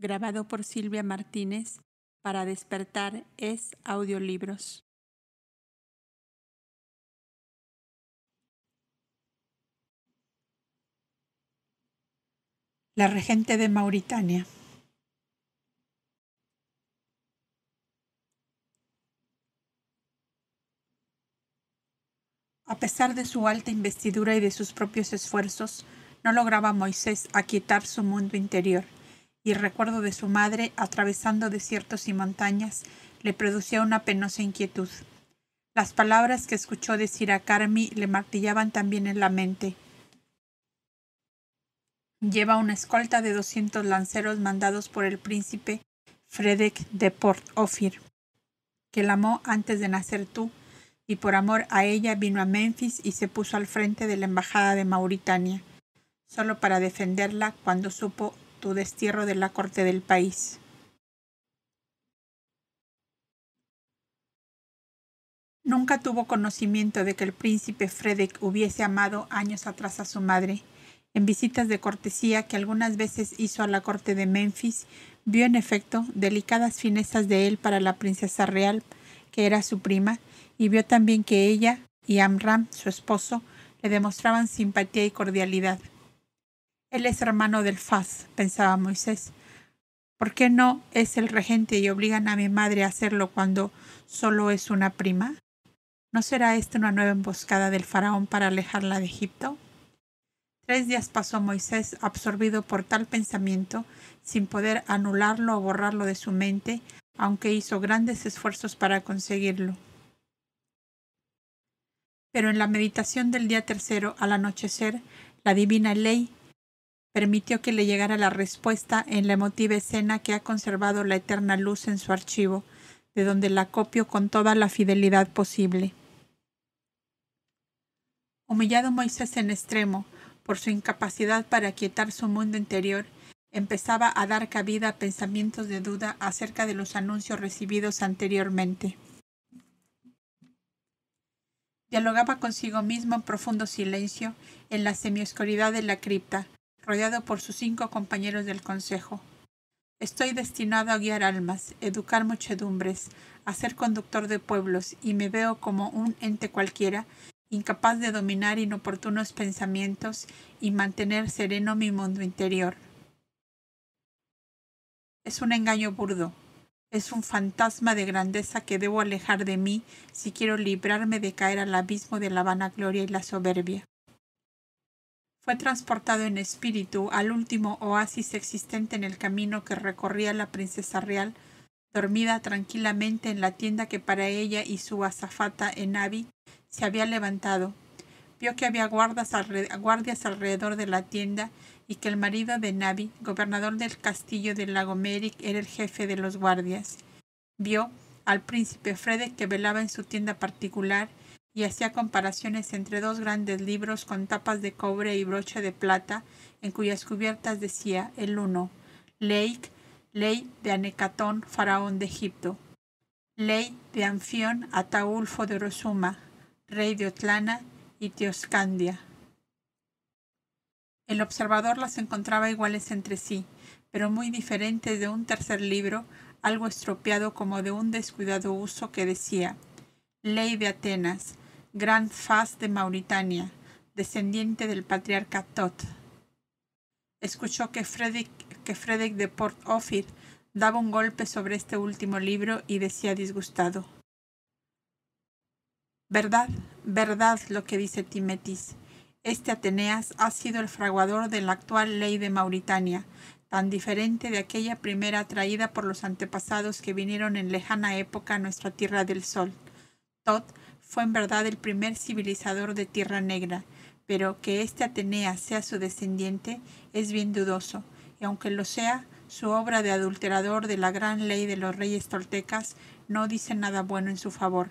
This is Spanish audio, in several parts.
grabado por Silvia Martínez para despertar es audiolibros. La regente de Mauritania. A pesar de su alta investidura y de sus propios esfuerzos, no lograba Moisés aquietar su mundo interior y recuerdo de su madre atravesando desiertos y montañas le producía una penosa inquietud. Las palabras que escuchó decir a Carmi le martillaban también en la mente. Lleva una escolta de doscientos lanceros mandados por el príncipe Frederick de Port Ophir, que la amó antes de nacer tú, y por amor a ella vino a Memphis y se puso al frente de la embajada de Mauritania, solo para defenderla cuando supo tu destierro de la corte del país. Nunca tuvo conocimiento de que el príncipe Frederick hubiese amado años atrás a su madre. En visitas de cortesía que algunas veces hizo a la corte de Memphis, vio en efecto delicadas finezas de él para la princesa real, que era su prima, y vio también que ella y Amram, su esposo, le demostraban simpatía y cordialidad. Él es hermano del Faz, pensaba Moisés. ¿Por qué no es el regente y obligan a mi madre a hacerlo cuando solo es una prima? ¿No será esta una nueva emboscada del faraón para alejarla de Egipto? Tres días pasó Moisés absorbido por tal pensamiento, sin poder anularlo o borrarlo de su mente, aunque hizo grandes esfuerzos para conseguirlo. Pero en la meditación del día tercero, al anochecer, la divina ley permitió que le llegara la respuesta en la emotiva escena que ha conservado la eterna luz en su archivo, de donde la copio con toda la fidelidad posible. Humillado Moisés en extremo por su incapacidad para quietar su mundo interior, empezaba a dar cabida a pensamientos de duda acerca de los anuncios recibidos anteriormente. Dialogaba consigo mismo en profundo silencio, en la semioscuridad de la cripta, rodeado por sus cinco compañeros del consejo. Estoy destinado a guiar almas, educar muchedumbres, a ser conductor de pueblos y me veo como un ente cualquiera, incapaz de dominar inoportunos pensamientos y mantener sereno mi mundo interior. Es un engaño burdo, es un fantasma de grandeza que debo alejar de mí si quiero librarme de caer al abismo de la vanagloria y la soberbia fue transportado en espíritu al último oasis existente en el camino que recorría la princesa real, dormida tranquilamente en la tienda que para ella y su azafata en Abby se había levantado. Vio que había guardas guardias alrededor de la tienda y que el marido de Navi, gobernador del castillo del lago era el jefe de los guardias. Vio al príncipe Frede que velaba en su tienda particular y hacía comparaciones entre dos grandes libros con tapas de cobre y broche de plata, en cuyas cubiertas decía el uno, Ley, ley de Anecatón, faraón de Egipto, ley de Anfión, Ataulfo de rosuma rey de Otlana y Teoscandia. El observador las encontraba iguales entre sí, pero muy diferentes de un tercer libro, algo estropeado como de un descuidado uso que decía Ley de Atenas, gran Faz de Mauritania, descendiente del patriarca tot Escuchó que Frederick, de Port Ophir daba un golpe sobre este último libro y decía disgustado. Verdad, verdad lo que dice Timetis. Este Ateneas ha sido el fraguador de la actual ley de Mauritania, tan diferente de aquella primera traída por los antepasados que vinieron en lejana época a nuestra tierra del sol. Todd fue en verdad el primer civilizador de Tierra Negra, pero que este Atenea sea su descendiente es bien dudoso, y aunque lo sea, su obra de adulterador de la gran ley de los reyes toltecas no dice nada bueno en su favor.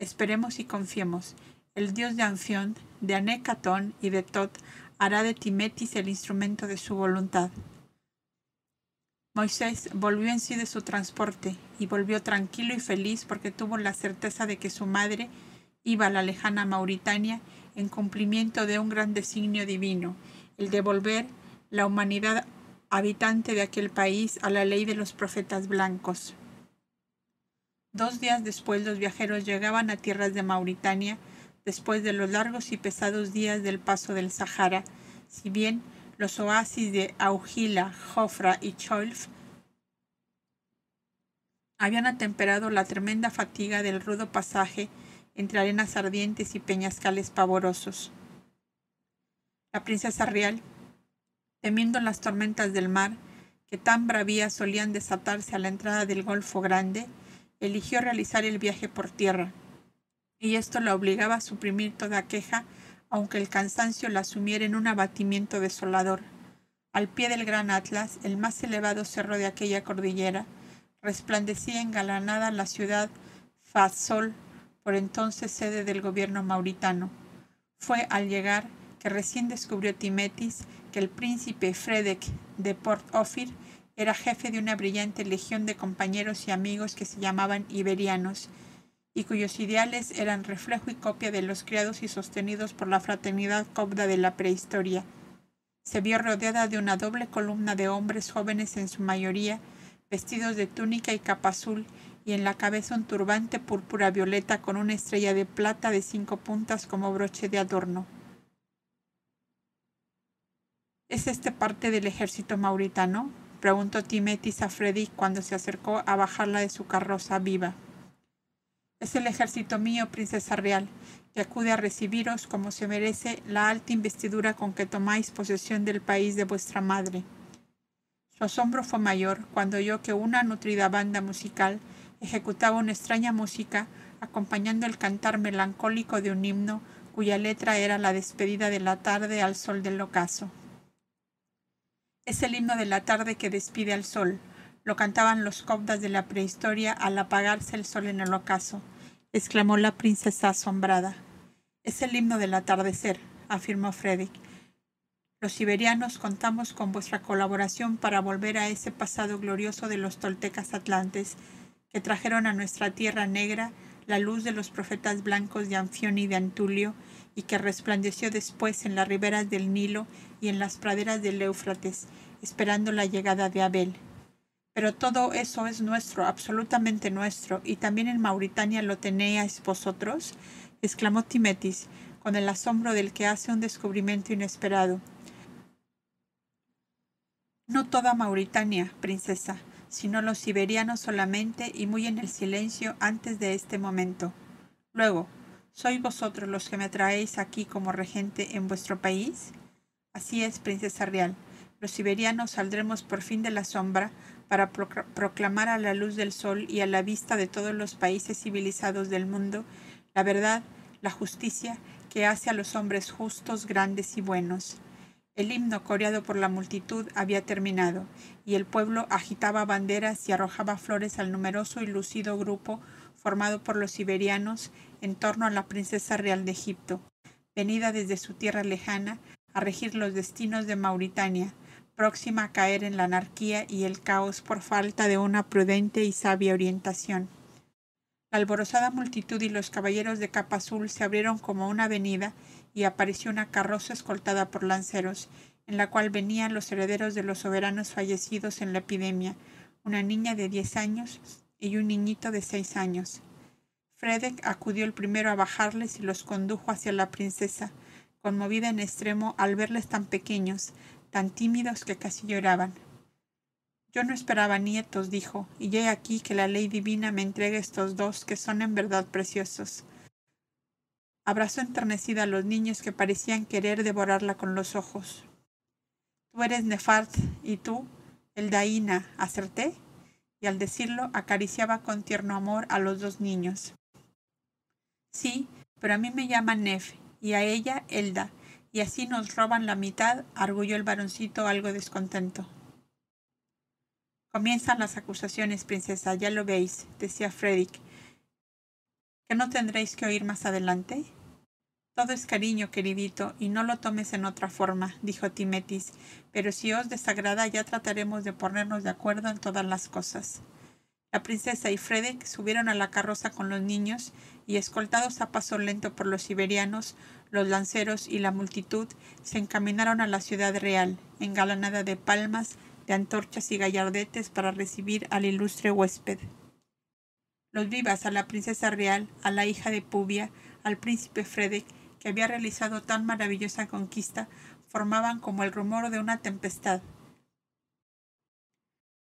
Esperemos y confiemos. El dios de Anfión, de Anecatón y de Tot hará de Timetis el instrumento de su voluntad. Moisés volvió en sí de su transporte y volvió tranquilo y feliz porque tuvo la certeza de que su madre iba a la lejana Mauritania en cumplimiento de un gran designio divino, el devolver la humanidad habitante de aquel país a la ley de los profetas blancos. Dos días después los viajeros llegaban a tierras de Mauritania, después de los largos y pesados días del paso del Sahara, si bien los oasis de Augila, Jofra y Cholf habían atemperado la tremenda fatiga del rudo pasaje entre arenas ardientes y peñascales pavorosos. La princesa real, temiendo las tormentas del mar, que tan bravías solían desatarse a la entrada del Golfo Grande, eligió realizar el viaje por tierra, y esto la obligaba a suprimir toda queja, aunque el cansancio la sumiera en un abatimiento desolador. Al pie del Gran Atlas, el más elevado cerro de aquella cordillera, resplandecía engalanada la ciudad Fasol por entonces sede del gobierno mauritano. Fue al llegar que recién descubrió Timetis que el príncipe Fredek de Port Ophir era jefe de una brillante legión de compañeros y amigos que se llamaban iberianos y cuyos ideales eran reflejo y copia de los criados y sostenidos por la fraternidad cobda de la prehistoria. Se vio rodeada de una doble columna de hombres jóvenes en su mayoría, vestidos de túnica y capa azul y en la cabeza un turbante púrpura violeta con una estrella de plata de cinco puntas como broche de adorno. ¿Es este parte del ejército mauritano? preguntó Timetis a Freddy cuando se acercó a bajarla de su carroza viva. Es el ejército mío, princesa real, que acude a recibiros como se merece la alta investidura con que tomáis posesión del país de vuestra madre. Su asombro fue mayor cuando oyó que una nutrida banda musical ejecutaba una extraña música acompañando el cantar melancólico de un himno cuya letra era la despedida de la tarde al sol del ocaso. Es el himno de la tarde que despide al sol. Lo cantaban los copdas de la prehistoria al apagarse el sol en el ocaso, exclamó la princesa asombrada. Es el himno del atardecer, afirmó Frederick. Los siberianos contamos con vuestra colaboración para volver a ese pasado glorioso de los toltecas atlantes que trajeron a nuestra tierra negra la luz de los profetas blancos de Anfión y de Antulio, y que resplandeció después en las riberas del Nilo y en las praderas del Éufrates, esperando la llegada de Abel. Pero todo eso es nuestro, absolutamente nuestro, y también en Mauritania lo tenéis vosotros, exclamó Timetis, con el asombro del que hace un descubrimiento inesperado. No toda Mauritania, princesa, sino los siberianos solamente y muy en el silencio antes de este momento. Luego, ¿sois vosotros los que me traéis aquí como regente en vuestro país? Así es, princesa real. Los siberianos saldremos por fin de la sombra para proclamar a la luz del sol y a la vista de todos los países civilizados del mundo la verdad, la justicia que hace a los hombres justos, grandes y buenos. El himno coreado por la multitud había terminado, y el pueblo agitaba banderas y arrojaba flores al numeroso y lucido grupo formado por los siberianos en torno a la princesa real de Egipto, venida desde su tierra lejana a regir los destinos de Mauritania, próxima a caer en la anarquía y el caos por falta de una prudente y sabia orientación. La alborozada multitud y los caballeros de capa azul se abrieron como una avenida y apareció una carroza escoltada por lanceros, en la cual venían los herederos de los soberanos fallecidos en la epidemia, una niña de diez años y un niñito de seis años. Fredek acudió el primero a bajarles y los condujo hacia la princesa, conmovida en extremo al verles tan pequeños, tan tímidos que casi lloraban. Yo no esperaba nietos, dijo, y he aquí que la ley divina me entregue estos dos que son en verdad preciosos. Abrazó enternecida a los niños que parecían querer devorarla con los ojos. Tú eres Nefart y tú, Eldaina, acerté. Y al decirlo acariciaba con tierno amor a los dos niños. Sí, pero a mí me llaman Nef y a ella Elda, y así nos roban la mitad, arguyó el varoncito algo descontento. Comienzan las acusaciones, princesa, ya lo veis, decía Frederick, que no tendréis que oír más adelante? Todo es cariño, queridito, y no lo tomes en otra forma, dijo Timetis, pero si os desagrada ya trataremos de ponernos de acuerdo en todas las cosas. La princesa y Fredek subieron a la carroza con los niños y, escoltados a paso lento por los siberianos, los lanceros y la multitud, se encaminaron a la ciudad real, engalanada de palmas, de antorchas y gallardetes para recibir al ilustre huésped los vivas a la princesa real, a la hija de Pubia, al príncipe Fredek, que había realizado tan maravillosa conquista, formaban como el rumor de una tempestad.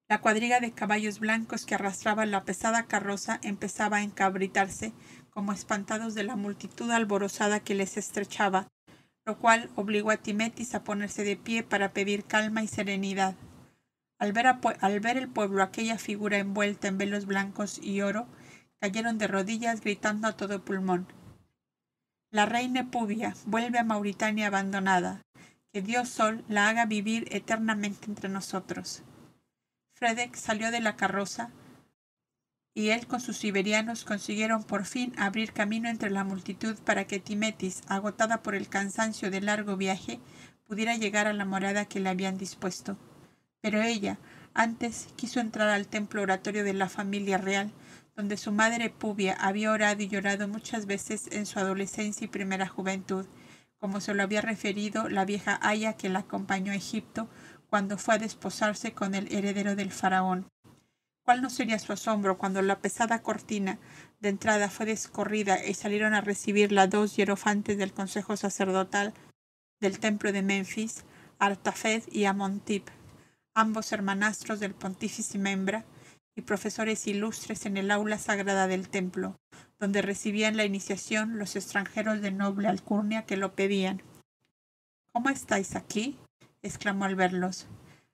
La cuadriga de caballos blancos que arrastraba la pesada carroza empezaba a encabritarse, como espantados de la multitud alborozada que les estrechaba, lo cual obligó a Timetis a ponerse de pie para pedir calma y serenidad. Al ver, al ver el pueblo aquella figura envuelta en velos blancos y oro, cayeron de rodillas gritando a todo pulmón. La reina Pubia vuelve a Mauritania abandonada. Que Dios Sol la haga vivir eternamente entre nosotros. Fredek salió de la carroza y él con sus siberianos consiguieron por fin abrir camino entre la multitud para que Timetis, agotada por el cansancio del largo viaje, pudiera llegar a la morada que le habían dispuesto. Pero ella, antes, quiso entrar al templo oratorio de la familia real, donde su madre Pubia había orado y llorado muchas veces en su adolescencia y primera juventud, como se lo había referido la vieja Aya que la acompañó a Egipto cuando fue a desposarse con el heredero del faraón. ¿Cuál no sería su asombro cuando la pesada cortina de entrada fue descorrida y salieron a recibirla dos hierofantes del consejo sacerdotal del templo de Memphis, Artafed y Amontip, ambos hermanastros del pontífice Membra, y profesores ilustres en el aula sagrada del templo, donde recibían la iniciación los extranjeros de noble alcurnia que lo pedían. ¿Cómo estáis aquí? exclamó al verlos.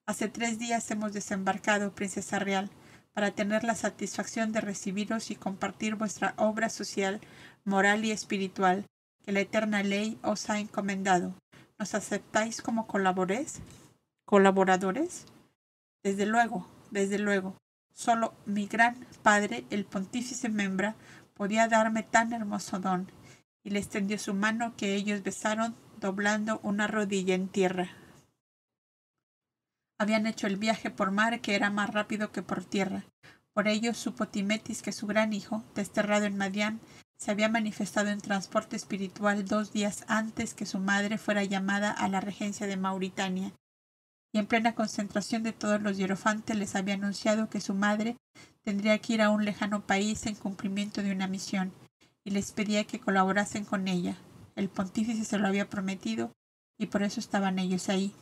Hace tres días hemos desembarcado, princesa real, para tener la satisfacción de recibiros y compartir vuestra obra social, moral y espiritual, que la eterna ley os ha encomendado. ¿Nos aceptáis como colaboradores? ¿Colaboradores? Desde luego, desde luego, Solo mi gran padre, el pontífice Membra, podía darme tan hermoso don. Y le extendió su mano que ellos besaron doblando una rodilla en tierra. Habían hecho el viaje por mar que era más rápido que por tierra. Por ello supo Timetis que su gran hijo, desterrado en Madián, se había manifestado en transporte espiritual dos días antes que su madre fuera llamada a la regencia de Mauritania y en plena concentración de todos los hierofantes les había anunciado que su madre tendría que ir a un lejano país en cumplimiento de una misión, y les pedía que colaborasen con ella. El pontífice se lo había prometido, y por eso estaban ellos ahí.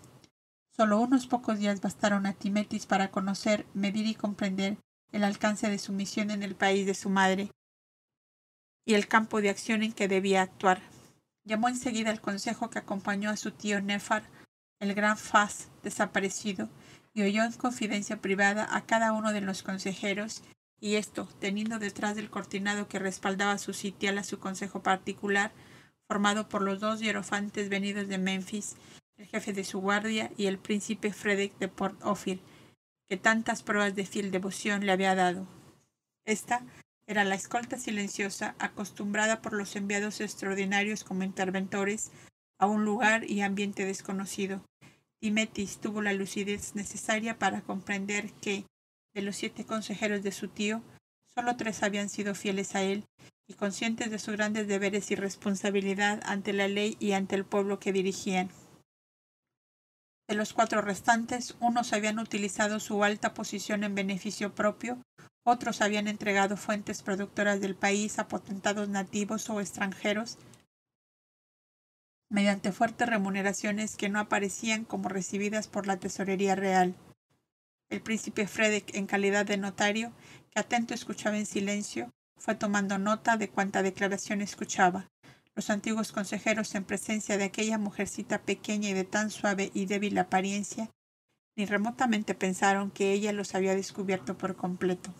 Solo unos pocos días bastaron a Timetis para conocer, medir y comprender el alcance de su misión en el país de su madre y el campo de acción en que debía actuar. Llamó enseguida al consejo que acompañó a su tío Nefar el gran Faz desaparecido, y oyó en confidencia privada a cada uno de los consejeros, y esto, teniendo detrás del cortinado que respaldaba su sitial a su consejo particular, formado por los dos hierofantes venidos de Memphis, el jefe de su guardia y el príncipe Frederick de Port Ophir, que tantas pruebas de fiel devoción le había dado. Esta era la escolta silenciosa acostumbrada por los enviados extraordinarios como interventores a un lugar y ambiente desconocido. Timetis tuvo la lucidez necesaria para comprender que, de los siete consejeros de su tío, solo tres habían sido fieles a él, y conscientes de sus grandes deberes y responsabilidad ante la ley y ante el pueblo que dirigían. De los cuatro restantes, unos habían utilizado su alta posición en beneficio propio, otros habían entregado fuentes productoras del país a potentados nativos o extranjeros, mediante fuertes remuneraciones que no aparecían como recibidas por la tesorería real. El príncipe Frederick, en calidad de notario, que atento escuchaba en silencio, fue tomando nota de cuanta declaración escuchaba. Los antiguos consejeros, en presencia de aquella mujercita pequeña y de tan suave y débil apariencia, ni remotamente pensaron que ella los había descubierto por completo.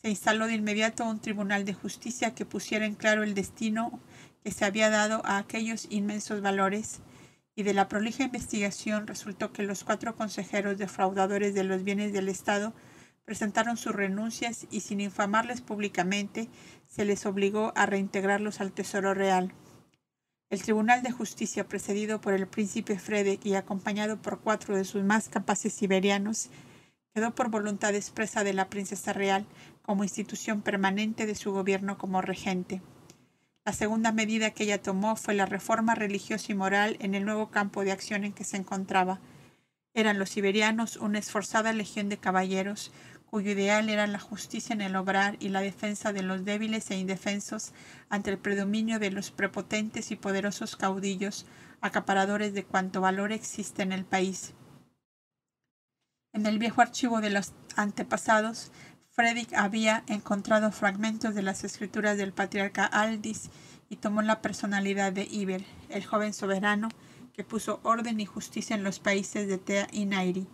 Se instaló de inmediato un tribunal de justicia que pusiera en claro el destino que se había dado a aquellos inmensos valores y de la prolija investigación resultó que los cuatro consejeros defraudadores de los bienes del Estado presentaron sus renuncias y sin infamarles públicamente se les obligó a reintegrarlos al Tesoro Real. El Tribunal de Justicia, precedido por el príncipe frede y acompañado por cuatro de sus más capaces siberianos, quedó por voluntad expresa de la princesa real como institución permanente de su gobierno como regente. La segunda medida que ella tomó fue la reforma religiosa y moral en el nuevo campo de acción en que se encontraba. Eran los siberianos una esforzada legión de caballeros, cuyo ideal era la justicia en el obrar y la defensa de los débiles e indefensos ante el predominio de los prepotentes y poderosos caudillos, acaparadores de cuanto valor existe en el país. En el viejo archivo de los antepasados Fredrik había encontrado fragmentos de las escrituras del patriarca Aldis y tomó la personalidad de Iber, el joven soberano que puso orden y justicia en los países de Tea y Nairi,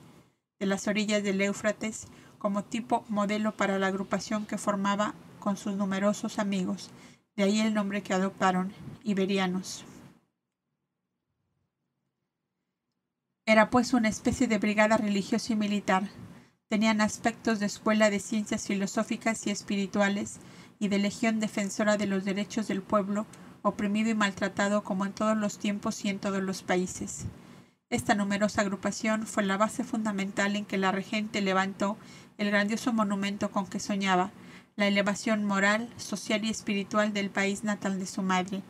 de las orillas del Éufrates, como tipo modelo para la agrupación que formaba con sus numerosos amigos, de ahí el nombre que adoptaron, Iberianos. Era pues una especie de brigada religiosa y militar, tenían aspectos de escuela de ciencias filosóficas y espirituales y de legión defensora de los derechos del pueblo oprimido y maltratado como en todos los tiempos y en todos los países. Esta numerosa agrupación fue la base fundamental en que la regente levantó el grandioso monumento con que soñaba, la elevación moral, social y espiritual del país natal de su madre.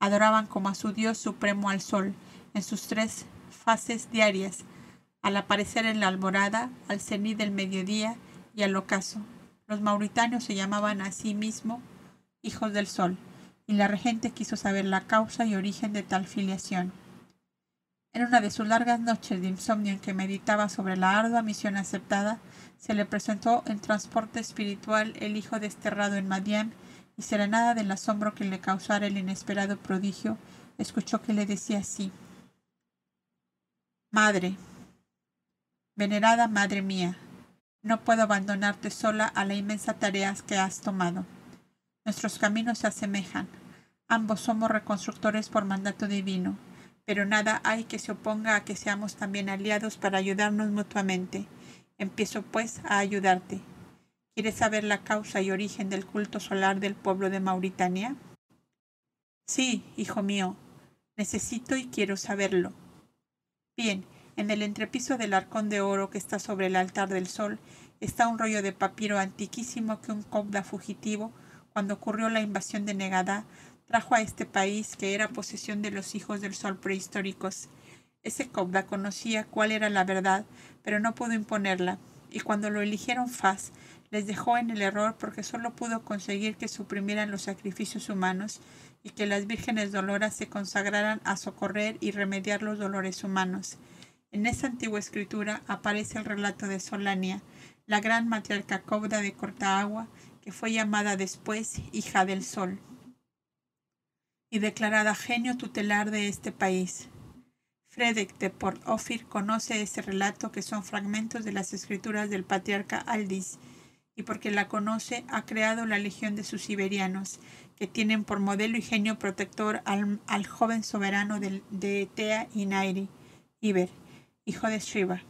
Adoraban como a su Dios supremo al sol, en sus tres fases diarias, al aparecer en la alborada, al cenir del mediodía y al ocaso. Los mauritanos se llamaban a sí mismos hijos del sol, y la regente quiso saber la causa y origen de tal filiación. En una de sus largas noches de insomnio en que meditaba sobre la ardua misión aceptada, se le presentó en transporte espiritual el hijo desterrado en Madián y serenada del asombro que le causara el inesperado prodigio, escuchó que le decía así. Madre, Venerada Madre mía, no puedo abandonarte sola a la inmensa tarea que has tomado. Nuestros caminos se asemejan. Ambos somos reconstructores por mandato divino, pero nada hay que se oponga a que seamos también aliados para ayudarnos mutuamente. Empiezo pues a ayudarte. ¿Quieres saber la causa y origen del culto solar del pueblo de Mauritania? Sí, hijo mío, necesito y quiero saberlo. Bien, en el entrepiso del arcón de oro que está sobre el altar del sol está un rollo de papiro antiquísimo que un cobda fugitivo, cuando ocurrió la invasión de Negadá, trajo a este país que era posesión de los hijos del sol prehistóricos. Ese cobda conocía cuál era la verdad, pero no pudo imponerla, y cuando lo eligieron Faz, les dejó en el error porque solo pudo conseguir que suprimieran los sacrificios humanos y que las vírgenes doloras se consagraran a socorrer y remediar los dolores humanos. En esa antigua escritura aparece el relato de Solania, la gran matriarca cobra de Cortaagua, que fue llamada después hija del sol y declarada genio tutelar de este país. Frederick de Port Ophir conoce ese relato que son fragmentos de las escrituras del patriarca Aldis y porque la conoce ha creado la Legión de sus iberianos, que tienen por modelo y genio protector al, joven soberano de, Etea y Nairi, Iber hijo de Shiva.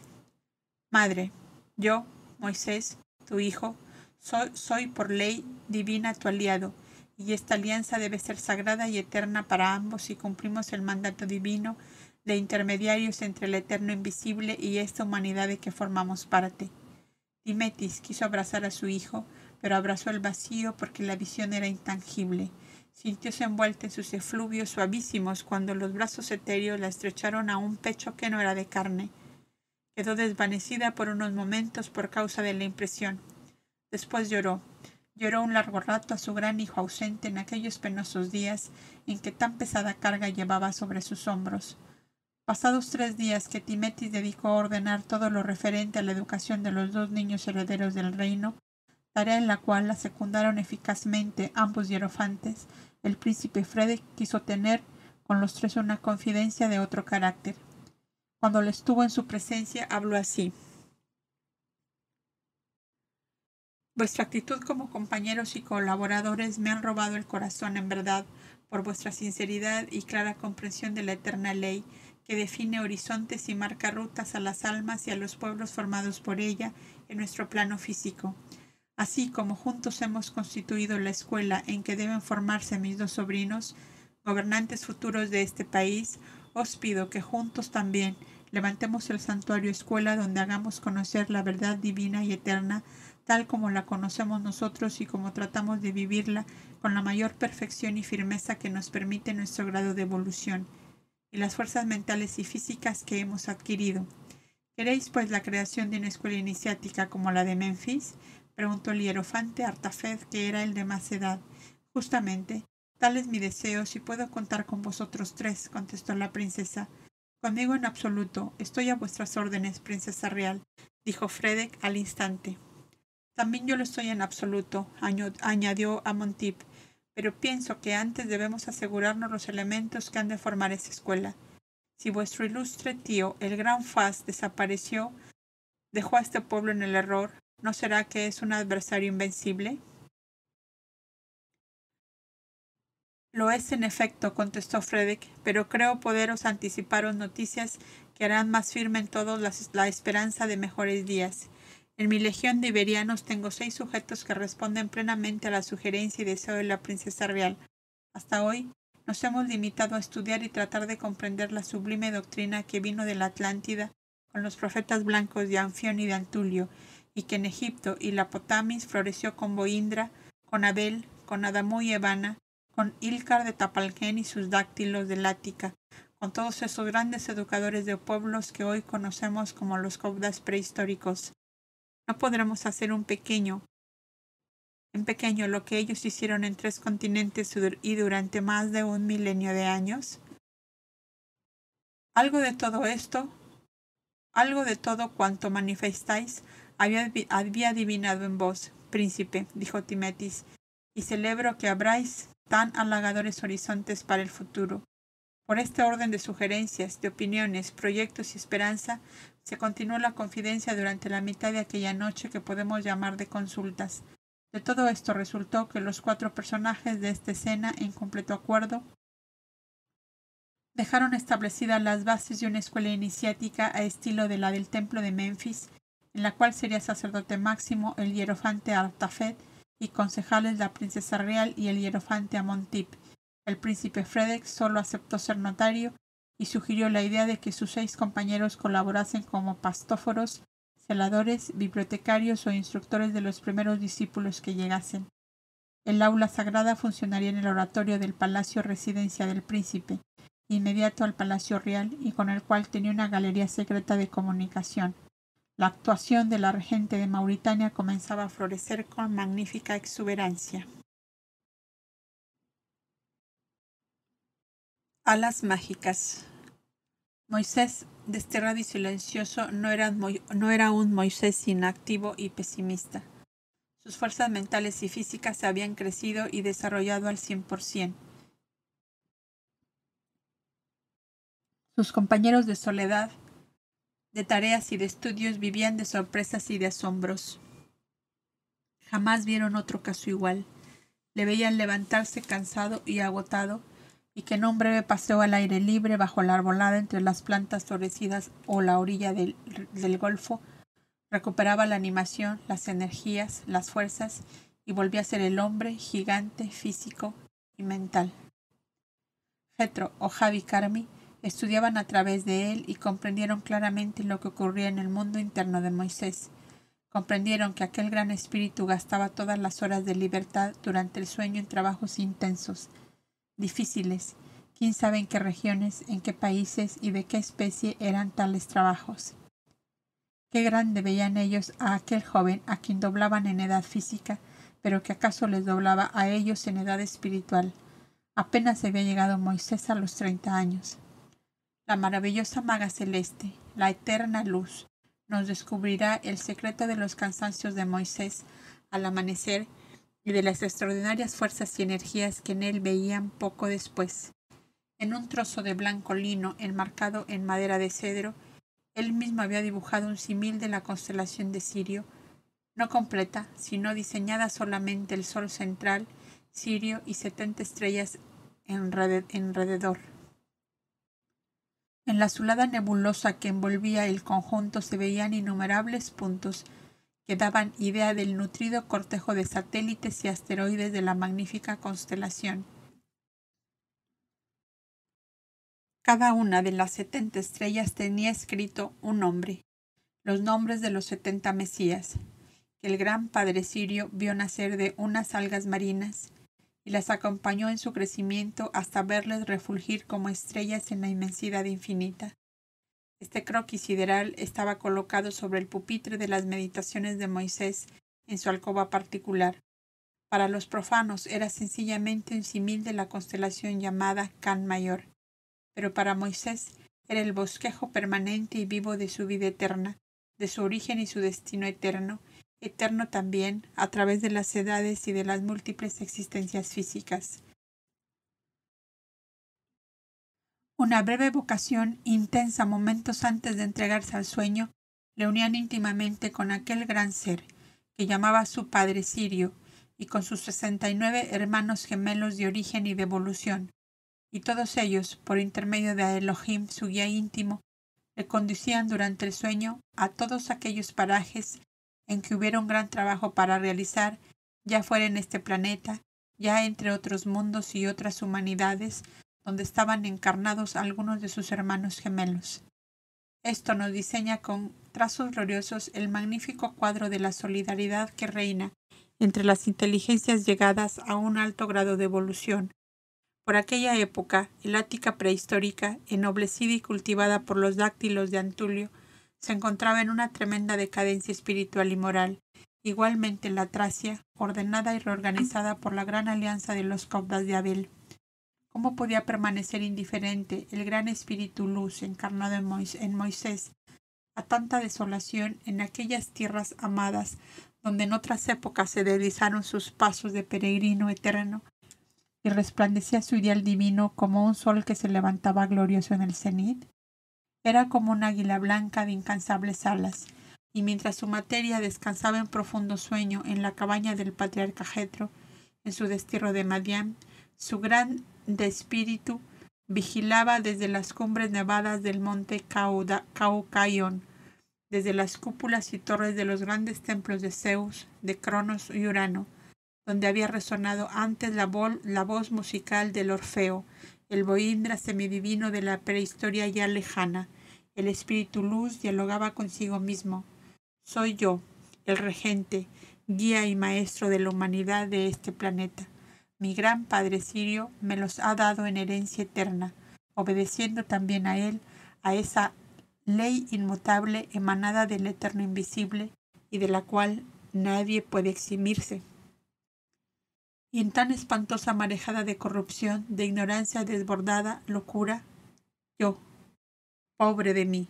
Madre, yo, Moisés, tu hijo, soy, soy por ley divina tu aliado, y esta alianza debe ser sagrada y eterna para ambos si cumplimos el mandato divino de intermediarios entre el eterno invisible y esta humanidad de que formamos parte. Dimetis quiso abrazar a su hijo, pero abrazó el vacío porque la visión era intangible sintióse envuelta en sus efluvios suavísimos cuando los brazos etéreos la estrecharon a un pecho que no era de carne. Quedó desvanecida por unos momentos por causa de la impresión. Después lloró. Lloró un largo rato a su gran hijo ausente en aquellos penosos días en que tan pesada carga llevaba sobre sus hombros. Pasados tres días que Timetis dedicó a ordenar todo lo referente a la educación de los dos niños herederos del reino, tarea en la cual la secundaron eficazmente ambos hierofantes, el príncipe Frederick quiso tener con los tres una confidencia de otro carácter. Cuando le estuvo en su presencia, habló así. Vuestra actitud como compañeros y colaboradores me han robado el corazón en verdad por vuestra sinceridad y clara comprensión de la eterna ley que define horizontes y marca rutas a las almas y a los pueblos formados por ella en nuestro plano físico. Así como juntos hemos constituido la escuela en que deben formarse mis dos sobrinos, gobernantes futuros de este país, os pido que juntos también levantemos el santuario escuela donde hagamos conocer la verdad divina y eterna, tal como la conocemos nosotros y como tratamos de vivirla con la mayor perfección y firmeza que nos permite nuestro grado de evolución y las fuerzas mentales y físicas que hemos adquirido. ¿Queréis pues la creación de una escuela iniciática como la de Memphis? preguntó el hierofante Artafed, que era el de más edad. Justamente, tal es mi deseo si puedo contar con vosotros tres, contestó la princesa. Conmigo en absoluto, estoy a vuestras órdenes, princesa real, dijo Fredek al instante. También yo lo estoy en absoluto, añadió Amontip, pero pienso que antes debemos asegurarnos los elementos que han de formar esa escuela. Si vuestro ilustre tío, el gran Faz, desapareció, dejó a este pueblo en el error, ¿No será que es un adversario invencible? Lo es en efecto, contestó Frederick, pero creo poderos anticiparos noticias que harán más firme en todos la esperanza de mejores días. En mi legión de iberianos tengo seis sujetos que responden plenamente a la sugerencia y deseo de la princesa real. Hasta hoy nos hemos limitado a estudiar y tratar de comprender la sublime doctrina que vino de la Atlántida con los profetas blancos de Anfión y de Antulio, y que en Egipto y la Potamis floreció con Boindra, con Abel, con Adamu y Evana, con Ilcar de Tapalquén y sus dáctilos de Lática, con todos esos grandes educadores de pueblos que hoy conocemos como los cobdas prehistóricos. No podremos hacer un pequeño, en pequeño lo que ellos hicieron en tres continentes y durante más de un milenio de años. Algo de todo esto, algo de todo cuanto manifestáis, había, adivinado en vos, príncipe, dijo Timetis, y celebro que habráis tan halagadores horizontes para el futuro. Por este orden de sugerencias, de opiniones, proyectos y esperanza, se continuó la confidencia durante la mitad de aquella noche que podemos llamar de consultas. De todo esto resultó que los cuatro personajes de esta escena, en completo acuerdo, dejaron establecidas las bases de una escuela iniciática a estilo de la del templo de Memphis, en la cual sería sacerdote máximo el hierofante Artafet y concejales la princesa real y el hierofante Amontip. El príncipe Fredex solo aceptó ser notario y sugirió la idea de que sus seis compañeros colaborasen como pastóforos, celadores, bibliotecarios o instructores de los primeros discípulos que llegasen. El aula sagrada funcionaría en el oratorio del palacio residencia del príncipe, inmediato al palacio real y con el cual tenía una galería secreta de comunicación. La actuación de la regente de Mauritania comenzaba a florecer con magnífica exuberancia. Alas mágicas. Moisés, desterrado y silencioso, no era, un Moisés inactivo y pesimista. Sus fuerzas mentales y físicas se habían crecido y desarrollado al 100%. Sus compañeros de soledad de tareas y de estudios vivían de sorpresas y de asombros. Jamás vieron otro caso igual. Le veían levantarse cansado y agotado, y que en un breve paseo al aire libre bajo la arbolada entre las plantas florecidas o la orilla del, golfo, recuperaba la animación, las energías, las fuerzas, y volvía a ser el hombre gigante físico y mental. Petro o Javi Carmi estudiaban a través de él y comprendieron claramente lo que ocurría en el mundo interno de Moisés. Comprendieron que aquel gran espíritu gastaba todas las horas de libertad durante el sueño en trabajos intensos, difíciles, quién sabe en qué regiones, en qué países y de qué especie eran tales trabajos. Qué grande veían ellos a aquel joven a quien doblaban en edad física, pero que acaso les doblaba a ellos en edad espiritual. Apenas había llegado Moisés a los treinta años. La maravillosa maga celeste, la eterna luz, nos descubrirá el secreto de los cansancios de Moisés al amanecer y de las extraordinarias fuerzas y energías que en él veían poco después. En un trozo de blanco lino enmarcado en madera de cedro, él mismo había dibujado un simil de la constelación de Sirio, no completa, sino diseñada solamente el sol central, Sirio y setenta estrellas enrededor. En la azulada nebulosa que envolvía el conjunto se veían innumerables puntos que daban idea del nutrido cortejo de satélites y asteroides de la magnífica constelación. Cada una de las setenta estrellas tenía escrito un nombre, los nombres de los setenta Mesías, que el gran Padre Sirio vio nacer de unas algas marinas y las acompañó en su crecimiento hasta verles refulgir como estrellas en la inmensidad infinita. Este croquis sideral estaba colocado sobre el pupitre de las meditaciones de Moisés en su alcoba particular. Para los profanos era sencillamente un simil de la constelación llamada Can Mayor, pero para Moisés era el bosquejo permanente y vivo de su vida eterna, de su origen y su destino eterno, eterno también a través de las edades y de las múltiples existencias físicas. Una breve vocación intensa momentos antes de entregarse al sueño le unían íntimamente con aquel gran ser que llamaba su padre Sirio y con sus nueve hermanos gemelos de origen y de evolución, y todos ellos, por intermedio de Elohim, su guía íntimo, le conducían durante el sueño a todos aquellos parajes en que hubiera un gran trabajo para realizar, ya fuera en este planeta, ya entre otros mundos y otras humanidades, donde estaban encarnados algunos de sus hermanos gemelos. Esto nos diseña con trazos gloriosos el magnífico cuadro de la solidaridad que reina entre las inteligencias llegadas a un alto grado de evolución. Por aquella época, el Ática prehistórica, ennoblecida y cultivada por los dáctilos de Antulio, se encontraba en una tremenda decadencia espiritual y moral. Igualmente la Tracia, ordenada y reorganizada por la gran alianza de los caudas de Abel. ¿Cómo podía permanecer indiferente el gran espíritu luz encarnado en, en Moisés a tanta desolación en aquellas tierras amadas donde en otras épocas se deslizaron sus pasos de peregrino eterno y resplandecía su ideal divino como un sol que se levantaba glorioso en el cenit? Era como un águila blanca de incansables alas, y mientras su materia descansaba en profundo sueño en la cabaña del patriarca Jetro, en su destierro de Madián, su gran espíritu vigilaba desde las cumbres nevadas del monte Caucayón, desde las cúpulas y torres de los grandes templos de Zeus, de Cronos y Urano, donde había resonado antes la voz musical del Orfeo el boindra semidivino de la prehistoria ya lejana. El espíritu luz dialogaba consigo mismo. Soy yo, el regente, guía y maestro de la humanidad de este planeta. Mi gran Padre Sirio me los ha dado en herencia eterna, obedeciendo también a él, a esa ley inmutable emanada del eterno invisible y de la cual nadie puede eximirse y en tan espantosa marejada de corrupción, de ignorancia desbordada, locura, yo, pobre de mí,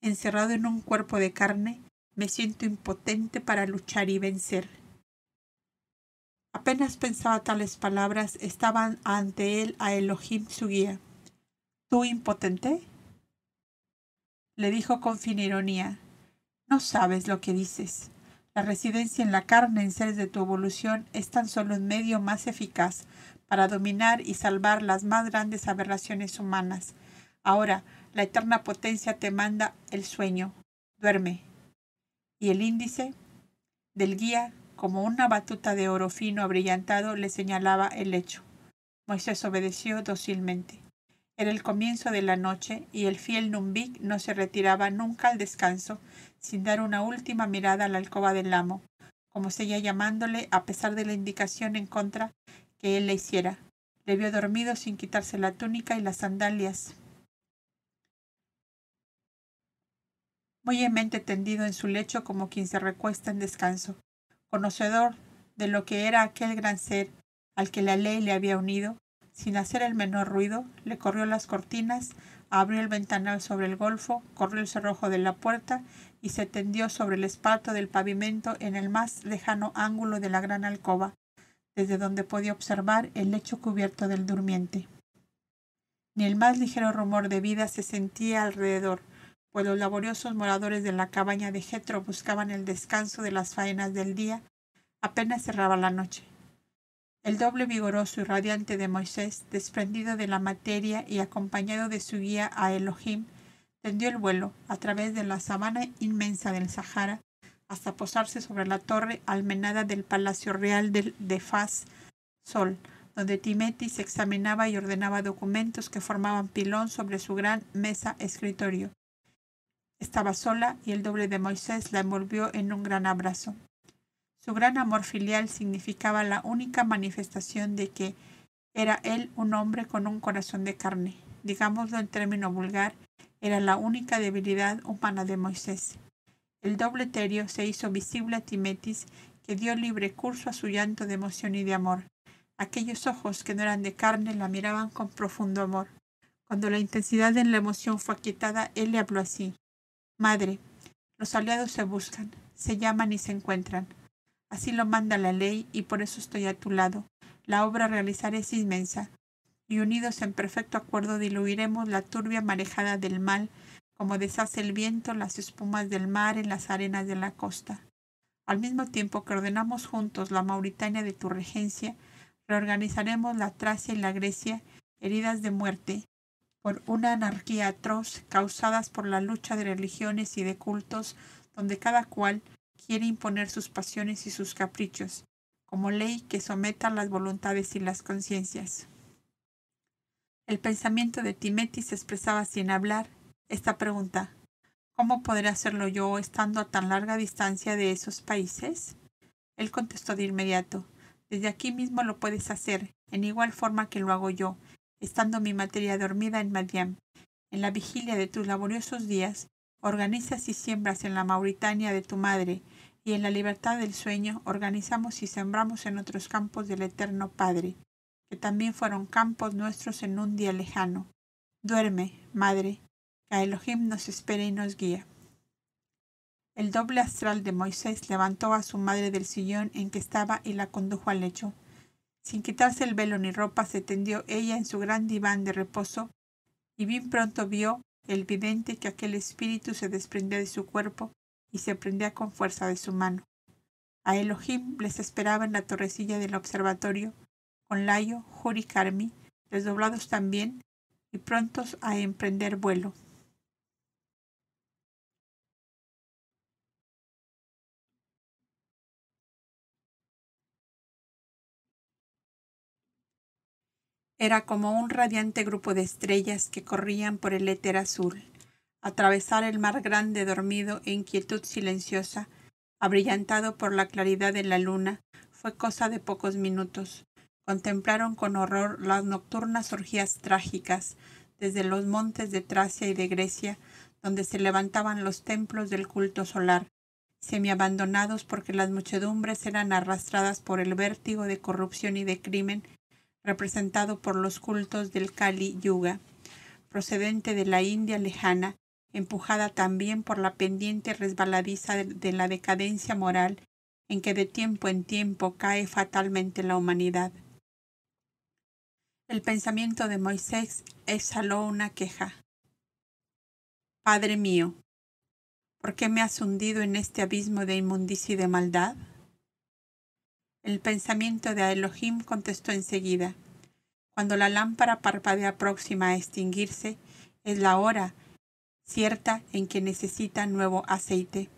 encerrado en un cuerpo de carne, me siento impotente para luchar y vencer. Apenas pensaba tales palabras, estaban ante él a Elohim su guía. ¿Tú impotente? Le dijo con fin ironía, no sabes lo que dices. La residencia en la carne en seres de tu evolución es tan solo un medio más eficaz para dominar y salvar las más grandes aberraciones humanas. Ahora, la eterna potencia te manda el sueño. Duerme. Y el índice del guía, como una batuta de oro fino abrillantado, le señalaba el hecho. Moisés obedeció dócilmente. Era el comienzo de la noche y el fiel Numbik no se retiraba nunca al descanso, sin dar una última mirada a la alcoba del amo, como seguía llamándole a pesar de la indicación en contra que él le hiciera. Le vio dormido sin quitarse la túnica y las sandalias. mente tendido en su lecho como quien se recuesta en descanso, conocedor de lo que era aquel gran ser al que la ley le había unido, sin hacer el menor ruido, le corrió las cortinas, abrió el ventanal sobre el golfo, corrió el cerrojo de la puerta y se tendió sobre el esparto del pavimento en el más lejano ángulo de la gran alcoba, desde donde podía observar el lecho cubierto del durmiente. Ni el más ligero rumor de vida se sentía alrededor, pues los laboriosos moradores de la cabaña de Jetro buscaban el descanso de las faenas del día, apenas cerraba la noche. El doble vigoroso y radiante de Moisés, desprendido de la materia y acompañado de su guía a Elohim, tendió el vuelo a través de la sabana inmensa del Sahara hasta posarse sobre la torre almenada del Palacio Real de, de Sol, donde Timetis examinaba y ordenaba documentos que formaban pilón sobre su gran mesa escritorio. Estaba sola y el doble de Moisés la envolvió en un gran abrazo. Su gran amor filial significaba la única manifestación de que era él un hombre con un corazón de carne, digámoslo en término vulgar, era la única debilidad humana de Moisés. El doble terio se hizo visible a Timetis, que dio libre curso a su llanto de emoción y de amor. Aquellos ojos que no eran de carne la miraban con profundo amor. Cuando la intensidad de la emoción fue aquietada, él le habló así. Madre, los aliados se buscan, se llaman y se encuentran. Así lo manda la ley y por eso estoy a tu lado. La obra a realizar es inmensa y unidos en perfecto acuerdo diluiremos la turbia marejada del mal, como deshace el viento las espumas del mar en las arenas de la costa. Al mismo tiempo que ordenamos juntos la Mauritania de tu regencia, reorganizaremos la Tracia y la Grecia, heridas de muerte, por una anarquía atroz causadas por la lucha de religiones y de cultos, donde cada cual quiere imponer sus pasiones y sus caprichos, como ley que someta las voluntades y las conciencias. El pensamiento de timetis se expresaba sin hablar esta pregunta. ¿Cómo podré hacerlo yo estando a tan larga distancia de esos países? Él contestó de inmediato. Desde aquí mismo lo puedes hacer, en igual forma que lo hago yo, estando mi materia dormida en Madiam. En la vigilia de tus laboriosos días, organizas y siembras en la Mauritania de tu madre, y en la libertad del sueño organizamos y sembramos en otros campos del Eterno Padre que también fueron campos nuestros en un día lejano. Duerme, madre, que Elohim nos espere y nos guía. El doble astral de Moisés levantó a su madre del sillón en que estaba y la condujo al lecho. Sin quitarse el velo ni ropa, se tendió ella en su gran diván de reposo, y bien pronto vio el vidente que aquel espíritu se desprendía de su cuerpo y se prendía con fuerza de su mano. A Elohim les esperaba en la torrecilla del observatorio con Layo, Carmi, desdoblados también y prontos a emprender vuelo. Era como un radiante grupo de estrellas que corrían por el éter azul, atravesar el mar grande dormido en quietud silenciosa, abrillantado por la claridad de la luna, fue cosa de pocos minutos, contemplaron con horror las nocturnas orgías trágicas desde los montes de Tracia y de Grecia, donde se levantaban los templos del culto solar, semiabandonados porque las muchedumbres eran arrastradas por el vértigo de corrupción y de crimen representado por los cultos del Kali Yuga, procedente de la India lejana, empujada también por la pendiente resbaladiza de la decadencia moral en que de tiempo en tiempo cae fatalmente la humanidad. El pensamiento de Moisés exhaló una queja. Padre mío, ¿por qué me has hundido en este abismo de inmundicia y de maldad? El pensamiento de Elohim contestó enseguida. Cuando la lámpara parpadea próxima a extinguirse, es la hora cierta en que necesita nuevo aceite.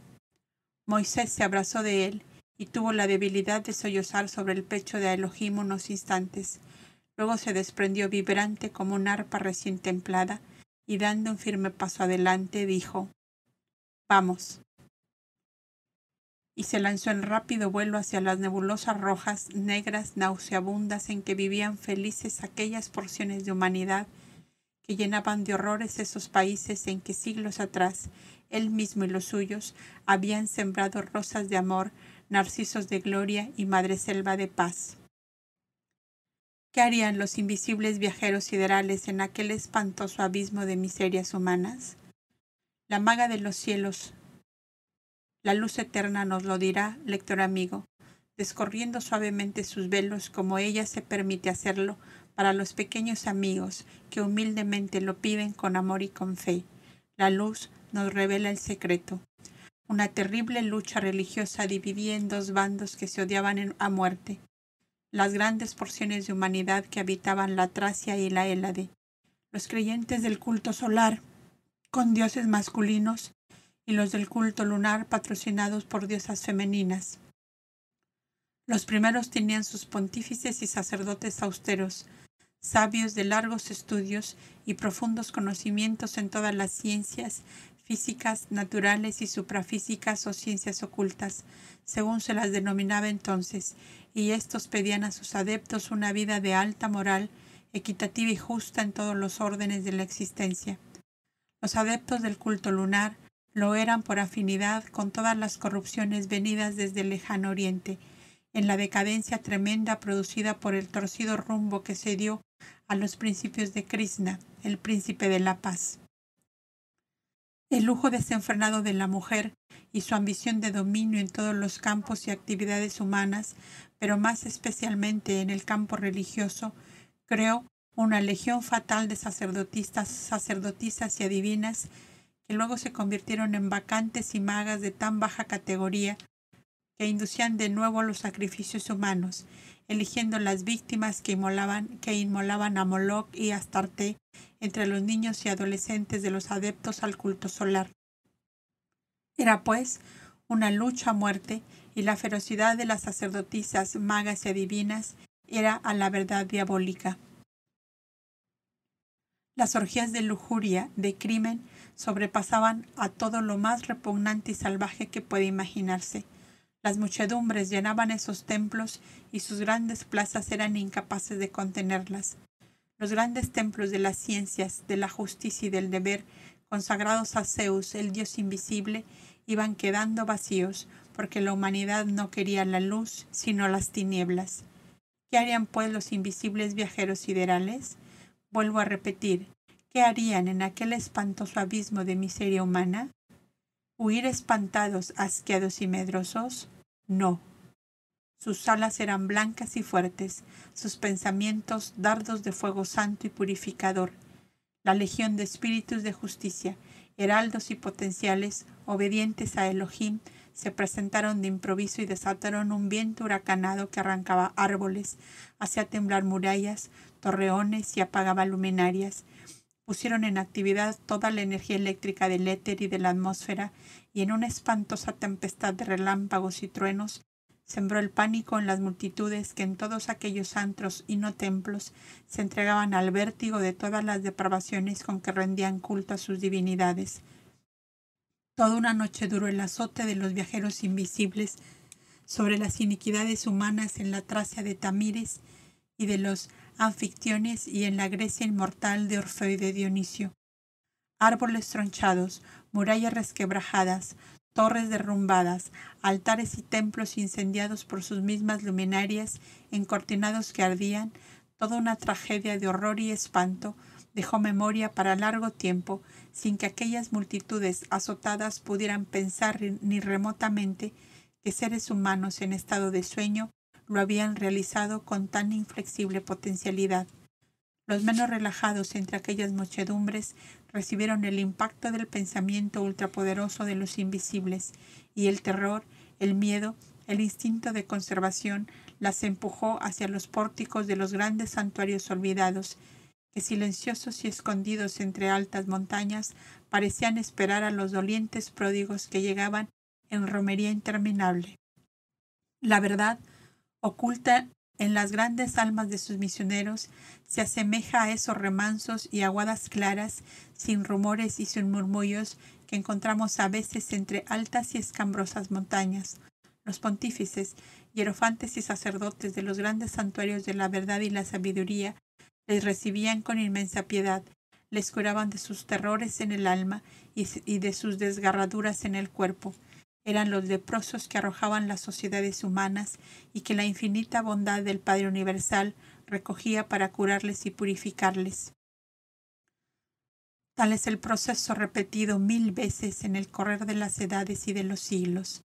Moisés se abrazó de él y tuvo la debilidad de sollozar sobre el pecho de Elohim unos instantes. Luego se desprendió vibrante como un arpa recién templada y dando un firme paso adelante dijo, Vamos. Y se lanzó en rápido vuelo hacia las nebulosas rojas, negras, nauseabundas en que vivían felices aquellas porciones de humanidad que llenaban de horrores esos países en que siglos atrás él mismo y los suyos habían sembrado rosas de amor, narcisos de gloria y madreselva de paz. ¿Qué harían los invisibles viajeros siderales en aquel espantoso abismo de miserias humanas? La maga de los cielos, la luz eterna nos lo dirá, lector amigo, descorriendo suavemente sus velos como ella se permite hacerlo para los pequeños amigos que humildemente lo piden con amor y con fe. La luz nos revela el secreto. Una terrible lucha religiosa dividía en dos bandos que se odiaban a muerte las grandes porciones de humanidad que habitaban la Tracia y la Hélade, los creyentes del culto solar, con dioses masculinos, y los del culto lunar patrocinados por diosas femeninas. Los primeros tenían sus pontífices y sacerdotes austeros, sabios de largos estudios y profundos conocimientos en todas las ciencias físicas, naturales y suprafísicas o ciencias ocultas, según se las denominaba entonces, y estos pedían a sus adeptos una vida de alta moral, equitativa y justa en todos los órdenes de la existencia. Los adeptos del culto lunar lo eran por afinidad con todas las corrupciones venidas desde el lejano oriente, en la decadencia tremenda producida por el torcido rumbo que se dio a los principios de Krishna, el príncipe de la paz. El lujo desenfrenado de la mujer y su ambición de dominio en todos los campos y actividades humanas, pero más especialmente en el campo religioso, creó una legión fatal de sacerdotistas, sacerdotisas y adivinas que luego se convirtieron en vacantes y magas de tan baja categoría e inducían de nuevo los sacrificios humanos, eligiendo las víctimas que inmolaban, que inmolaban a Moloch y Astarte entre los niños y adolescentes de los adeptos al culto solar. Era, pues, una lucha a muerte, y la ferocidad de las sacerdotisas, magas y adivinas era a la verdad diabólica. Las orgías de lujuria, de crimen, sobrepasaban a todo lo más repugnante y salvaje que puede imaginarse. Las muchedumbres llenaban esos templos y sus grandes plazas eran incapaces de contenerlas. Los grandes templos de las ciencias, de la justicia y del deber, consagrados a Zeus, el dios invisible, iban quedando vacíos, porque la humanidad no quería la luz, sino las tinieblas. ¿Qué harían pues los invisibles viajeros siderales? Vuelvo a repetir, ¿qué harían en aquel espantoso abismo de miseria humana? huir espantados, asqueados y medrosos? No. Sus alas eran blancas y fuertes, sus pensamientos dardos de fuego santo y purificador. La legión de espíritus de justicia, heraldos y potenciales, obedientes a Elohim, se presentaron de improviso y desataron un viento huracanado que arrancaba árboles, hacía temblar murallas, torreones y apagaba luminarias pusieron en actividad toda la energía eléctrica del éter y de la atmósfera, y en una espantosa tempestad de relámpagos y truenos sembró el pánico en las multitudes que en todos aquellos antros y no templos se entregaban al vértigo de todas las depravaciones con que rendían culto a sus divinidades. Toda una noche duró el azote de los viajeros invisibles sobre las iniquidades humanas en la Tracia de Tamires y de los anfictiones y en la Grecia inmortal de Orfeo y de Dionisio. Árboles tronchados, murallas resquebrajadas, torres derrumbadas, altares y templos incendiados por sus mismas luminarias, encortinados que ardían, toda una tragedia de horror y espanto dejó memoria para largo tiempo sin que aquellas multitudes azotadas pudieran pensar ni remotamente que seres humanos en estado de sueño lo habían realizado con tan inflexible potencialidad. Los menos relajados entre aquellas muchedumbres recibieron el impacto del pensamiento ultrapoderoso de los invisibles, y el terror, el miedo, el instinto de conservación las empujó hacia los pórticos de los grandes santuarios olvidados, que silenciosos y escondidos entre altas montañas parecían esperar a los dolientes pródigos que llegaban en romería interminable. La verdad oculta en las grandes almas de sus misioneros, se asemeja a esos remansos y aguadas claras, sin rumores y sin murmullos, que encontramos a veces entre altas y escambrosas montañas. Los pontífices, hierofantes y sacerdotes de los grandes santuarios de la verdad y la sabiduría, les recibían con inmensa piedad, les curaban de sus terrores en el alma y, de sus desgarraduras en el cuerpo, eran los leprosos que arrojaban las sociedades humanas y que la infinita bondad del Padre Universal recogía para curarles y purificarles. Tal es el proceso repetido mil veces en el correr de las edades y de los siglos.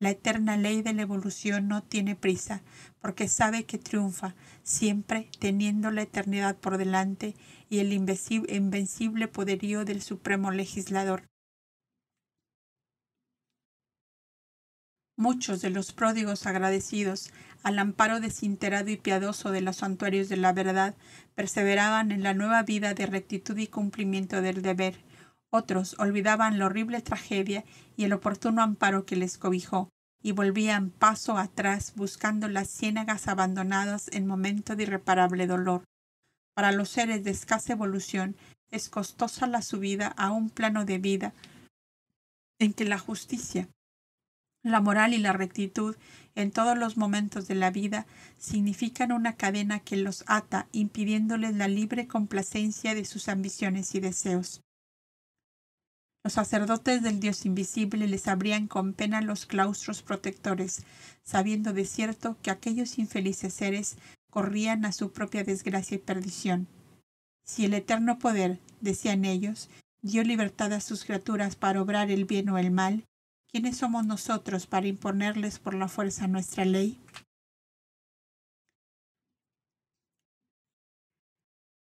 La eterna ley de la evolución no tiene prisa, porque sabe que triunfa, siempre teniendo la eternidad por delante y el invencible poderío del Supremo Legislador Muchos de los pródigos agradecidos, al amparo desinterado y piadoso de los santuarios de la verdad, perseveraban en la nueva vida de rectitud y cumplimiento del deber. Otros olvidaban la horrible tragedia y el oportuno amparo que les cobijó, y volvían paso atrás buscando las ciénagas abandonadas en momento de irreparable dolor. Para los seres de escasa evolución es costosa la subida a un plano de vida en que la justicia, la moral y la rectitud en todos los momentos de la vida significan una cadena que los ata, impidiéndoles la libre complacencia de sus ambiciones y deseos. Los sacerdotes del Dios invisible les abrían con pena los claustros protectores, sabiendo de cierto que aquellos infelices seres corrían a su propia desgracia y perdición. Si el eterno poder, decían ellos, dio libertad a sus criaturas para obrar el bien o el mal, ¿Quiénes somos nosotros para imponerles por la fuerza nuestra ley?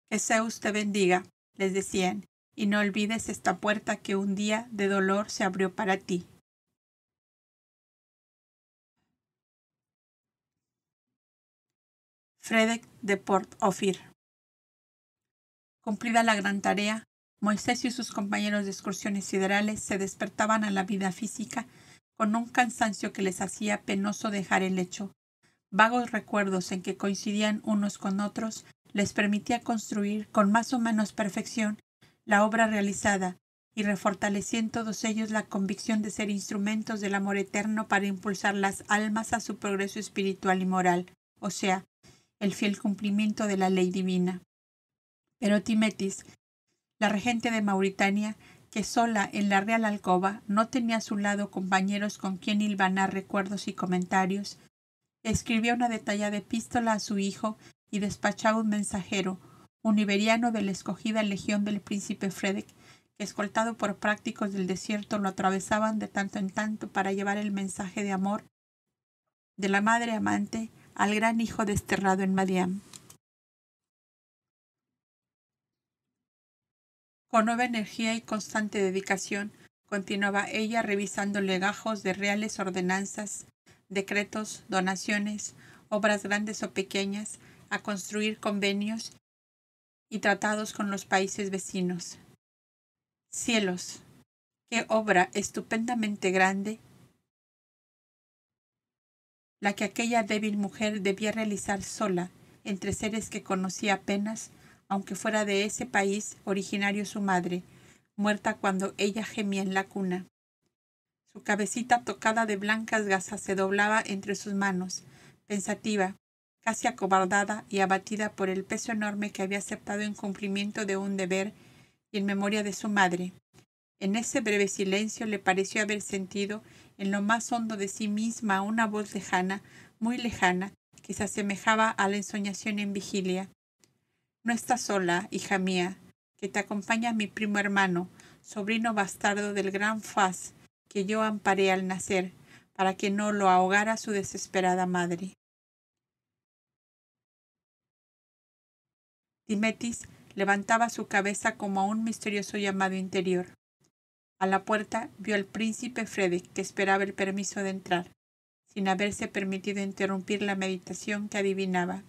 Que Zeus te bendiga, les decían, y no olvides esta puerta que un día de dolor se abrió para ti. Fredek de Port Offir. Cumplida la gran tarea, Moisés y sus compañeros de excursiones siderales se despertaban a la vida física con un cansancio que les hacía penoso dejar el lecho. Vagos recuerdos en que coincidían unos con otros les permitía construir con más o menos perfección la obra realizada y refortalecía todos ellos la convicción de ser instrumentos del amor eterno para impulsar las almas a su progreso espiritual y moral, o sea, el fiel cumplimiento de la ley divina. Pero Timetis, la regente de Mauritania, que sola en la real alcoba no tenía a su lado compañeros con quien hilvanar recuerdos y comentarios, escribió una detallada epístola a su hijo y despachaba un mensajero, un iberiano de la escogida legión del príncipe Frederick, que escoltado por prácticos del desierto lo atravesaban de tanto en tanto para llevar el mensaje de amor de la madre amante al gran hijo desterrado en Madiam. Con nueva energía y constante dedicación, continuaba ella revisando legajos de reales ordenanzas, decretos, donaciones, obras grandes o pequeñas, a construir convenios y tratados con los países vecinos. Cielos, qué obra estupendamente grande la que aquella débil mujer debía realizar sola entre seres que conocía apenas aunque fuera de ese país originario su madre, muerta cuando ella gemía en la cuna. Su cabecita tocada de blancas gasas se doblaba entre sus manos, pensativa, casi acobardada y abatida por el peso enorme que había aceptado en cumplimiento de un deber y en memoria de su madre. En ese breve silencio le pareció haber sentido en lo más hondo de sí misma una voz lejana, muy lejana, que se asemejaba a la ensoñación en vigilia, no estás sola, hija mía, que te acompaña mi primo hermano, sobrino bastardo del gran Faz, que yo amparé al nacer, para que no lo ahogara su desesperada madre. Timetis levantaba su cabeza como a un misterioso llamado interior. A la puerta vio al príncipe Frederick, que esperaba el permiso de entrar, sin haberse permitido interrumpir la meditación que adivinaba.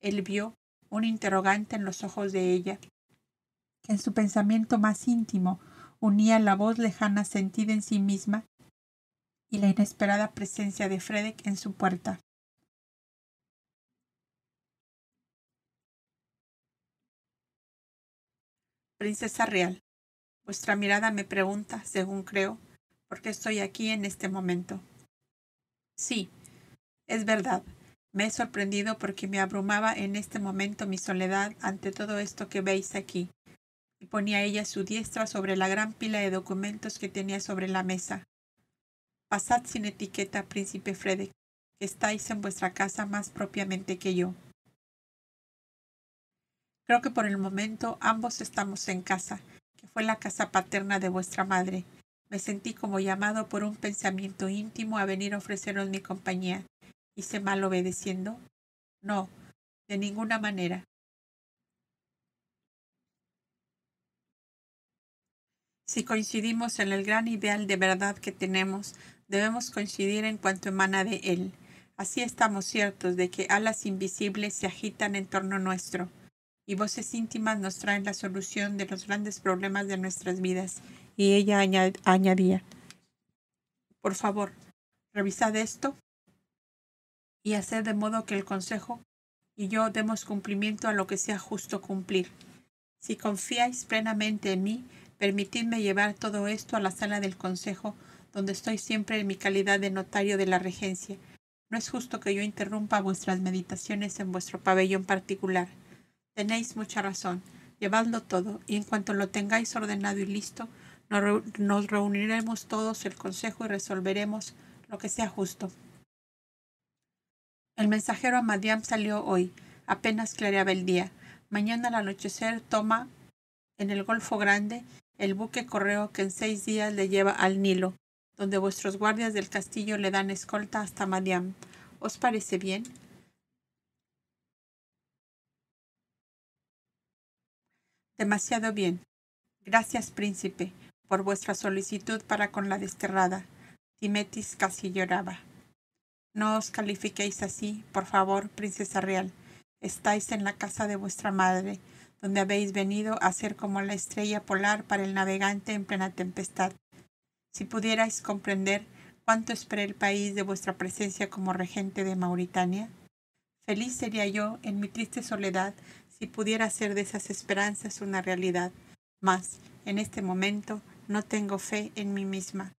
Él vio un interrogante en los ojos de ella, que en su pensamiento más íntimo unía la voz lejana sentida en sí misma y la inesperada presencia de Frederick en su puerta. Princesa Real, vuestra mirada me pregunta, según creo, por qué estoy aquí en este momento. Sí, es verdad, me he sorprendido porque me abrumaba en este momento mi soledad ante todo esto que veis aquí. Y ponía ella su diestra sobre la gran pila de documentos que tenía sobre la mesa. Pasad sin etiqueta, príncipe Frederick, que estáis en vuestra casa más propiamente que yo. Creo que por el momento ambos estamos en casa, que fue la casa paterna de vuestra madre. Me sentí como llamado por un pensamiento íntimo a venir a ofreceros mi compañía hice mal obedeciendo? No, de ninguna manera. Si coincidimos en el gran ideal de verdad que tenemos, debemos coincidir en cuanto emana de él. Así estamos ciertos de que alas invisibles se agitan en torno nuestro y voces íntimas nos traen la solución de los grandes problemas de nuestras vidas. Y ella añadía, por favor, revisad esto y hacer de modo que el Consejo y yo demos cumplimiento a lo que sea justo cumplir. Si confiáis plenamente en mí, permitidme llevar todo esto a la sala del Consejo, donde estoy siempre en mi calidad de notario de la Regencia. No es justo que yo interrumpa vuestras meditaciones en vuestro pabellón particular. Tenéis mucha razón. Llevadlo todo, y en cuanto lo tengáis ordenado y listo, nos reuniremos todos el consejo y resolveremos lo que sea justo. El mensajero a Madiam salió hoy, apenas clareaba el día. Mañana al anochecer toma en el Golfo Grande el buque correo que en seis días le lleva al Nilo, donde vuestros guardias del castillo le dan escolta hasta Madiam. ¿Os parece bien? Demasiado bien. Gracias, príncipe, por vuestra solicitud para con la desterrada. Timetis casi lloraba. No os califiquéis así, por favor, princesa real. Estáis en la casa de vuestra madre, donde habéis venido a ser como la estrella polar para el navegante en plena tempestad. Si pudierais comprender cuánto espera el país de vuestra presencia como regente de Mauritania, feliz sería yo en mi triste soledad si pudiera hacer de esas esperanzas una realidad. Mas, en este momento, no tengo fe en mí misma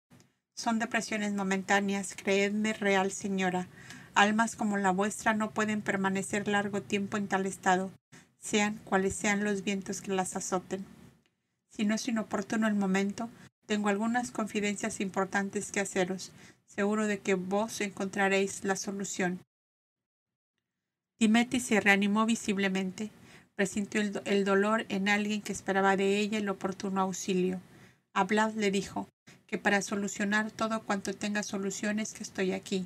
son depresiones momentáneas, creedme real, señora. Almas como la vuestra no pueden permanecer largo tiempo en tal estado, sean cuales sean los vientos que las azoten. Si no es inoportuno el momento, tengo algunas confidencias importantes que haceros, seguro de que vos encontraréis la solución. Timeti se reanimó visiblemente, presintió el dolor en alguien que esperaba de ella el oportuno auxilio. Hablad, le dijo, que para solucionar todo cuanto tenga soluciones que estoy aquí.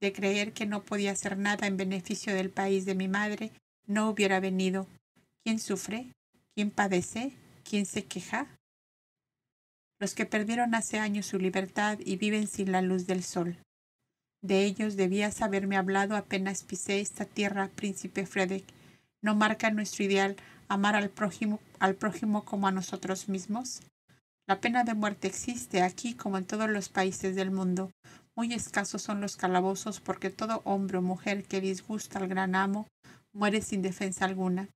De creer que no podía hacer nada en beneficio del país de mi madre, no hubiera venido. ¿Quién sufre? ¿Quién padece? ¿Quién se queja? Los que perdieron hace años su libertad y viven sin la luz del sol. De ellos debías haberme hablado apenas pisé esta tierra, príncipe Frederick. ¿No marca nuestro ideal amar al prójimo, al prójimo como a nosotros mismos? La pena de muerte existe aquí como en todos los países del mundo. Muy escasos son los calabozos porque todo hombre o mujer que disgusta al gran amo muere sin defensa alguna.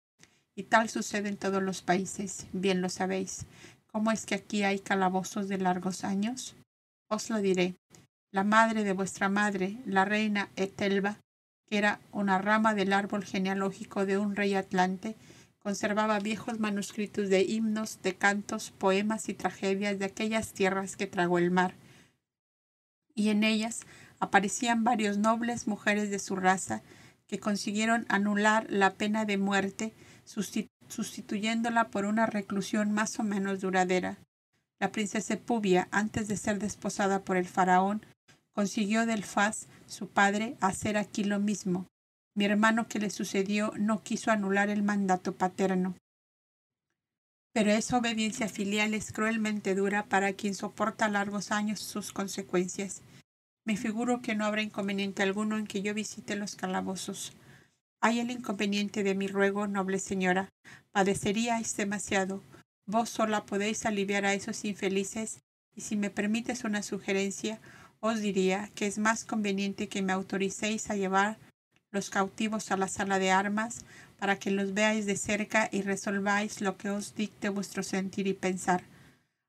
Y tal sucede en todos los países, bien lo sabéis. ¿Cómo es que aquí hay calabozos de largos años? Os lo diré. La madre de vuestra madre, la reina Etelba, que era una rama del árbol genealógico de un rey atlante, Conservaba viejos manuscritos de himnos, de cantos, poemas y tragedias de aquellas tierras que tragó el mar. Y en ellas aparecían varios nobles mujeres de su raza que consiguieron anular la pena de muerte, sustituyéndola por una reclusión más o menos duradera. La princesa Pubia, antes de ser desposada por el faraón, consiguió del Faz, su padre, hacer aquí lo mismo, mi hermano que le sucedió no quiso anular el mandato paterno. Pero esa obediencia filial es cruelmente dura para quien soporta largos años sus consecuencias. Me figuro que no habrá inconveniente alguno en que yo visite los calabozos. Hay el inconveniente de mi ruego, noble señora. Padeceríais demasiado. Vos sola podéis aliviar a esos infelices, y si me permites una sugerencia, os diría que es más conveniente que me autoricéis a llevar los cautivos a la sala de armas, para que los veáis de cerca y resolváis lo que os dicte vuestro sentir y pensar,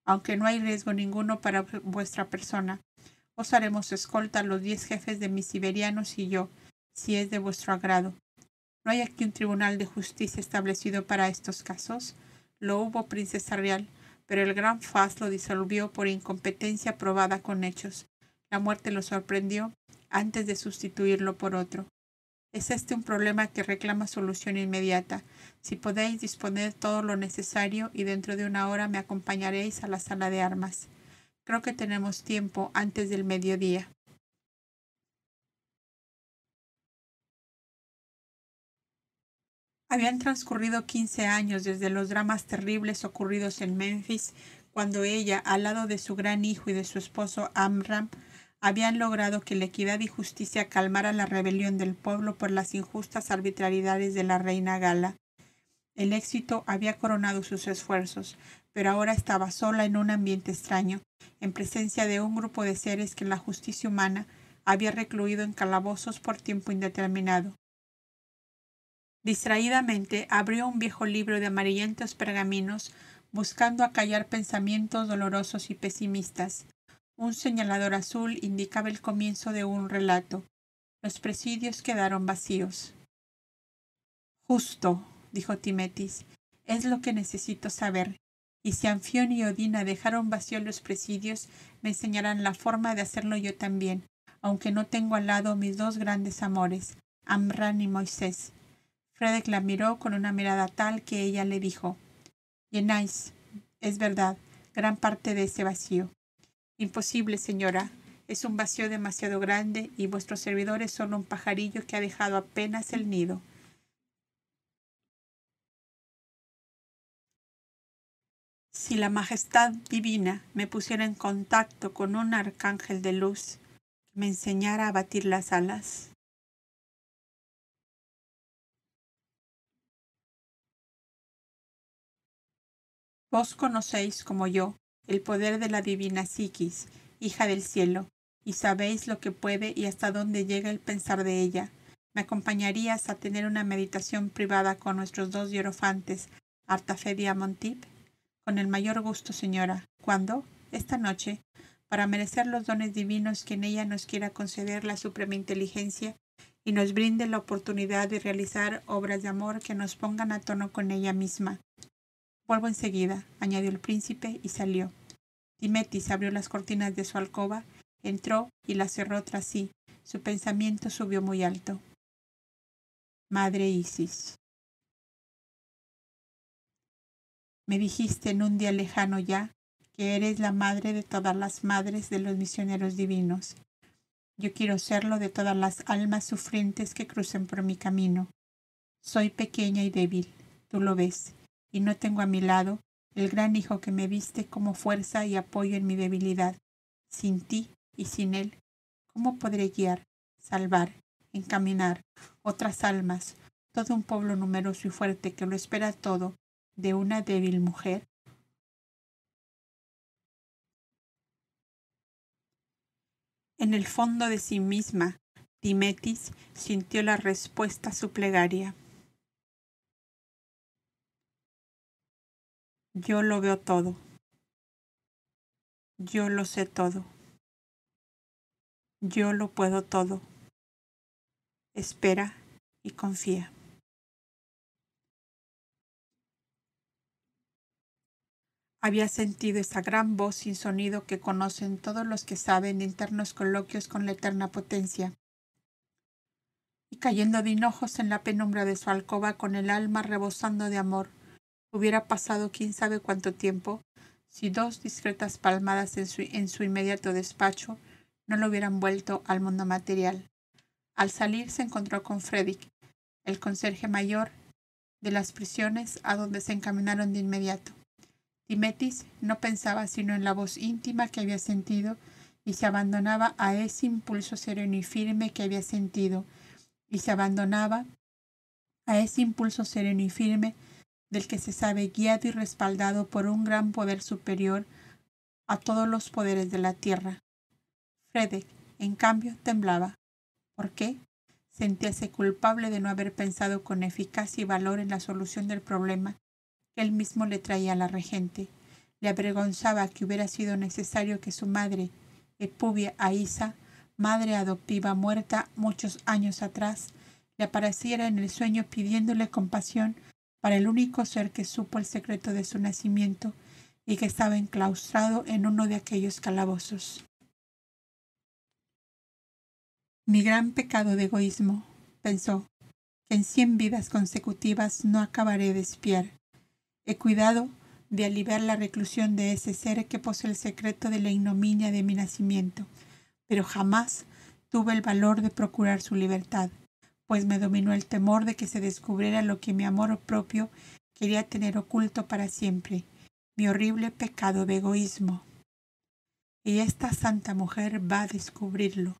aunque no hay riesgo ninguno para vuestra persona. Os haremos escolta los diez jefes de mis siberianos y yo, si es de vuestro agrado. ¿No hay aquí un tribunal de justicia establecido para estos casos? Lo hubo, princesa real, pero el gran Faz lo disolvió por incompetencia probada con hechos. La muerte lo sorprendió antes de sustituirlo por otro. Es este un problema que reclama solución inmediata. Si podéis disponer todo lo necesario y dentro de una hora me acompañaréis a la sala de armas. Creo que tenemos tiempo antes del mediodía. Habían transcurrido 15 años desde los dramas terribles ocurridos en Memphis, cuando ella, al lado de su gran hijo y de su esposo Amram, habían logrado que la equidad y justicia calmara la rebelión del pueblo por las injustas arbitrariedades de la reina Gala. El éxito había coronado sus esfuerzos, pero ahora estaba sola en un ambiente extraño, en presencia de un grupo de seres que la justicia humana había recluido en calabozos por tiempo indeterminado. Distraídamente abrió un viejo libro de amarillentos pergaminos, buscando acallar pensamientos dolorosos y pesimistas. Un señalador azul indicaba el comienzo de un relato. Los presidios quedaron vacíos. Justo, dijo Timetis, es lo que necesito saber. Y si Anfión y Odina dejaron vacíos los presidios, me enseñarán la forma de hacerlo yo también, aunque no tengo al lado mis dos grandes amores, Amran y Moisés. Fredek la miró con una mirada tal que ella le dijo, llenáis, es verdad, gran parte de ese vacío. Imposible, señora. Es un vacío demasiado grande y vuestros servidores son un pajarillo que ha dejado apenas el nido. Si la majestad divina me pusiera en contacto con un arcángel de luz me enseñara a batir las alas. Vos conocéis como yo el poder de la divina psiquis, hija del cielo, y sabéis lo que puede y hasta dónde llega el pensar de ella. Me acompañarías a tener una meditación privada con nuestros dos hierofantes, Artafed y Montip? Con el mayor gusto, señora. ¿Cuándo? Esta noche, para merecer los dones divinos que en ella nos quiera conceder la suprema inteligencia y nos brinde la oportunidad de realizar obras de amor que nos pongan a tono con ella misma. Vuelvo enseguida, añadió el príncipe y salió. Timetis abrió las cortinas de su alcoba, entró y las cerró tras sí. Su pensamiento subió muy alto. Madre Isis. Me dijiste en un día lejano ya que eres la madre de todas las madres de los misioneros divinos. Yo quiero serlo de todas las almas sufrientes que crucen por mi camino. Soy pequeña y débil, tú lo ves, y no tengo a mi lado el gran Hijo que me viste como fuerza y apoyo en mi debilidad. Sin ti y sin Él, ¿cómo podré guiar, salvar, encaminar otras almas, todo un pueblo numeroso y fuerte que lo espera todo de una débil mujer? En el fondo de sí misma, Timetis sintió la respuesta a su plegaria. Yo lo veo todo. Yo lo sé todo. Yo lo puedo todo. Espera y confía. Había sentido esa gran voz sin sonido que conocen todos los que saben internos coloquios con la eterna potencia. Y cayendo de hinojos en la penumbra de su alcoba con el alma rebosando de amor, Hubiera pasado quién sabe cuánto tiempo si dos discretas palmadas en su, inmediato despacho no lo hubieran vuelto al mundo material. Al salir se encontró con Frederick, el conserje mayor de las prisiones a donde se encaminaron de inmediato. Timetis no pensaba sino en la voz íntima que había sentido y se abandonaba a ese impulso sereno y firme que había sentido y se abandonaba a ese impulso sereno y firme del que se sabe guiado y respaldado por un gran poder superior a todos los poderes de la tierra. Frederick, en cambio, temblaba. ¿Por qué? Sentíase culpable de no haber pensado con eficacia y valor en la solución del problema que él mismo le traía a la regente. Le avergonzaba que hubiera sido necesario que su madre, Epubia Aisa, madre adoptiva muerta muchos años atrás, le apareciera en el sueño pidiéndole compasión para el único ser que supo el secreto de su nacimiento y que estaba enclaustrado en uno de aquellos calabozos. Mi gran pecado de egoísmo, pensó, que en cien vidas consecutivas no acabaré de espiar. He cuidado de aliviar la reclusión de ese ser que posee el secreto de la ignominia de mi nacimiento, pero jamás tuve el valor de procurar su libertad pues me dominó el temor de que se descubriera lo que mi amor propio quería tener oculto para siempre, mi horrible pecado de egoísmo. Y esta santa mujer va a descubrirlo.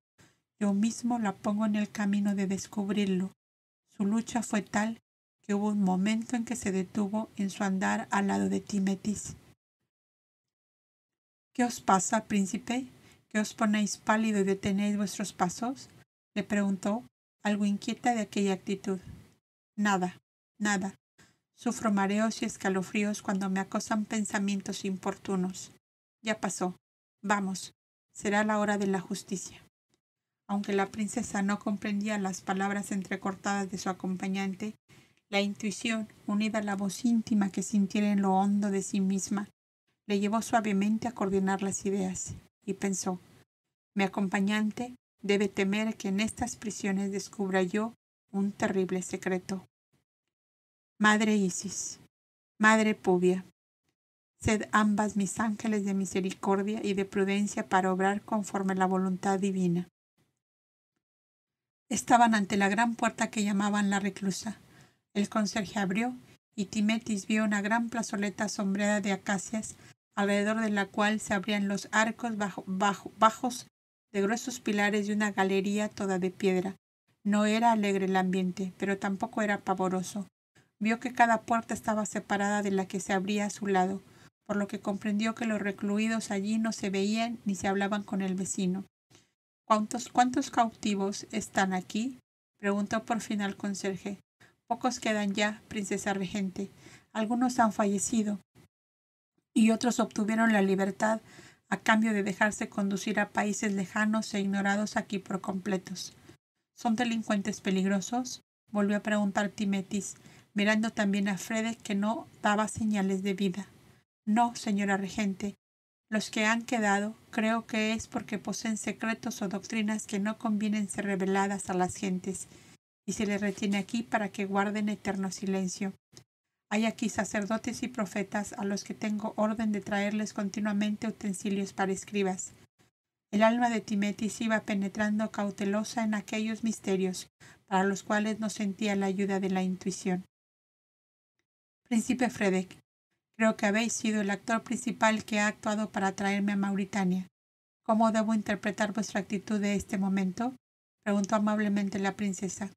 Yo mismo la pongo en el camino de descubrirlo. Su lucha fue tal que hubo un momento en que se detuvo en su andar al lado de Timetis. ¿Qué os pasa, príncipe? ¿Qué os ponéis pálido y detenéis vuestros pasos? le preguntó algo inquieta de aquella actitud. Nada, nada. Sufro mareos y escalofríos cuando me acosan pensamientos importunos. Ya pasó. Vamos, será la hora de la justicia. Aunque la princesa no comprendía las palabras entrecortadas de su acompañante, la intuición, unida a la voz íntima que sintiera en lo hondo de sí misma, le llevó suavemente a coordinar las ideas, y pensó, mi acompañante debe temer que en estas prisiones descubra yo un terrible secreto. Madre Isis, Madre Pubia, sed ambas mis ángeles de misericordia y de prudencia para obrar conforme la voluntad divina. Estaban ante la gran puerta que llamaban la reclusa. El conserje abrió y Timetis vio una gran plazoleta sombreada de acacias, alrededor de la cual se abrían los arcos bajo, bajos de gruesos pilares y una galería toda de piedra. No era alegre el ambiente, pero tampoco era pavoroso. Vio que cada puerta estaba separada de la que se abría a su lado, por lo que comprendió que los recluidos allí no se veían ni se hablaban con el vecino. ¿Cuántos, cuántos cautivos están aquí? preguntó por fin al conserje. Pocos quedan ya, princesa regente. Algunos han fallecido y otros obtuvieron la libertad a cambio de dejarse conducir a países lejanos e ignorados aquí por completos. ¿Son delincuentes peligrosos? volvió a preguntar Timetis, mirando también a fred que no daba señales de vida. No, señora regente. Los que han quedado creo que es porque poseen secretos o doctrinas que no convienen ser reveladas a las gentes, y se les retiene aquí para que guarden eterno silencio. Hay aquí sacerdotes y profetas a los que tengo orden de traerles continuamente utensilios para escribas. El alma de Timetis iba penetrando cautelosa en aquellos misterios para los cuales no sentía la ayuda de la intuición. Príncipe Fredek, creo que habéis sido el actor principal que ha actuado para traerme a Mauritania. ¿Cómo debo interpretar vuestra actitud de este momento? preguntó amablemente la princesa.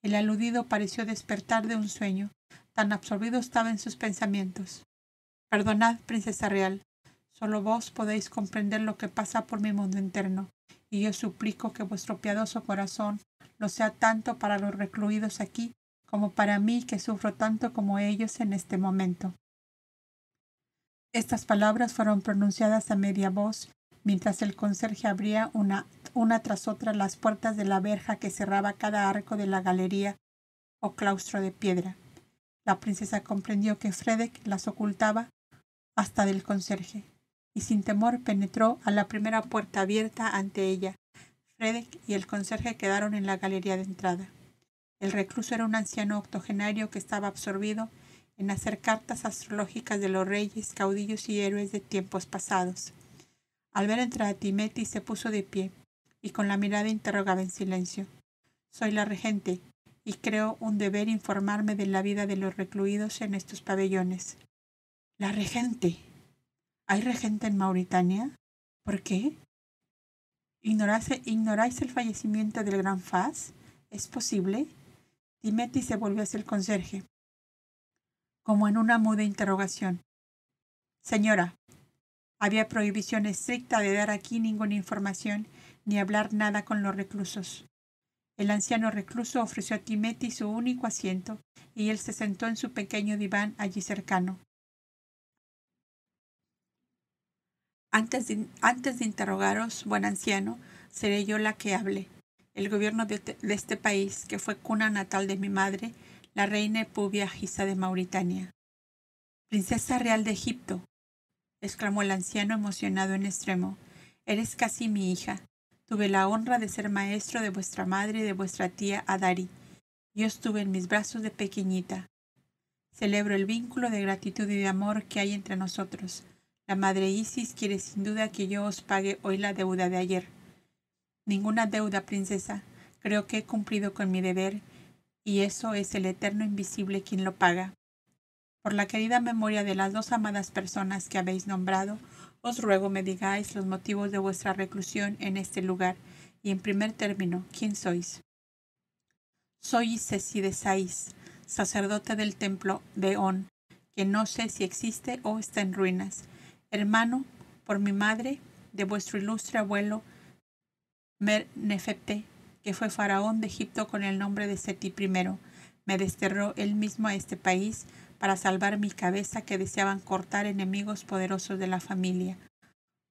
El aludido pareció despertar de un sueño tan absorbido estaba en sus pensamientos. Perdonad, princesa real, solo vos podéis comprender lo que pasa por mi mundo interno, y yo suplico que vuestro piadoso corazón lo sea tanto para los recluidos aquí como para mí que sufro tanto como ellos en este momento. Estas palabras fueron pronunciadas a media voz mientras el conserje abría una, una tras otra las puertas de la verja que cerraba cada arco de la galería o claustro de piedra. La princesa comprendió que Fredek las ocultaba hasta del conserje, y sin temor penetró a la primera puerta abierta ante ella. Fredek y el conserje quedaron en la galería de entrada. El recluso era un anciano octogenario que estaba absorbido en hacer cartas astrológicas de los reyes, caudillos y héroes de tiempos pasados. Al ver entrar a Timeti se puso de pie y con la mirada interrogaba en silencio. Soy la regente, y creo un deber informarme de la vida de los recluidos en estos pabellones. La regente. ¿Hay regente en Mauritania? ¿Por qué? ¿Ignoráis el fallecimiento del gran Faz? ¿Es posible? Dimeti se volvió hacia el conserje, como en una muda interrogación. Señora, había prohibición estricta de dar aquí ninguna información ni hablar nada con los reclusos. El anciano recluso ofreció a Timeti su único asiento y él se sentó en su pequeño diván allí cercano. Antes de, interrogaros, buen anciano, seré yo la que hable. El gobierno de, este país, que fue cuna natal de mi madre, la reina Epubia Gisa de Mauritania. Princesa real de Egipto, exclamó el anciano emocionado en extremo, eres casi mi hija. Tuve la honra de ser maestro de vuestra madre y de vuestra tía Adari. Yo estuve en mis brazos de pequeñita. Celebro el vínculo de gratitud y de amor que hay entre nosotros. La madre Isis quiere sin duda que yo os pague hoy la deuda de ayer. Ninguna deuda, princesa. Creo que he cumplido con mi deber, y eso es el eterno invisible quien lo paga. Por la querida memoria de las dos amadas personas que habéis nombrado, os ruego me digáis los motivos de vuestra reclusión en este lugar, y en primer término, ¿quién sois? Soy Ceci de sacerdote del templo de On, que no sé si existe o está en ruinas. Hermano, por mi madre, de vuestro ilustre abuelo Nefete, que fue faraón de Egipto con el nombre de Seti I. Me desterró él mismo a este país para salvar mi cabeza que deseaban cortar enemigos poderosos de la familia.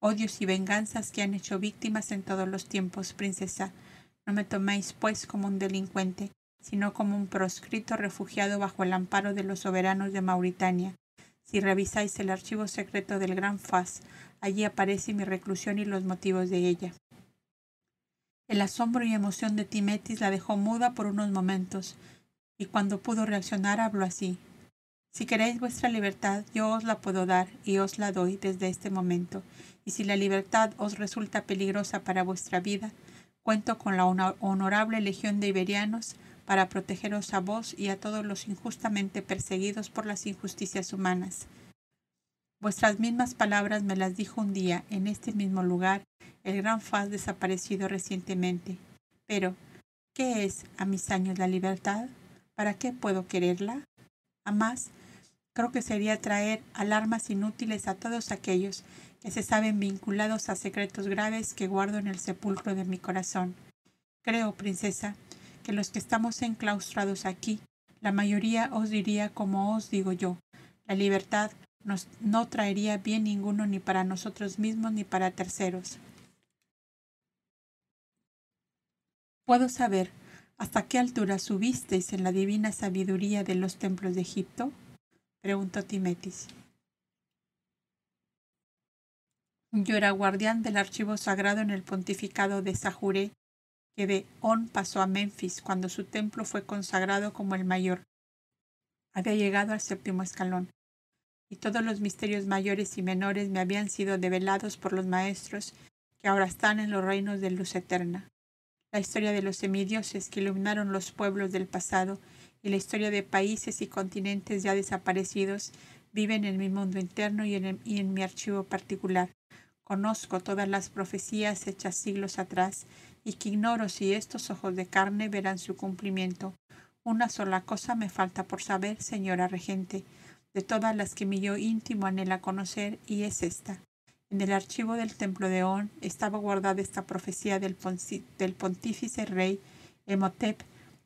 Odios y venganzas que han hecho víctimas en todos los tiempos, princesa. No me toméis, pues, como un delincuente, sino como un proscrito refugiado bajo el amparo de los soberanos de Mauritania. Si revisáis el archivo secreto del Gran Faz, allí aparece mi reclusión y los motivos de ella. El asombro y emoción de Timetis la dejó muda por unos momentos, y cuando pudo reaccionar habló así. Si queréis vuestra libertad, yo os la puedo dar y os la doy desde este momento. Y si la libertad os resulta peligrosa para vuestra vida, cuento con la honorable Legión de Iberianos para protegeros a vos y a todos los injustamente perseguidos por las injusticias humanas. Vuestras mismas palabras me las dijo un día, en este mismo lugar, el gran Faz desaparecido recientemente. Pero, ¿qué es a mis años la libertad? ¿Para qué puedo quererla? A creo que sería traer alarmas inútiles a todos aquellos que se saben vinculados a secretos graves que guardo en el sepulcro de mi corazón. Creo, princesa, que los que estamos enclaustrados aquí, la mayoría os diría como os digo yo, la libertad no traería bien ninguno ni para nosotros mismos ni para terceros. Puedo saber hasta qué altura subisteis en la divina sabiduría de los templos de Egipto preguntó Timetis. Yo era guardián del archivo sagrado en el pontificado de Sahuré, que de On pasó a Memphis cuando su templo fue consagrado como el mayor. Había llegado al séptimo escalón, y todos los misterios mayores y menores me habían sido develados por los maestros que ahora están en los reinos de luz eterna. La historia de los semidioses que iluminaron los pueblos del pasado y la historia de países y continentes ya desaparecidos viven en mi mundo interno y en, mi archivo particular. Conozco todas las profecías hechas siglos atrás y que ignoro si estos ojos de carne verán su cumplimiento. Una sola cosa me falta por saber, señora regente, de todas las que mi yo íntimo anhela conocer, y es esta. En el archivo del templo de On estaba guardada esta profecía del, pontífice rey Emotep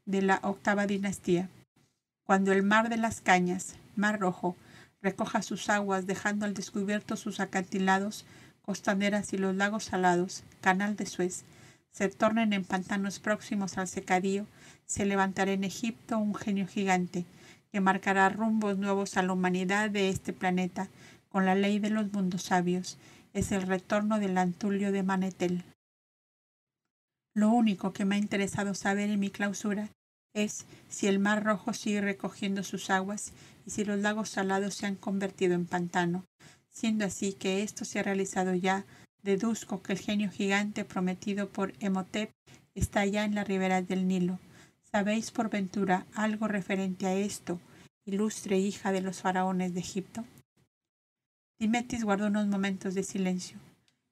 de la octava dinastía. Cuando el mar de las cañas, mar rojo, recoja sus aguas dejando al descubierto sus acantilados, costaneras y los lagos salados, canal de Suez, se tornen en pantanos próximos al secadío, se levantará en Egipto un genio gigante que marcará rumbos nuevos a la humanidad de este planeta con la ley de los mundos sabios. Es el retorno del antulio de Manetel. Lo único que me ha interesado saber en mi clausura es si el mar rojo sigue recogiendo sus aguas y si los lagos salados se han convertido en pantano. Siendo así que esto se ha realizado ya, deduzco que el genio gigante prometido por Emotep está ya en la ribera del Nilo. ¿Sabéis por ventura algo referente a esto, ilustre hija de los faraones de Egipto? Dimetis guardó unos momentos de silencio.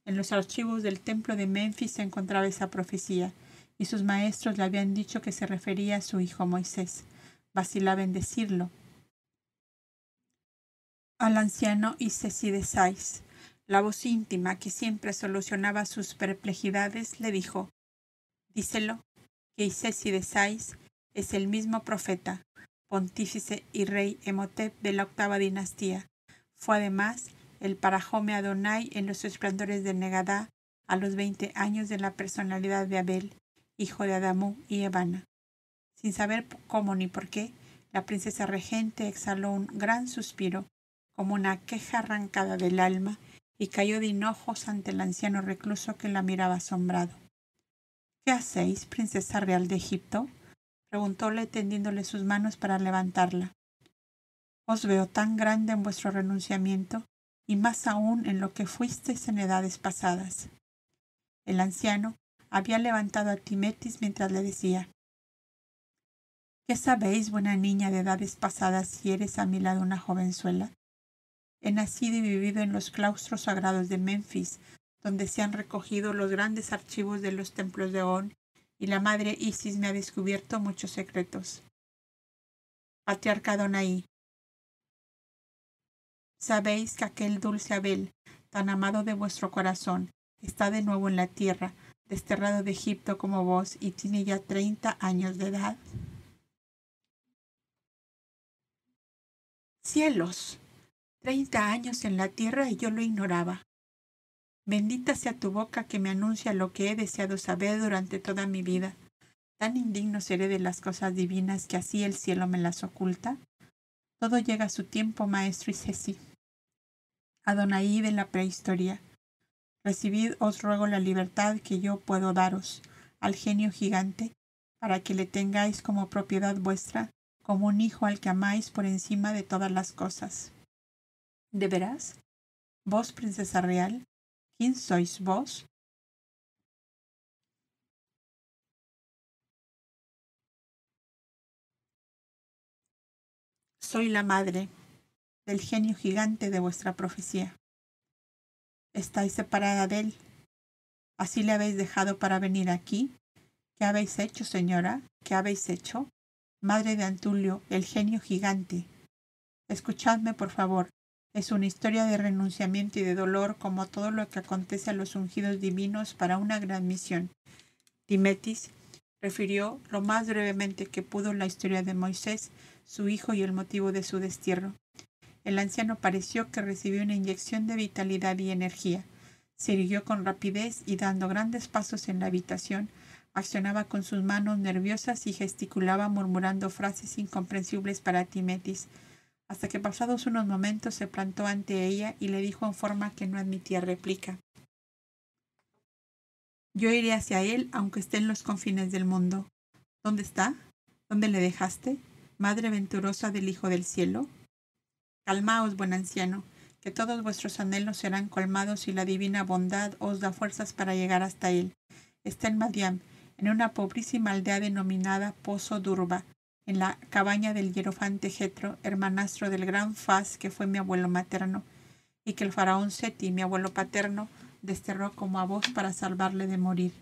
En los archivos del templo de Memphis se encontraba esa profecía, y sus maestros le habían dicho que se refería a su hijo Moisés. Vacilaba en decirlo. Al anciano Sais, la voz íntima que siempre solucionaba sus perplejidades, le dijo, Díselo, que Sais es el mismo profeta, pontífice y rey Emotep de la octava dinastía. Fue además el Parajome Adonai en los esplendores de Negadá a los veinte años de la personalidad de Abel, hijo de Adamú y Evana. Sin saber cómo ni por qué, la princesa regente exhaló un gran suspiro, como una queja arrancada del alma, y cayó de hinojos ante el anciano recluso que la miraba asombrado. ¿Qué hacéis, princesa real de Egipto? preguntóle tendiéndole sus manos para levantarla. Os veo tan grande en vuestro renunciamiento y más aún en lo que fuisteis en edades pasadas. El anciano había levantado a Timetis mientras le decía, ¿Qué sabéis, buena niña de edades pasadas, si eres a mi lado una jovenzuela? He nacido y vivido en los claustros sagrados de Memphis, donde se han recogido los grandes archivos de los templos de On, y la madre Isis me ha descubierto muchos secretos. Patriarca Donaí, Sabéis que aquel dulce Abel, tan amado de vuestro corazón, está de nuevo en la tierra, desterrado de Egipto como vos, y tiene ya treinta años de edad. Cielos, treinta años en la tierra y yo lo ignoraba. Bendita sea tu boca que me anuncia lo que he deseado saber durante toda mi vida. ¿Tan indigno seré de las cosas divinas que así el cielo me las oculta? Todo llega a su tiempo, maestro y Ceci. Adonai de la prehistoria. Recibid, os ruego, la libertad que yo puedo daros al genio gigante, para que le tengáis como propiedad vuestra, como un hijo al que amáis por encima de todas las cosas. ¿De veras? ¿Vos, princesa real? ¿Quién sois vos? Soy la madre, del genio gigante de vuestra profecía. Estáis separada de él. Así le habéis dejado para venir aquí. ¿Qué habéis hecho, señora? ¿Qué habéis hecho? Madre de Antulio, el genio gigante. Escuchadme, por favor. Es una historia de renunciamiento y de dolor como todo lo que acontece a los ungidos divinos para una gran misión. Timetis refirió lo más brevemente que pudo la historia de Moisés, su hijo y el motivo de su destierro. El anciano pareció que recibió una inyección de vitalidad y energía. Se irguió con rapidez y dando grandes pasos en la habitación, accionaba con sus manos nerviosas y gesticulaba murmurando frases incomprensibles para Timetis, hasta que pasados unos momentos se plantó ante ella y le dijo en forma que no admitía réplica. Yo iré hacia él aunque esté en los confines del mundo. ¿Dónde está? ¿Dónde le dejaste? Madre venturosa del Hijo del Cielo, Calmaos, buen anciano, que todos vuestros anhelos serán colmados y la divina bondad os da fuerzas para llegar hasta él. Está en Madiam, en una pobrísima aldea denominada Pozo Durba, en la cabaña del hierofante Jetro, hermanastro del gran Faz, que fue mi abuelo materno, y que el faraón Seti, mi abuelo paterno, desterró como a vos para salvarle de morir.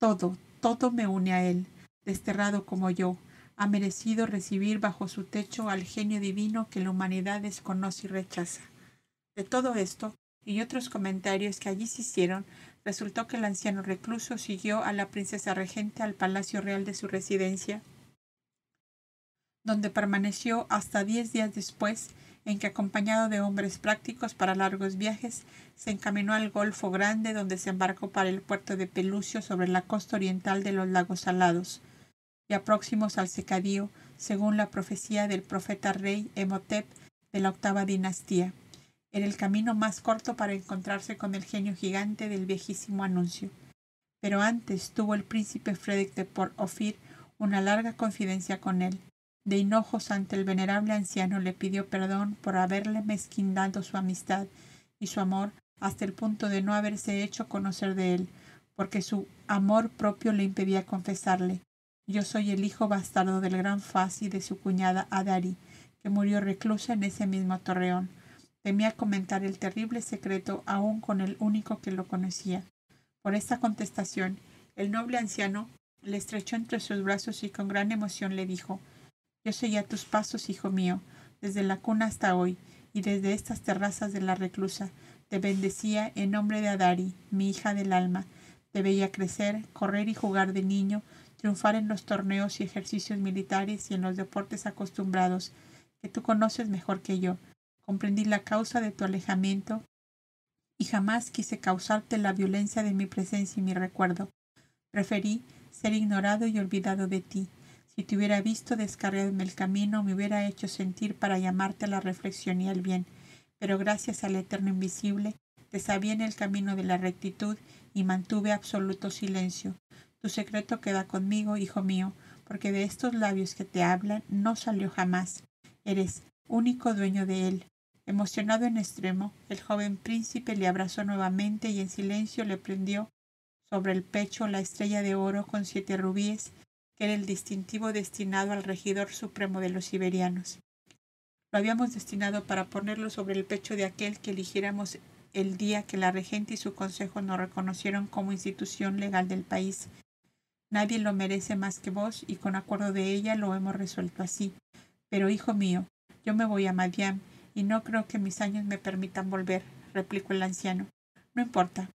Todo, todo me une a él, desterrado como yo, ha merecido recibir bajo su techo al genio divino que la humanidad desconoce y rechaza. De todo esto y otros comentarios que allí se hicieron, resultó que el anciano recluso siguió a la princesa regente al palacio real de su residencia, donde permaneció hasta diez días después, en que acompañado de hombres prácticos para largos viajes, se encaminó al Golfo Grande, donde se embarcó para el puerto de Pelucio sobre la costa oriental de los lagos salados a próximos al secadío, según la profecía del profeta rey Emotep de la octava dinastía. Era el camino más corto para encontrarse con el genio gigante del viejísimo anuncio. Pero antes tuvo el príncipe Frederick de Port una larga confidencia con él. De hinojos ante el venerable anciano le pidió perdón por haberle mezquindado su amistad y su amor hasta el punto de no haberse hecho conocer de él, porque su amor propio le impedía confesarle yo soy el hijo bastardo del gran Faz y de su cuñada Adari, que murió reclusa en ese mismo torreón. Temía comentar el terrible secreto aún con el único que lo conocía. Por esta contestación, el noble anciano le estrechó entre sus brazos y con gran emoción le dijo Yo seguía tus pasos, hijo mío, desde la cuna hasta hoy, y desde estas terrazas de la reclusa, te bendecía en nombre de Adari, mi hija del alma. Te veía crecer, correr y jugar de niño, triunfar en los torneos y ejercicios militares y en los deportes acostumbrados, que tú conoces mejor que yo. Comprendí la causa de tu alejamiento y jamás quise causarte la violencia de mi presencia y mi recuerdo. Preferí ser ignorado y olvidado de ti. Si te hubiera visto descargarme el camino, me hubiera hecho sentir para llamarte a la reflexión y al bien. Pero gracias al Eterno Invisible, te sabía en el camino de la rectitud y mantuve absoluto silencio. Tu secreto queda conmigo, hijo mío, porque de estos labios que te hablan no salió jamás. Eres único dueño de él. Emocionado en extremo, el joven príncipe le abrazó nuevamente y en silencio le prendió sobre el pecho la estrella de oro con siete rubíes, que era el distintivo destinado al regidor supremo de los siberianos. Lo habíamos destinado para ponerlo sobre el pecho de aquel que eligiéramos el día que la regente y su consejo nos reconocieron como institución legal del país Nadie lo merece más que vos y con acuerdo de ella lo hemos resuelto así. Pero, hijo mío, yo me voy a Madiam y no creo que mis años me permitan volver, replicó el anciano. No importa.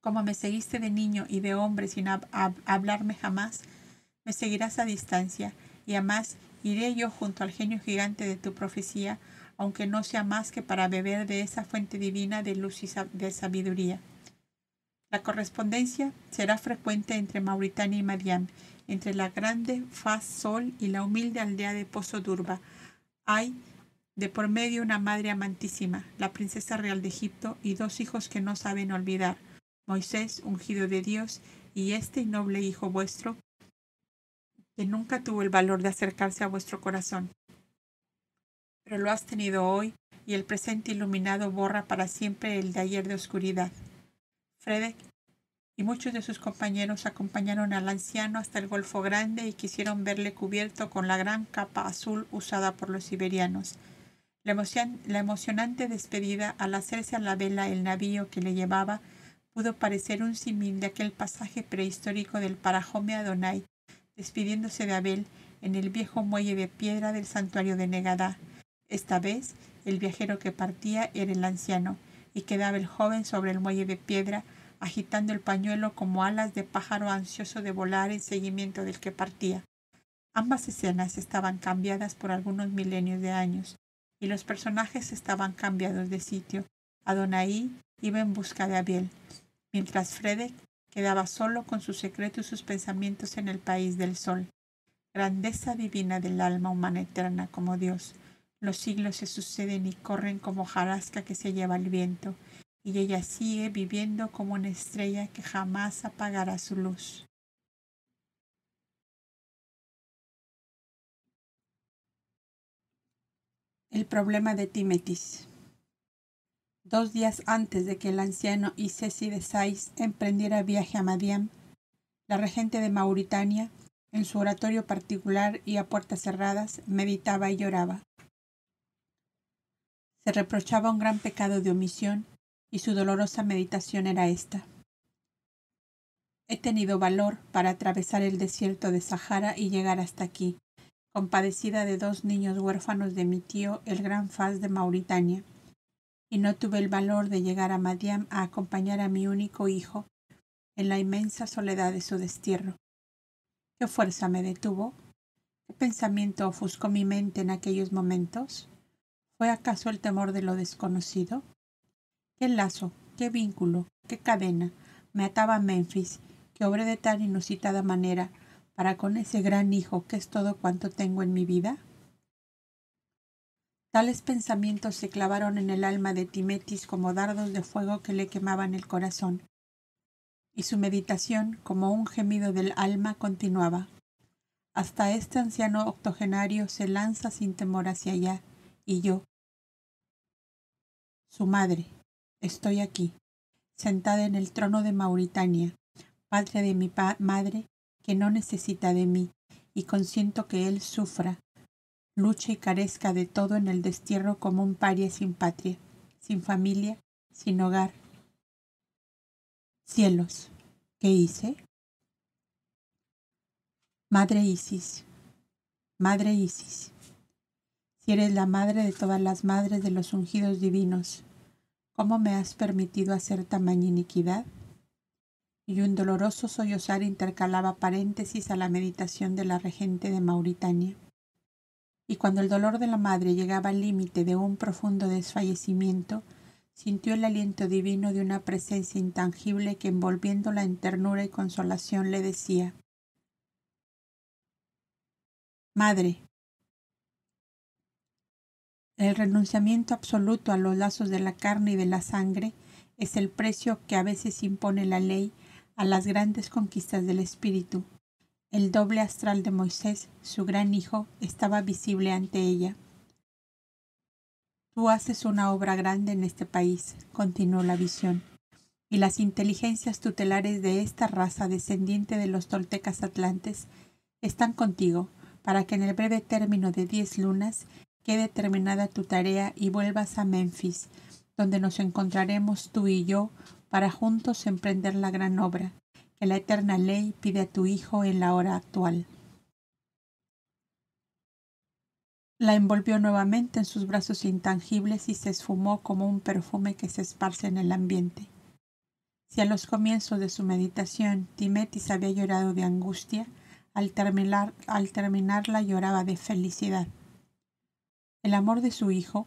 Como me seguiste de niño y de hombre sin hablarme jamás, me seguirás a distancia y además iré yo junto al genio gigante de tu profecía, aunque no sea más que para beber de esa fuente divina de luz y de sabiduría. La correspondencia será frecuente entre Mauritania y Madian, entre la grande Faz Sol y la humilde aldea de Pozo Durba. Hay de por medio una madre amantísima, la princesa real de Egipto, y dos hijos que no saben olvidar, Moisés, ungido de Dios, y este noble hijo vuestro, que nunca tuvo el valor de acercarse a vuestro corazón. Pero lo has tenido hoy, y el presente iluminado borra para siempre el de ayer de oscuridad. Fredek y muchos de sus compañeros acompañaron al anciano hasta el Golfo Grande y quisieron verle cubierto con la gran capa azul usada por los siberianos. La, emocionante despedida al hacerse a la vela el navío que le llevaba pudo parecer un simil de aquel pasaje prehistórico del Parajome Adonai, despidiéndose de Abel en el viejo muelle de piedra del santuario de Negadá. Esta vez, el viajero que partía era el anciano, y quedaba el joven sobre el muelle de piedra agitando el pañuelo como alas de pájaro ansioso de volar en seguimiento del que partía. Ambas escenas estaban cambiadas por algunos milenios de años, y los personajes estaban cambiados de sitio. Adonai iba en busca de Abiel, mientras Fredek quedaba solo con su secreto y sus pensamientos en el país del sol. Grandeza divina del alma humana eterna como Dios. Los siglos se suceden y corren como jarasca que se lleva el viento y ella sigue viviendo como una estrella que jamás apagará su luz. El problema de Timetis. Dos días antes de que el anciano Ceci de Sais emprendiera viaje a Madiam, la regente de Mauritania, en su oratorio particular y a puertas cerradas, meditaba y lloraba. Se reprochaba un gran pecado de omisión y su dolorosa meditación era esta. He tenido valor para atravesar el desierto de Sahara y llegar hasta aquí, compadecida de dos niños huérfanos de mi tío, el gran Faz de Mauritania, y no tuve el valor de llegar a Madiam a acompañar a mi único hijo en la inmensa soledad de su destierro. ¿Qué fuerza me detuvo? ¿Qué pensamiento ofuscó mi mente en aquellos momentos? ¿Fue acaso el temor de lo desconocido? Qué lazo, qué vínculo, qué cadena me ataba a Memphis, que obré de tan inusitada manera para con ese gran hijo que es todo cuanto tengo en mi vida. Tales pensamientos se clavaron en el alma de Timetis como dardos de fuego que le quemaban el corazón, y su meditación, como un gemido del alma, continuaba. Hasta este anciano octogenario se lanza sin temor hacia allá, y yo, su madre, estoy aquí, sentada en el trono de Mauritania, patria de mi madre, que no necesita de mí, y consiento que él sufra, luche y carezca de todo en el destierro como un paria sin patria, sin familia, sin hogar. Cielos, ¿qué hice? Madre Isis, Madre Isis, si eres la madre de todas las madres de los ungidos divinos, ¿Cómo me has permitido hacer tamaña iniquidad? Y un doloroso sollozar intercalaba paréntesis a la meditación de la regente de Mauritania. Y cuando el dolor de la madre llegaba al límite de un profundo desfallecimiento, sintió el aliento divino de una presencia intangible que envolviéndola en ternura y consolación le decía Madre, el renunciamiento absoluto a los lazos de la carne y de la sangre es el precio que a veces impone la ley a las grandes conquistas del espíritu. El doble astral de Moisés, su gran hijo, estaba visible ante ella. Tú haces una obra grande en este país, continuó la visión, y las inteligencias tutelares de esta raza descendiente de los toltecas atlantes están contigo para que en el breve término de diez lunas quede terminada tu tarea y vuelvas a Memphis, donde nos encontraremos tú y yo para juntos emprender la gran obra que la eterna ley pide a tu Hijo en la hora actual. La envolvió nuevamente en sus brazos intangibles y se esfumó como un perfume que se esparce en el ambiente. Si a los comienzos de su meditación Timetis había llorado de angustia, al, terminar, al terminarla lloraba de felicidad. El amor de su Hijo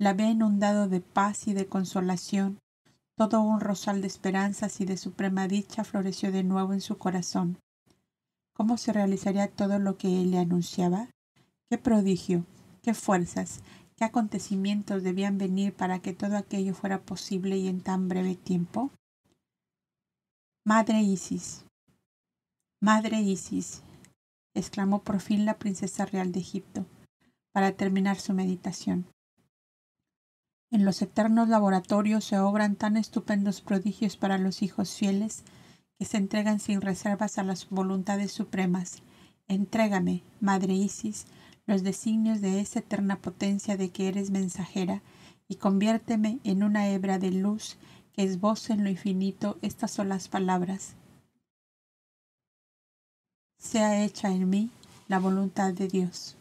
la ve inundado de paz y de consolación. Todo un rosal de esperanzas y de suprema dicha floreció de nuevo en su corazón. ¿Cómo se realizaría todo lo que él le anunciaba? ¿Qué prodigio, qué fuerzas, qué acontecimientos debían venir para que todo aquello fuera posible y en tan breve tiempo? Madre Isis, Madre Isis, exclamó por fin la princesa real de Egipto, para terminar su meditación. En los eternos laboratorios se obran tan estupendos prodigios para los hijos fieles que se entregan sin reservas a las voluntades supremas. Entrégame, Madre Isis, los designios de esa eterna potencia de que eres mensajera y conviérteme en una hebra de luz que esboce en lo infinito estas solas palabras. Sea hecha en mí la voluntad de Dios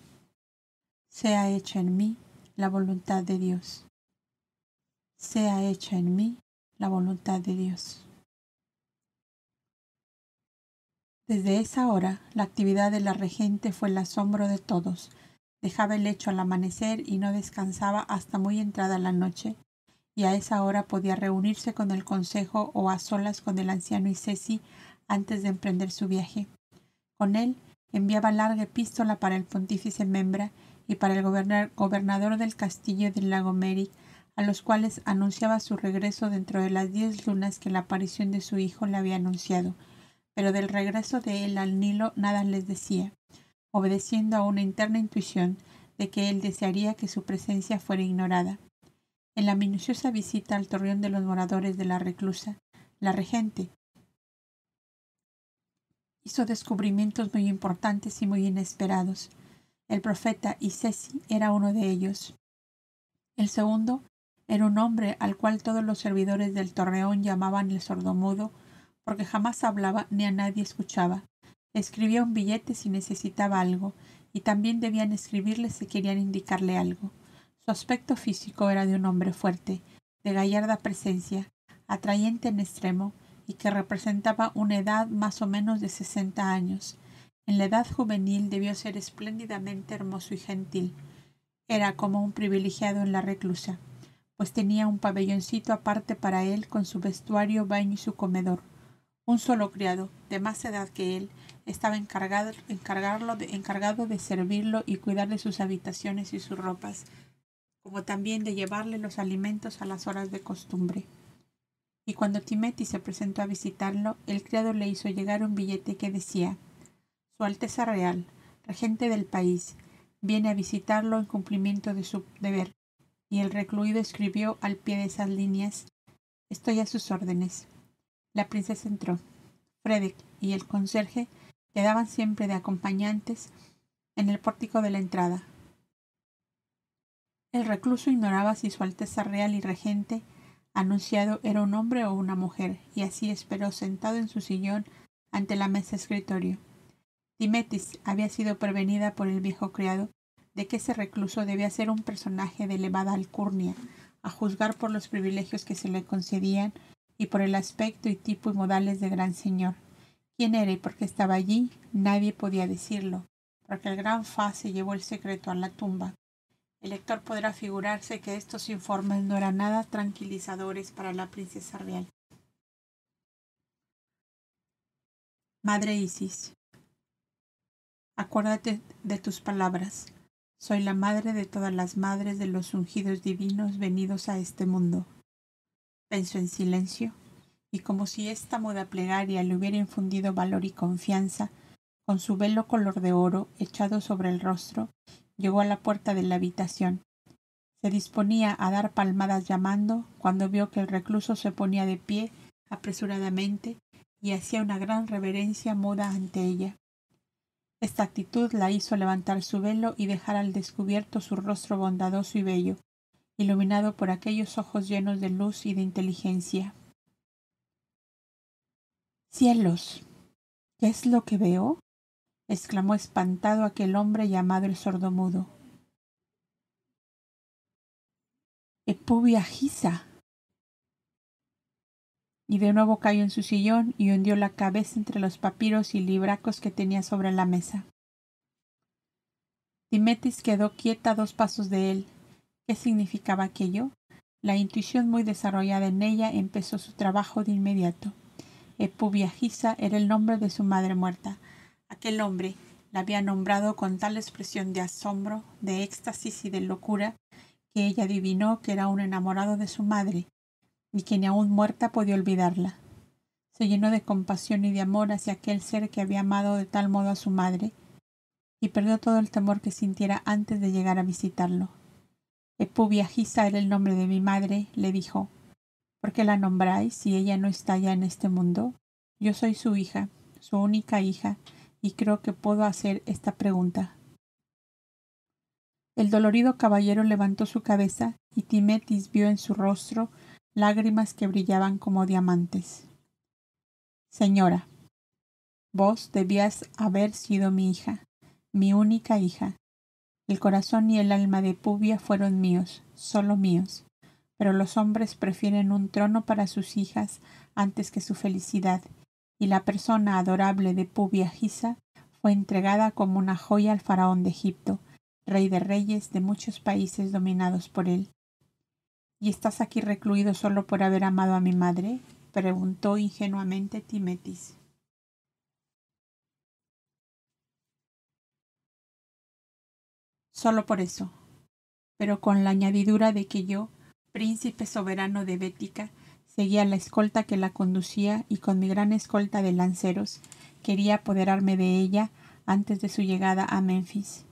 sea hecha en mí la voluntad de Dios. Sea hecha en mí la voluntad de Dios. Desde esa hora, la actividad de la regente fue el asombro de todos. Dejaba el lecho al amanecer y no descansaba hasta muy entrada la noche, y a esa hora podía reunirse con el consejo o a solas con el anciano y antes de emprender su viaje. Con él enviaba larga epístola para el pontífice Membra y para el gobernador del castillo del lago Merrick, a los cuales anunciaba su regreso dentro de las diez lunas que la aparición de su hijo le había anunciado, pero del regreso de él al Nilo nada les decía, obedeciendo a una interna intuición de que él desearía que su presencia fuera ignorada. En la minuciosa visita al torreón de los moradores de la reclusa, la regente hizo descubrimientos muy importantes y muy inesperados, el profeta Isesi era uno de ellos. El segundo era un hombre al cual todos los servidores del torreón llamaban el sordomudo, porque jamás hablaba ni a nadie escuchaba. Escribía un billete si necesitaba algo, y también debían escribirle si querían indicarle algo. Su aspecto físico era de un hombre fuerte, de gallarda presencia, atrayente en extremo, y que representaba una edad más o menos de sesenta años. En la edad juvenil debió ser espléndidamente hermoso y gentil. Era como un privilegiado en la reclusa, pues tenía un pabelloncito aparte para él con su vestuario, baño y su comedor. Un solo criado, de más edad que él, estaba encargado, de, servirlo y cuidar de sus habitaciones y sus ropas, como también de llevarle los alimentos a las horas de costumbre. Y cuando Timeti se presentó a visitarlo, el criado le hizo llegar un billete que decía Alteza Real, regente del país, viene a visitarlo en cumplimiento de su deber. Y el recluido escribió al pie de esas líneas, Estoy a sus órdenes. La princesa entró. Frederick y el conserje quedaban siempre de acompañantes en el pórtico de la entrada. El recluso ignoraba si su Alteza Real y Regente anunciado era un hombre o una mujer, y así esperó sentado en su sillón ante la mesa escritorio. Dimetis había sido prevenida por el viejo criado de que ese recluso debía ser un personaje de elevada alcurnia, a juzgar por los privilegios que se le concedían y por el aspecto y tipo y modales de gran señor. ¿Quién era y por qué estaba allí? Nadie podía decirlo, porque el gran Fa se llevó el secreto a la tumba. El lector podrá figurarse que estos informes no eran nada tranquilizadores para la princesa real. Madre Isis. Acuérdate de tus palabras. Soy la madre de todas las madres de los ungidos divinos venidos a este mundo. Pensó en silencio, y como si esta moda plegaria le hubiera infundido valor y confianza, con su velo color de oro echado sobre el rostro, llegó a la puerta de la habitación. Se disponía a dar palmadas llamando cuando vio que el recluso se ponía de pie apresuradamente y hacía una gran reverencia muda ante ella. Esta actitud la hizo levantar su velo y dejar al descubierto su rostro bondadoso y bello, iluminado por aquellos ojos llenos de luz y de inteligencia. Cielos. ¿Qué es lo que veo? exclamó espantado aquel hombre llamado el sordomudo. Epubia Giza, y de nuevo cayó en su sillón y hundió la cabeza entre los papiros y libracos que tenía sobre la mesa. Cimetis quedó quieta a dos pasos de él. ¿Qué significaba aquello? La intuición muy desarrollada en ella empezó su trabajo de inmediato. Epubia Giza era el nombre de su madre muerta. Aquel hombre la había nombrado con tal expresión de asombro, de éxtasis y de locura, que ella adivinó que era un enamorado de su madre, ni quien aún muerta podía olvidarla. Se llenó de compasión y de amor hacia aquel ser que había amado de tal modo a su madre, y perdió todo el temor que sintiera antes de llegar a visitarlo. epu era el nombre de mi madre, le dijo. ¿Por qué la nombráis si ella no está ya en este mundo? Yo soy su hija, su única hija, y creo que puedo hacer esta pregunta. El dolorido caballero levantó su cabeza y Timetis vio en su rostro lágrimas que brillaban como diamantes. Señora, vos debías haber sido mi hija, mi única hija. El corazón y el alma de Pubia fueron míos, solo míos, pero los hombres prefieren un trono para sus hijas antes que su felicidad, y la persona adorable de Pubia Gisa fue entregada como una joya al faraón de Egipto, rey de reyes de muchos países dominados por él, ¿Y estás aquí recluido solo por haber amado a mi madre? preguntó ingenuamente Timetis. Solo por eso, pero con la añadidura de que yo, príncipe soberano de Bética, seguía la escolta que la conducía y con mi gran escolta de lanceros quería apoderarme de ella antes de su llegada a Memphis.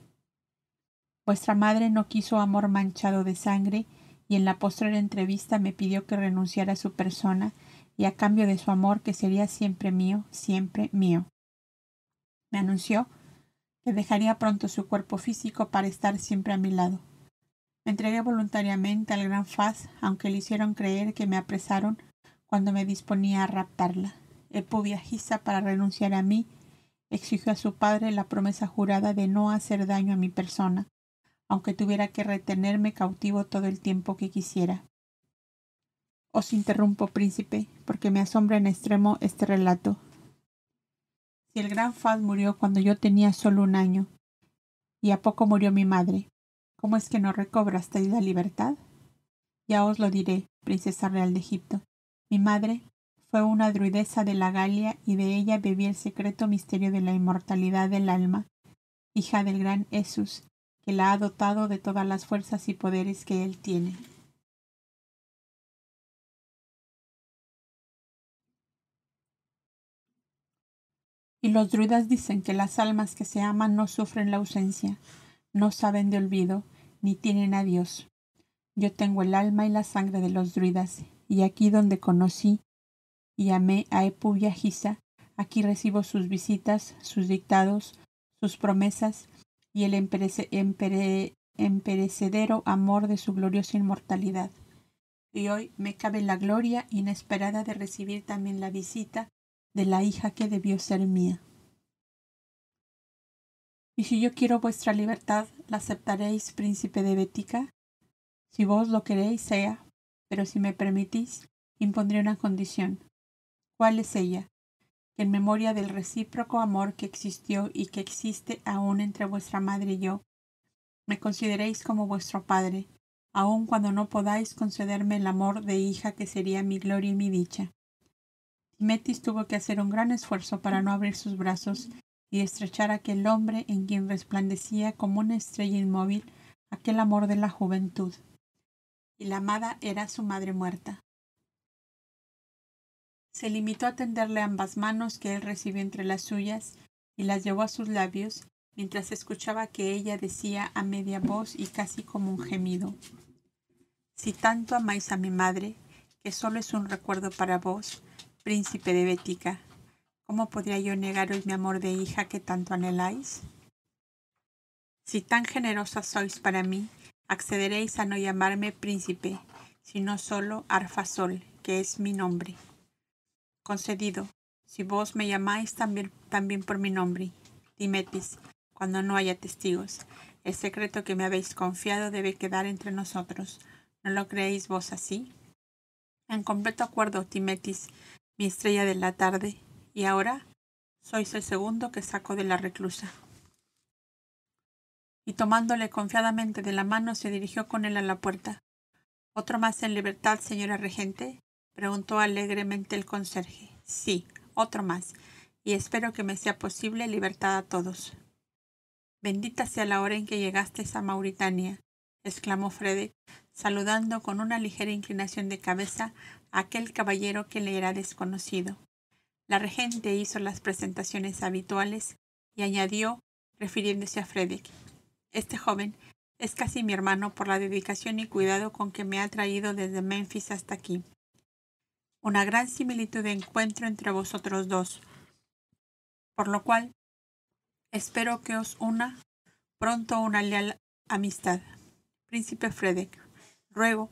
Vuestra madre no quiso amor manchado de sangre y en la postrera entrevista me pidió que renunciara a su persona y a cambio de su amor que sería siempre mío, siempre mío. Me anunció que dejaría pronto su cuerpo físico para estar siempre a mi lado. Me entregué voluntariamente al gran Faz, aunque le hicieron creer que me apresaron cuando me disponía a raptarla. El viajista para renunciar a mí, exigió a su padre la promesa jurada de no hacer daño a mi persona aunque tuviera que retenerme cautivo todo el tiempo que quisiera. Os interrumpo, príncipe, porque me asombra en extremo este relato. Si el gran Fad murió cuando yo tenía solo un año, y a poco murió mi madre, ¿cómo es que no recobrasteis la libertad? Ya os lo diré, princesa real de Egipto. Mi madre fue una druidesa de la Galia y de ella bebí el secreto misterio de la inmortalidad del alma, hija del gran Esus, que la ha dotado de todas las fuerzas y poderes que Él tiene. Y los druidas dicen que las almas que se aman no sufren la ausencia, no saben de olvido, ni tienen a Dios. Yo tengo el alma y la sangre de los druidas, y aquí donde conocí y amé a a Gisa, aquí recibo sus visitas, sus dictados, sus promesas y el emperecedero amor de su gloriosa inmortalidad. Y hoy me cabe la gloria inesperada de recibir también la visita de la hija que debió ser mía. Y si yo quiero vuestra libertad, la aceptaréis, príncipe de Bética. Si vos lo queréis, sea, pero si me permitís, impondré una condición. ¿Cuál es ella? en memoria del recíproco amor que existió y que existe aún entre vuestra madre y yo, me consideréis como vuestro padre, aun cuando no podáis concederme el amor de hija que sería mi gloria y mi dicha. Metis tuvo que hacer un gran esfuerzo para no abrir sus brazos y estrechar a aquel hombre en quien resplandecía como una estrella inmóvil aquel amor de la juventud. Y la amada era su madre muerta. Se limitó a tenderle ambas manos que él recibió entre las suyas y las llevó a sus labios mientras escuchaba que ella decía a media voz y casi como un gemido. Si tanto amáis a mi madre, que solo es un recuerdo para vos, príncipe de Bética, ¿cómo podría yo negaros mi amor de hija que tanto anheláis? Si tan generosa sois para mí, accederéis a no llamarme príncipe, sino solo Arfasol, que es mi nombre concedido, si vos me llamáis también, por mi nombre, timetis cuando no haya testigos. El secreto que me habéis confiado debe quedar entre nosotros. ¿No lo creéis vos así? En completo acuerdo, Timetis, mi estrella de la tarde, y ahora sois el segundo que saco de la reclusa. Y tomándole confiadamente de la mano se dirigió con él a la puerta. ¿Otro más en libertad, señora regente? preguntó alegremente el conserje. Sí, otro más, y espero que me sea posible libertad a todos. Bendita sea la hora en que llegaste a Mauritania, exclamó Frederick, saludando con una ligera inclinación de cabeza a aquel caballero que le era desconocido. La regente hizo las presentaciones habituales y añadió, refiriéndose a Frederick, Este joven es casi mi hermano por la dedicación y cuidado con que me ha traído desde Memphis hasta aquí una gran similitud de encuentro entre vosotros dos, por lo cual espero que os una pronto una leal amistad. Príncipe Frederick, ruego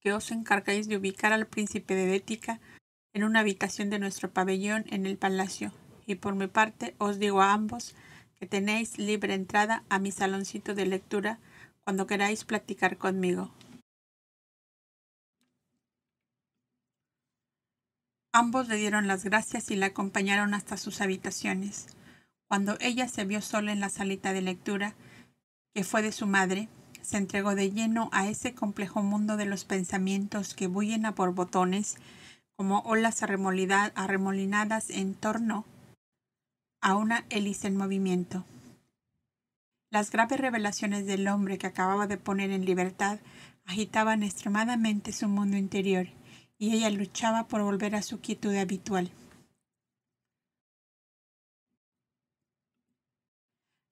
que os encargáis de ubicar al príncipe de Dética en una habitación de nuestro pabellón en el palacio, y por mi parte os digo a ambos que tenéis libre entrada a mi saloncito de lectura cuando queráis platicar conmigo. Ambos le dieron las gracias y la acompañaron hasta sus habitaciones. Cuando ella se vio sola en la salita de lectura, que fue de su madre, se entregó de lleno a ese complejo mundo de los pensamientos que bullen a botones como olas arremolinadas en torno a una hélice en movimiento. Las graves revelaciones del hombre que acababa de poner en libertad agitaban extremadamente su mundo interior y ella luchaba por volver a su quietud habitual.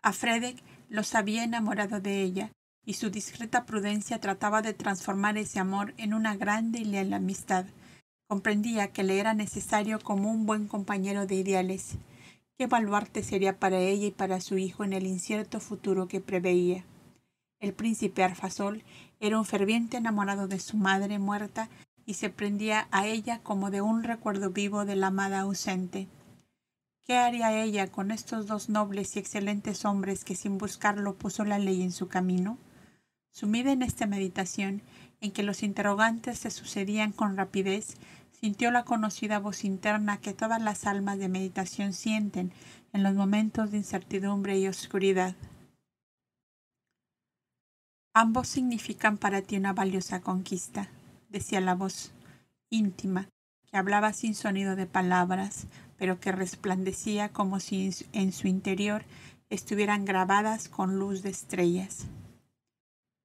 A Frederick los había enamorado de ella, y su discreta prudencia trataba de transformar ese amor en una grande y leal amistad. Comprendía que le era necesario como un buen compañero de ideales. Qué baluarte sería para ella y para su hijo en el incierto futuro que preveía. El príncipe Arfasol era un ferviente enamorado de su madre muerta y se prendía a ella como de un recuerdo vivo de la amada ausente. ¿Qué haría ella con estos dos nobles y excelentes hombres que sin buscarlo puso la ley en su camino? Sumida en esta meditación, en que los interrogantes se sucedían con rapidez, sintió la conocida voz interna que todas las almas de meditación sienten en los momentos de incertidumbre y oscuridad. Ambos significan para ti una valiosa conquista decía la voz íntima, que hablaba sin sonido de palabras, pero que resplandecía como si en su interior estuvieran grabadas con luz de estrellas.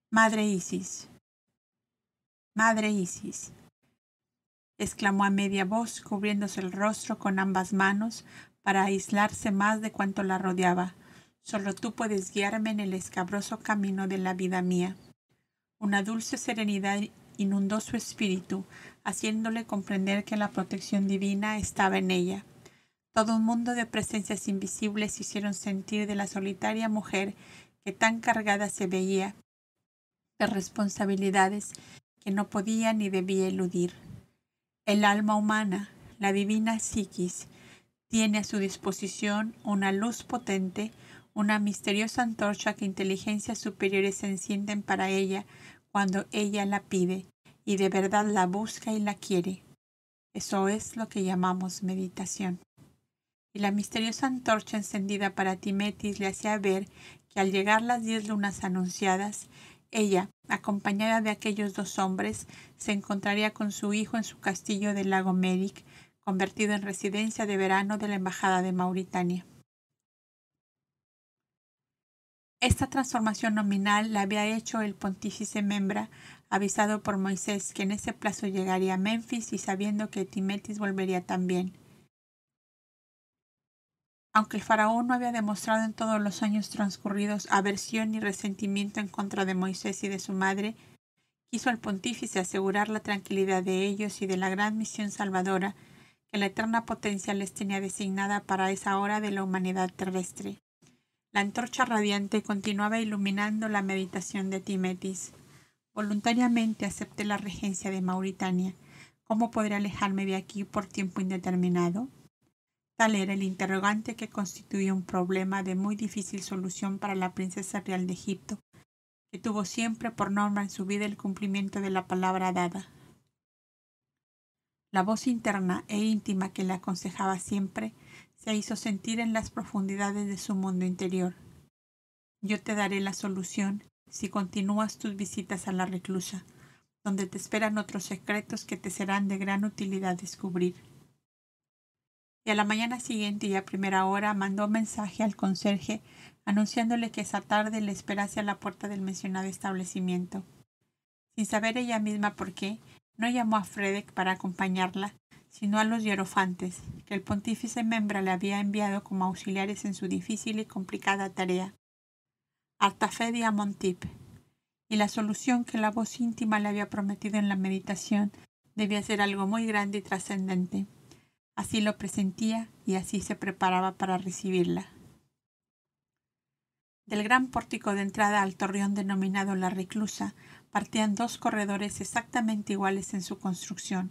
Madre Isis, Madre Isis, exclamó a media voz, cubriéndose el rostro con ambas manos para aislarse más de cuanto la rodeaba. Solo tú puedes guiarme en el escabroso camino de la vida mía. Una dulce serenidad inundó su espíritu, haciéndole comprender que la protección divina estaba en ella. Todo un mundo de presencias invisibles hicieron sentir de la solitaria mujer que tan cargada se veía de responsabilidades que no podía ni debía eludir. El alma humana, la divina psiquis, tiene a su disposición una luz potente, una misteriosa antorcha que inteligencias superiores encienden para ella, cuando ella la pide y de verdad la busca y la quiere. Eso es lo que llamamos meditación. Y la misteriosa antorcha encendida para Timetis le hacía ver que al llegar las diez lunas anunciadas, ella, acompañada de aquellos dos hombres, se encontraría con su hijo en su castillo del lago Medic, convertido en residencia de verano de la Embajada de Mauritania. Esta transformación nominal la había hecho el pontífice Membra, avisado por Moisés que en ese plazo llegaría a Memphis y sabiendo que Timetis volvería también. Aunque el faraón no había demostrado en todos los años transcurridos aversión y resentimiento en contra de Moisés y de su madre, quiso el pontífice asegurar la tranquilidad de ellos y de la gran misión salvadora que la eterna potencia les tenía designada para esa hora de la humanidad terrestre. La antorcha radiante continuaba iluminando la meditación de Timetis. Voluntariamente acepté la regencia de Mauritania. ¿Cómo podré alejarme de aquí por tiempo indeterminado? Tal era el interrogante que constituía un problema de muy difícil solución para la princesa real de Egipto, que tuvo siempre por norma en su vida el cumplimiento de la palabra dada. La voz interna e íntima que le aconsejaba siempre se hizo sentir en las profundidades de su mundo interior. Yo te daré la solución si continúas tus visitas a la reclusa, donde te esperan otros secretos que te serán de gran utilidad descubrir. Y a la mañana siguiente y a primera hora mandó mensaje al conserje anunciándole que esa tarde le esperase a la puerta del mencionado establecimiento. Sin saber ella misma por qué, no llamó a Fredek para acompañarla, sino a los hierofantes, que el pontífice Membra le había enviado como auxiliares en su difícil y complicada tarea. Artafed Montip, y la solución que la voz íntima le había prometido en la meditación debía ser algo muy grande y trascendente. Así lo presentía y así se preparaba para recibirla. Del gran pórtico de entrada al torreón denominado La Reclusa partían dos corredores exactamente iguales en su construcción,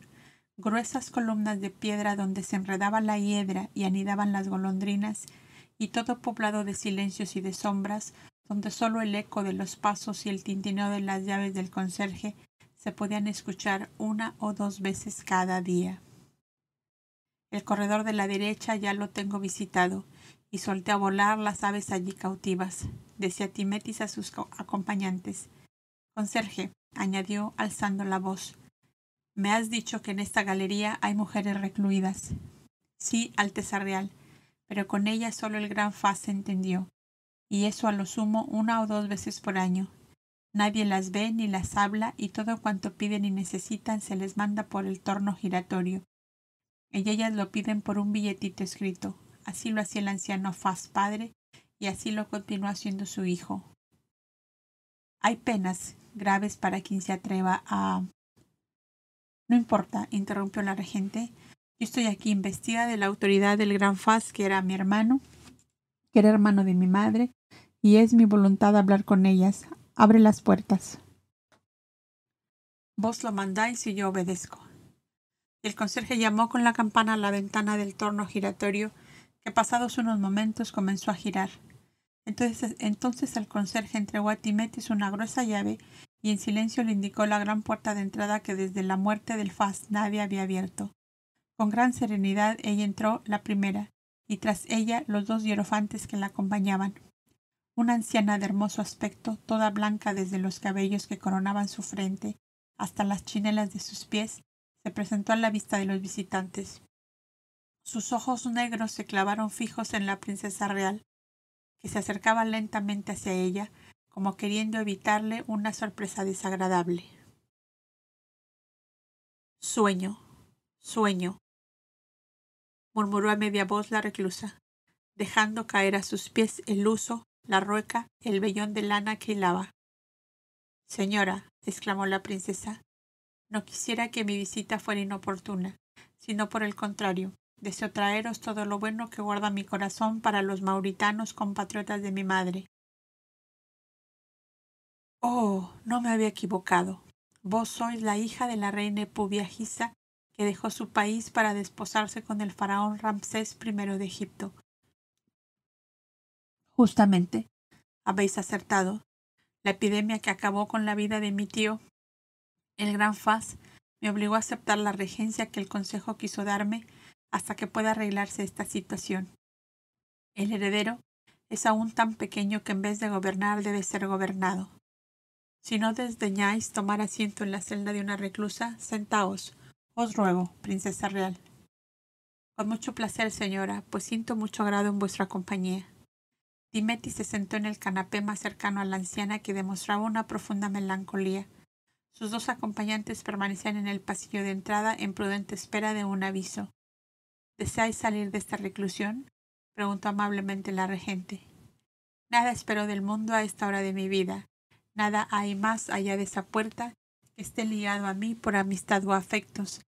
gruesas columnas de piedra donde se enredaba la hiedra y anidaban las golondrinas, y todo poblado de silencios y de sombras, donde sólo el eco de los pasos y el tintineo de las llaves del conserje se podían escuchar una o dos veces cada día. El corredor de la derecha ya lo tengo visitado, y solté a volar las aves allí cautivas, decía Timetis a sus acompañantes. Conserje, añadió alzando la voz, me has dicho que en esta galería hay mujeres recluidas. Sí, Alteza Real, pero con ellas solo el gran Faz se entendió, y eso a lo sumo una o dos veces por año. Nadie las ve ni las habla, y todo cuanto piden y necesitan se les manda por el torno giratorio. Y ellas lo piden por un billetito escrito. Así lo hacía el anciano Faz padre, y así lo continúa haciendo su hijo. Hay penas graves para quien se atreva a no importa, interrumpió la regente. Yo estoy aquí investida de la autoridad del gran Faz, que era mi hermano, que era hermano de mi madre, y es mi voluntad hablar con ellas. Abre las puertas. Vos lo mandáis y yo obedezco. El conserje llamó con la campana a la ventana del torno giratorio, que pasados unos momentos comenzó a girar. Entonces, entonces el conserje entregó a Timetis una gruesa llave y en silencio le indicó la gran puerta de entrada que desde la muerte del Faz nadie había abierto. Con gran serenidad ella entró la primera, y tras ella los dos hierofantes que la acompañaban. Una anciana de hermoso aspecto, toda blanca desde los cabellos que coronaban su frente hasta las chinelas de sus pies, se presentó a la vista de los visitantes. Sus ojos negros se clavaron fijos en la princesa real, que se acercaba lentamente hacia ella, como queriendo evitarle una sorpresa desagradable. Sueño, sueño, murmuró a media voz la reclusa, dejando caer a sus pies el uso, la rueca, el vellón de lana que hilaba. Señora, exclamó la princesa, no quisiera que mi visita fuera inoportuna, sino por el contrario, deseo traeros todo lo bueno que guarda mi corazón para los mauritanos compatriotas de mi madre, Oh, no me había equivocado. Vos sois la hija de la reina Pubia que dejó su país para desposarse con el faraón Ramsés I de Egipto. Justamente, habéis acertado. La epidemia que acabó con la vida de mi tío, el gran Faz, me obligó a aceptar la regencia que el Consejo quiso darme hasta que pueda arreglarse esta situación. El heredero es aún tan pequeño que en vez de gobernar debe ser gobernado. Si no desdeñáis tomar asiento en la celda de una reclusa, sentaos, os ruego, princesa real. Con mucho placer, señora, pues siento mucho agrado en vuestra compañía. Dimeti se sentó en el canapé más cercano a la anciana que demostraba una profunda melancolía. Sus dos acompañantes permanecían en el pasillo de entrada en prudente espera de un aviso. ¿Deseáis salir de esta reclusión? preguntó amablemente la regente. Nada espero del mundo a esta hora de mi vida, Nada hay más allá de esa puerta que esté ligado a mí por amistad o afectos,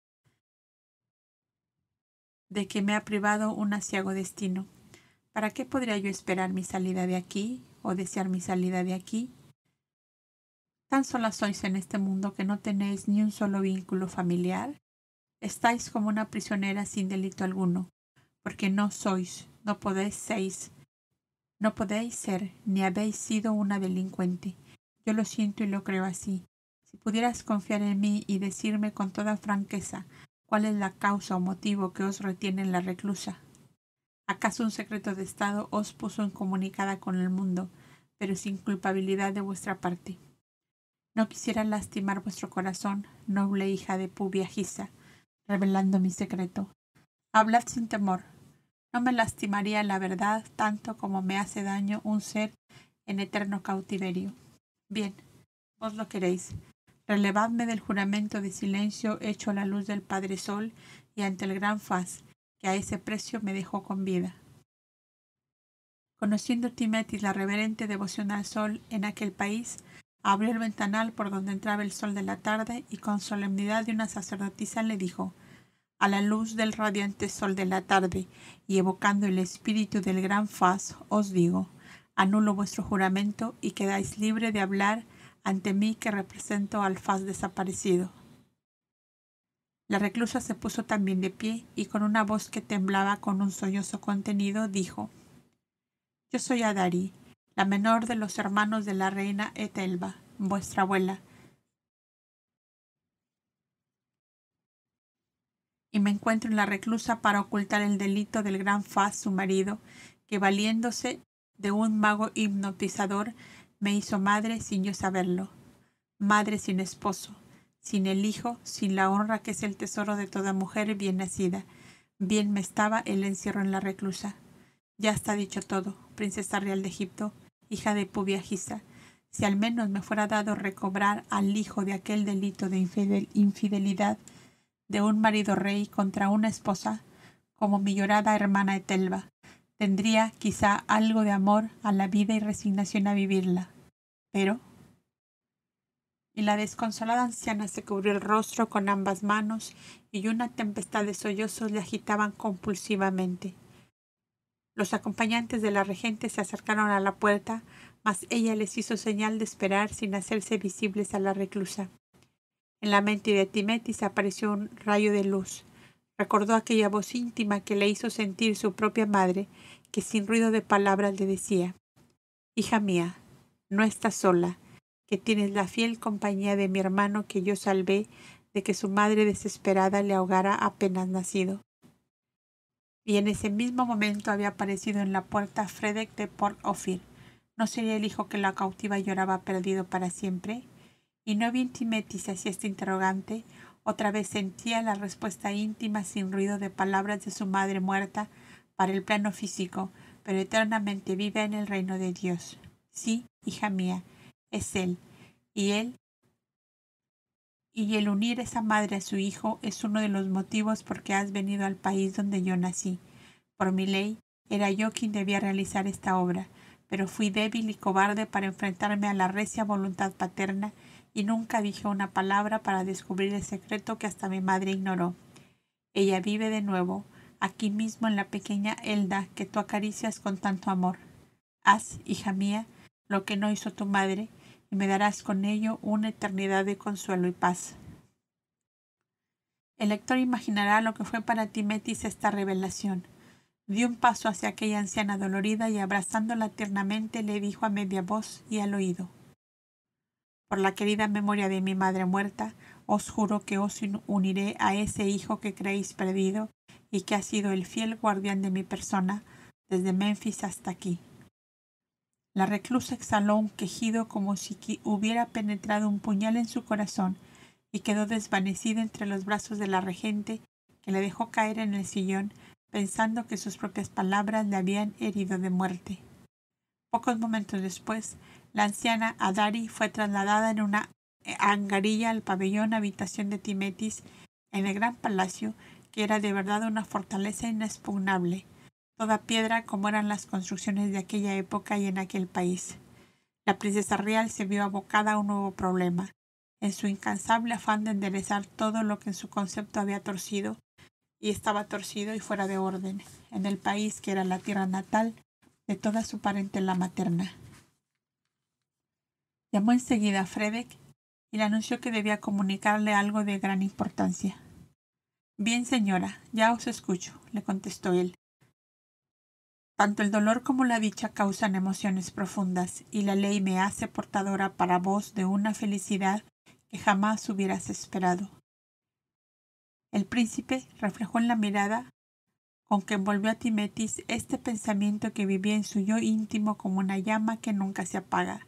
de que me ha privado un asiago destino. ¿Para qué podría yo esperar mi salida de aquí o desear mi salida de aquí? Tan sola sois en este mundo que no tenéis ni un solo vínculo familiar. Estáis como una prisionera sin delito alguno, porque no sois, no podéis seis, no podéis ser, ni habéis sido una delincuente. Yo lo siento y lo creo así. Si pudieras confiar en mí y decirme con toda franqueza cuál es la causa o motivo que os retiene en la reclusa. ¿Acaso un secreto de Estado os puso incomunicada con el mundo, pero sin culpabilidad de vuestra parte? No quisiera lastimar vuestro corazón, noble hija de Pubia Gisa, revelando mi secreto. Hablad sin temor. No me lastimaría la verdad tanto como me hace daño un ser en eterno cautiverio. Bien, os lo queréis. Relevadme del juramento de silencio hecho a la luz del Padre Sol y ante el gran faz, que a ese precio me dejó con vida. Conociendo Timetis la reverente devoción al sol en aquel país, abrió el ventanal por donde entraba el sol de la tarde y con solemnidad de una sacerdotisa le dijo, a la luz del radiante sol de la tarde y evocando el espíritu del gran faz, os digo, anulo vuestro juramento y quedáis libre de hablar ante mí que represento al faz desaparecido. La reclusa se puso también de pie y con una voz que temblaba con un sollozo contenido dijo Yo soy Adari, la menor de los hermanos de la reina Etelba, vuestra abuela. Y me encuentro en la reclusa para ocultar el delito del gran Faz, su marido, que valiéndose de un mago hipnotizador me hizo madre sin yo saberlo, madre sin esposo, sin el hijo, sin la honra que es el tesoro de toda mujer bien nacida. Bien me estaba el encierro en la reclusa. Ya está dicho todo, princesa real de Egipto, hija de Pubia Si al menos me fuera dado recobrar al hijo de aquel delito de infidelidad de un marido rey contra una esposa, como mi llorada hermana Etelva, tendría quizá algo de amor a la vida y resignación a vivirla. Pero... Y la desconsolada anciana se cubrió el rostro con ambas manos y una tempestad de sollozos le agitaban compulsivamente. Los acompañantes de la regente se acercaron a la puerta, mas ella les hizo señal de esperar sin hacerse visibles a la reclusa. En la mente de Timetis apareció un rayo de luz. Recordó aquella voz íntima que le hizo sentir su propia madre, que sin ruido de palabras le decía, Hija mía, no estás sola, que tienes la fiel compañía de mi hermano que yo salvé de que su madre desesperada le ahogara apenas nacido. Y en ese mismo momento había aparecido en la puerta Frederick de Port Ophir. ¿No sería el hijo que la cautiva lloraba perdido para siempre? Y no bien Timetis hacía este interrogante, otra vez sentía la respuesta íntima sin ruido de palabras de su madre muerta para el plano físico, pero eternamente viva en el reino de Dios. Sí, hija mía, es Él, y Él y el unir esa madre a su hijo es uno de los motivos por que has venido al país donde yo nací. Por mi ley, era yo quien debía realizar esta obra, pero fui débil y cobarde para enfrentarme a la recia voluntad paterna y nunca dije una palabra para descubrir el secreto que hasta mi madre ignoró. Ella vive de nuevo, aquí mismo en la pequeña Elda que tú acaricias con tanto amor. Haz, hija mía, lo que no hizo tu madre, y me darás con ello una eternidad de consuelo y paz. El lector imaginará lo que fue para Timetis esta revelación. Dio un paso hacia aquella anciana dolorida y abrazándola tiernamente le dijo a media voz y al oído por la querida memoria de mi madre muerta, os juro que os uniré a ese hijo que creéis perdido y que ha sido el fiel guardián de mi persona desde Memphis hasta aquí. La reclusa exhaló un quejido como si hubiera penetrado un puñal en su corazón y quedó desvanecida entre los brazos de la regente que le dejó caer en el sillón pensando que sus propias palabras le habían herido de muerte. Pocos momentos después, la anciana Adari fue trasladada en una eh, angarilla al pabellón habitación de Timetis en el gran palacio, que era de verdad una fortaleza inexpugnable, toda piedra como eran las construcciones de aquella época y en aquel país. La princesa real se vio abocada a un nuevo problema. En su incansable afán de enderezar todo lo que en su concepto había torcido, y estaba torcido y fuera de orden, en el país que era la tierra natal de toda su parentela materna. Llamó enseguida a Fredek y le anunció que debía comunicarle algo de gran importancia. Bien, señora, ya os escucho, le contestó él. Tanto el dolor como la dicha causan emociones profundas, y la ley me hace portadora para vos de una felicidad que jamás hubieras esperado. El príncipe reflejó en la mirada con que envolvió a Timetis este pensamiento que vivía en su yo íntimo como una llama que nunca se apaga,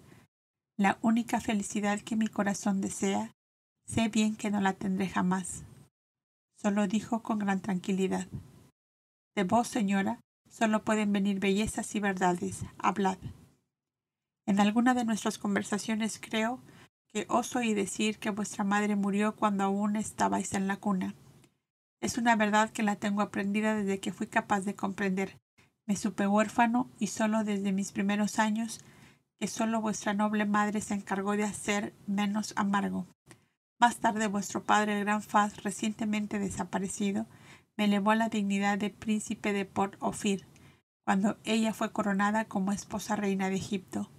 la única felicidad que mi corazón desea, sé bien que no la tendré jamás. Solo dijo con gran tranquilidad. De vos, señora, solo pueden venir bellezas y verdades. Hablad. En alguna de nuestras conversaciones creo que os oí decir que vuestra madre murió cuando aún estabais en la cuna. Es una verdad que la tengo aprendida desde que fui capaz de comprender. Me supe huérfano y solo desde mis primeros años que solo vuestra noble madre se encargó de hacer menos amargo. Más tarde vuestro padre, el gran Faz, recientemente desaparecido, me elevó a la dignidad de príncipe de Port Ophir, cuando ella fue coronada como esposa reina de Egipto,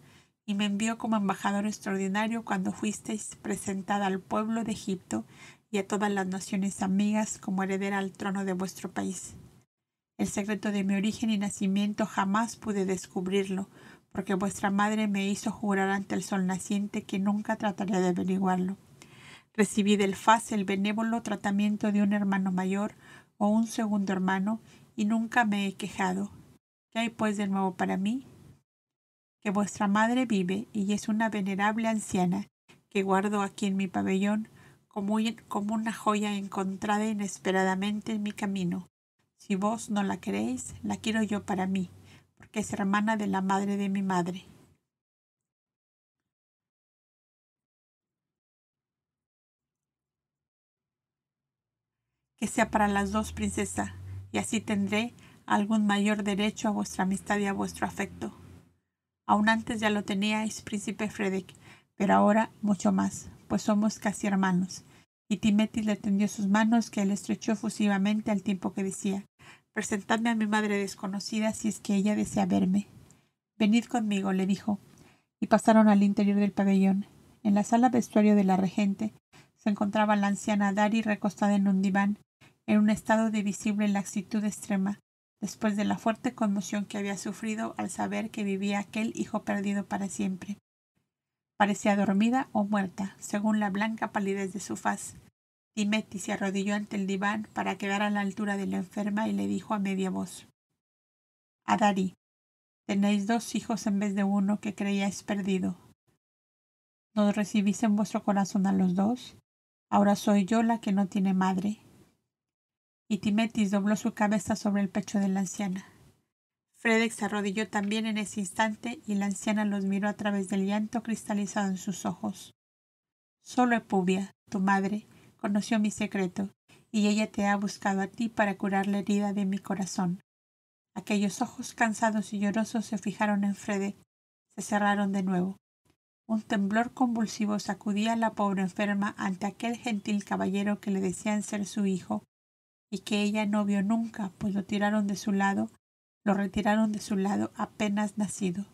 y me envió como embajador extraordinario cuando fuisteis presentada al pueblo de Egipto y a todas las naciones amigas como heredera al trono de vuestro país. El secreto de mi origen y nacimiento jamás pude descubrirlo, porque vuestra madre me hizo jurar ante el sol naciente que nunca trataré de averiguarlo. Recibí del FAS el benévolo tratamiento de un hermano mayor o un segundo hermano y nunca me he quejado. ¿Qué hay pues de nuevo para mí? Que vuestra madre vive y es una venerable anciana que guardo aquí en mi pabellón como, como una joya encontrada inesperadamente en mi camino. Si vos no la queréis, la quiero yo para mí porque es hermana de la madre de mi madre. Que sea para las dos, princesa, y así tendré algún mayor derecho a vuestra amistad y a vuestro afecto. Aún antes ya lo teníais, príncipe Frederick, pero ahora mucho más, pues somos casi hermanos. Y Timetis le tendió sus manos que él estrechó fusivamente al tiempo que decía Presentadme a mi madre desconocida si es que ella desea verme. Venid conmigo, le dijo, y pasaron al interior del pabellón. En la sala vestuario de la regente se encontraba la anciana Dari recostada en un diván, en un estado de visible laxitud extrema, después de la fuerte conmoción que había sufrido al saber que vivía aquel hijo perdido para siempre. Parecía dormida o muerta, según la blanca palidez de su faz. Timetis se arrodilló ante el diván para quedar a la altura de la enferma y le dijo a media voz Adari, tenéis dos hijos en vez de uno que creíais perdido. ¿Nos recibís en vuestro corazón a los dos? Ahora soy yo la que no tiene madre. Y Timetis dobló su cabeza sobre el pecho de la anciana. Fredex se arrodilló también en ese instante y la anciana los miró a través del llanto cristalizado en sus ojos. Solo Epubia, tu madre, conoció mi secreto, y ella te ha buscado a ti para curar la herida de mi corazón. Aquellos ojos cansados y llorosos se fijaron en Frede se cerraron de nuevo. Un temblor convulsivo sacudía a la pobre enferma ante aquel gentil caballero que le decían ser su hijo, y que ella no vio nunca, pues lo tiraron de su lado, lo retiraron de su lado apenas nacido.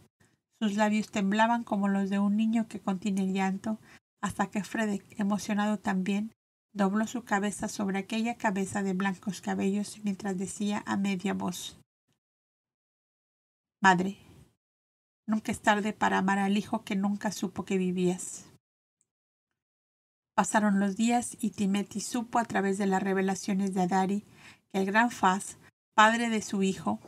Sus labios temblaban como los de un niño que contiene el llanto, hasta que fred emocionado también, Dobló su cabeza sobre aquella cabeza de blancos cabellos mientras decía a media voz. Madre, nunca es tarde para amar al hijo que nunca supo que vivías. Pasaron los días y Timeti supo a través de las revelaciones de Adari que el gran Faz, padre de su hijo,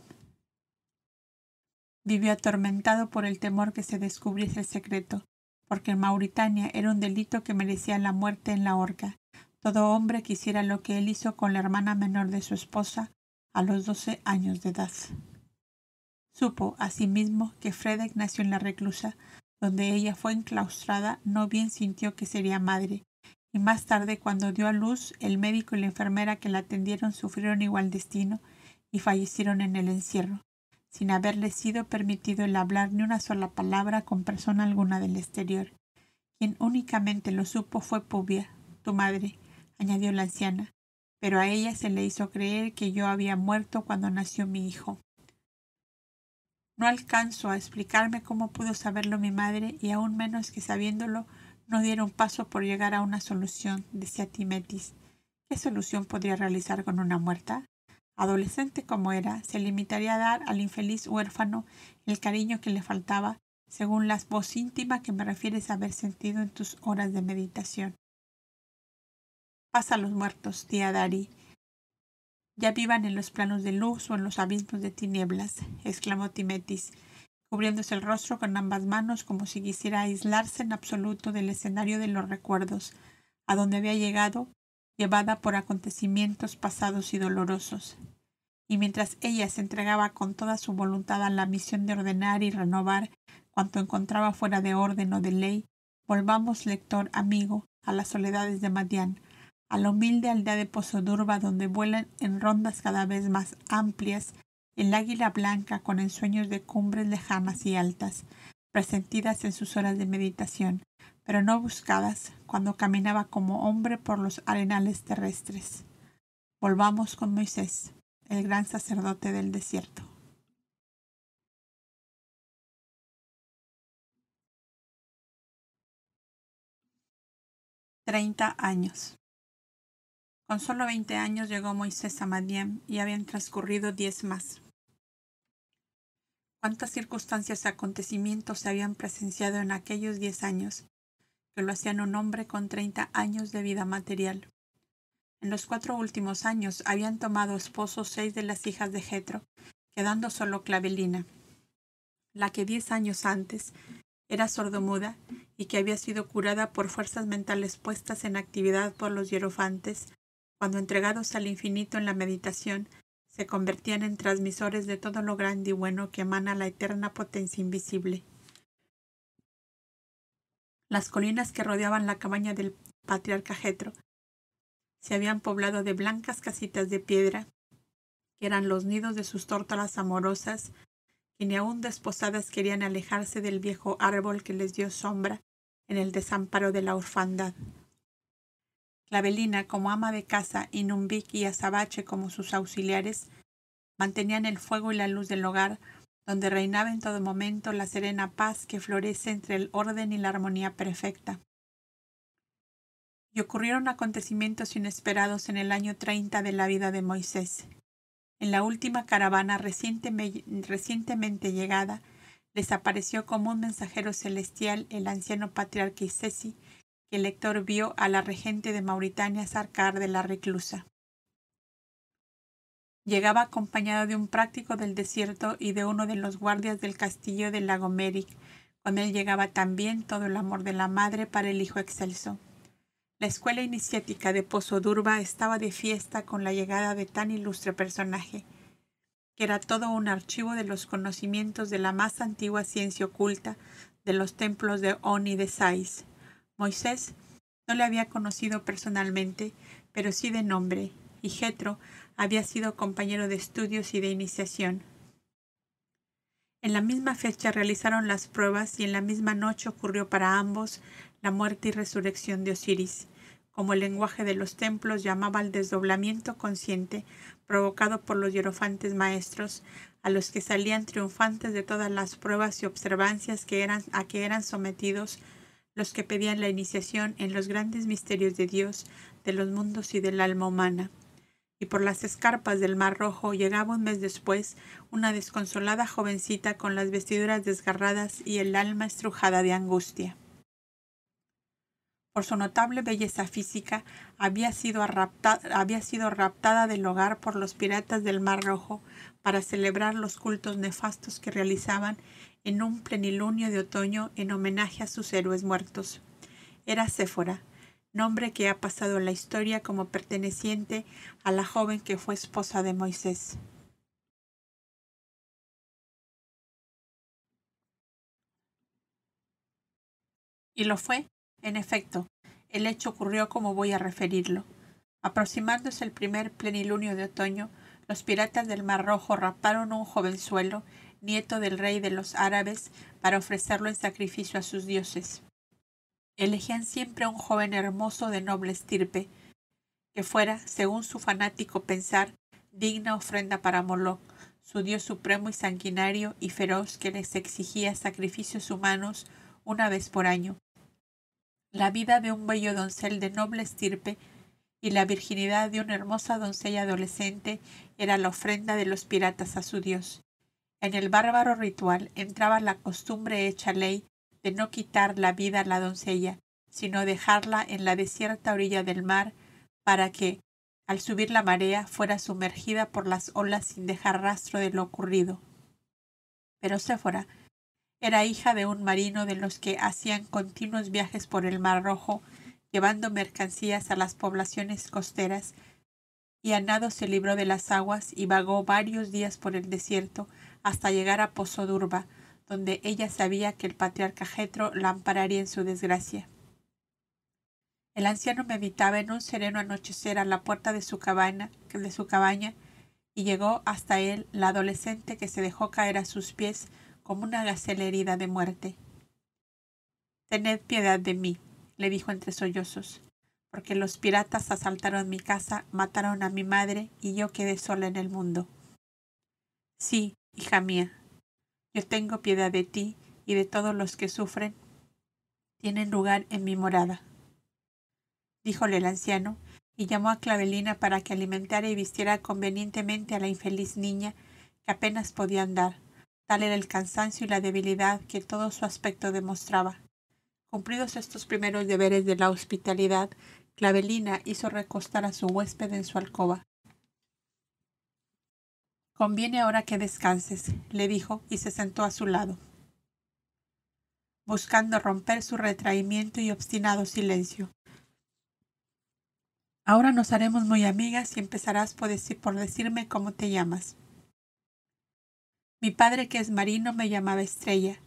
vivió atormentado por el temor que se descubriese el secreto, porque en Mauritania era un delito que merecía la muerte en la horca, todo hombre quisiera lo que él hizo con la hermana menor de su esposa a los doce años de edad. Supo, asimismo, que Frederick nació en la reclusa, donde ella fue enclaustrada, no bien sintió que sería madre, y más tarde, cuando dio a luz, el médico y la enfermera que la atendieron sufrieron igual destino y fallecieron en el encierro, sin haberle sido permitido el hablar ni una sola palabra con persona alguna del exterior. Quien únicamente lo supo fue Pubia, tu madre, añadió la anciana, pero a ella se le hizo creer que yo había muerto cuando nació mi hijo. No alcanzo a explicarme cómo pudo saberlo mi madre y aún menos que sabiéndolo no diera un paso por llegar a una solución, decía Timetis. ¿Qué solución podría realizar con una muerta? Adolescente como era, se limitaría a dar al infeliz huérfano el cariño que le faltaba, según la voz íntima que me refieres haber sentido en tus horas de meditación a los muertos, tía Dari. Ya vivan en los planos de luz o en los abismos de tinieblas, exclamó Timetis, cubriéndose el rostro con ambas manos como si quisiera aislarse en absoluto del escenario de los recuerdos, a donde había llegado, llevada por acontecimientos pasados y dolorosos. Y mientras ella se entregaba con toda su voluntad a la misión de ordenar y renovar cuanto encontraba fuera de orden o de ley, volvamos, lector amigo, a las soledades de madian a la humilde aldea de Pozodurba donde vuelan en rondas cada vez más amplias el águila blanca con ensueños de cumbres lejanas y altas, presentidas en sus horas de meditación, pero no buscadas cuando caminaba como hombre por los arenales terrestres. Volvamos con Moisés, el gran sacerdote del desierto. Treinta años. Con solo veinte años llegó Moisés a Madián y habían transcurrido diez más. Cuántas circunstancias y acontecimientos se habían presenciado en aquellos diez años que lo hacían un hombre con treinta años de vida material. En los cuatro últimos años habían tomado esposo seis de las hijas de Jetro, quedando solo Clavelina, la que diez años antes era sordomuda y que había sido curada por fuerzas mentales puestas en actividad por los hierofantes cuando entregados al infinito en la meditación, se convertían en transmisores de todo lo grande y bueno que emana la eterna potencia invisible. Las colinas que rodeaban la cabaña del patriarca Jetro se habían poblado de blancas casitas de piedra, que eran los nidos de sus tórtolas amorosas, y ni aun desposadas querían alejarse del viejo árbol que les dio sombra en el desamparo de la orfandad. La Belina como ama de casa y Numbik y Azabache como sus auxiliares mantenían el fuego y la luz del hogar, donde reinaba en todo momento la serena paz que florece entre el orden y la armonía perfecta. Y ocurrieron acontecimientos inesperados en el año 30 de la vida de Moisés. En la última caravana recientemente llegada, desapareció como un mensajero celestial el anciano patriarca Isesi, el lector vio a la regente de Mauritania zarcar de la reclusa. Llegaba acompañado de un práctico del desierto y de uno de los guardias del castillo de Lagomeric. Con él llegaba también todo el amor de la madre para el hijo excelso. La escuela iniciática de Pozo Durba estaba de fiesta con la llegada de tan ilustre personaje, que era todo un archivo de los conocimientos de la más antigua ciencia oculta de los templos de Oni de Sais, Moisés no le había conocido personalmente, pero sí de nombre, y Jetro había sido compañero de estudios y de iniciación. En la misma fecha realizaron las pruebas y en la misma noche ocurrió para ambos la muerte y resurrección de Osiris, como el lenguaje de los templos llamaba al desdoblamiento consciente provocado por los hierofantes maestros, a los que salían triunfantes de todas las pruebas y observancias a que eran sometidos los que pedían la iniciación en los grandes misterios de Dios, de los mundos y del alma humana. Y por las escarpas del Mar Rojo llegaba un mes después una desconsolada jovencita con las vestiduras desgarradas y el alma estrujada de angustia. Por su notable belleza física, había sido, había sido raptada del hogar por los piratas del Mar Rojo para celebrar los cultos nefastos que realizaban en un plenilunio de otoño en homenaje a sus héroes muertos. Era Séfora, nombre que ha pasado en la historia como perteneciente a la joven que fue esposa de Moisés. Y lo fue, en efecto, el hecho ocurrió como voy a referirlo. Aproximándose el primer plenilunio de otoño, los piratas del Mar Rojo raparon un un suelo nieto del rey de los árabes, para ofrecerlo en sacrificio a sus dioses. Elegían siempre a un joven hermoso de noble estirpe, que fuera, según su fanático pensar, digna ofrenda para Moloch, su dios supremo y sanguinario y feroz que les exigía sacrificios humanos una vez por año. La vida de un bello doncel de noble estirpe y la virginidad de una hermosa doncella adolescente era la ofrenda de los piratas a su dios. En el bárbaro ritual entraba la costumbre hecha ley de no quitar la vida a la doncella, sino dejarla en la desierta orilla del mar para que, al subir la marea, fuera sumergida por las olas sin dejar rastro de lo ocurrido. Pero Séfora era hija de un marino de los que hacían continuos viajes por el Mar Rojo, llevando mercancías a las poblaciones costeras, y a nado se libró de las aguas y vagó varios días por el desierto, hasta llegar a Pozo Durba, donde ella sabía que el patriarca Jetro la ampararía en su desgracia. El anciano meditaba en un sereno anochecer a la puerta de su de su cabaña, y llegó hasta él la adolescente que se dejó caer a sus pies como una gacela herida de muerte. Tened piedad de mí, le dijo entre sollozos, porque los piratas asaltaron mi casa, mataron a mi madre y yo quedé sola en el mundo. Sí, Hija mía, yo tengo piedad de ti y de todos los que sufren, tienen lugar en mi morada. Díjole el anciano, y llamó a Clavelina para que alimentara y vistiera convenientemente a la infeliz niña que apenas podía andar, tal era el cansancio y la debilidad que todo su aspecto demostraba. Cumplidos estos primeros deberes de la hospitalidad, Clavelina hizo recostar a su huésped en su alcoba, Conviene ahora que descanses, le dijo y se sentó a su lado, buscando romper su retraimiento y obstinado silencio. Ahora nos haremos muy amigas y empezarás por, por decirme cómo te llamas. Mi padre, que es marino, me llamaba Estrella,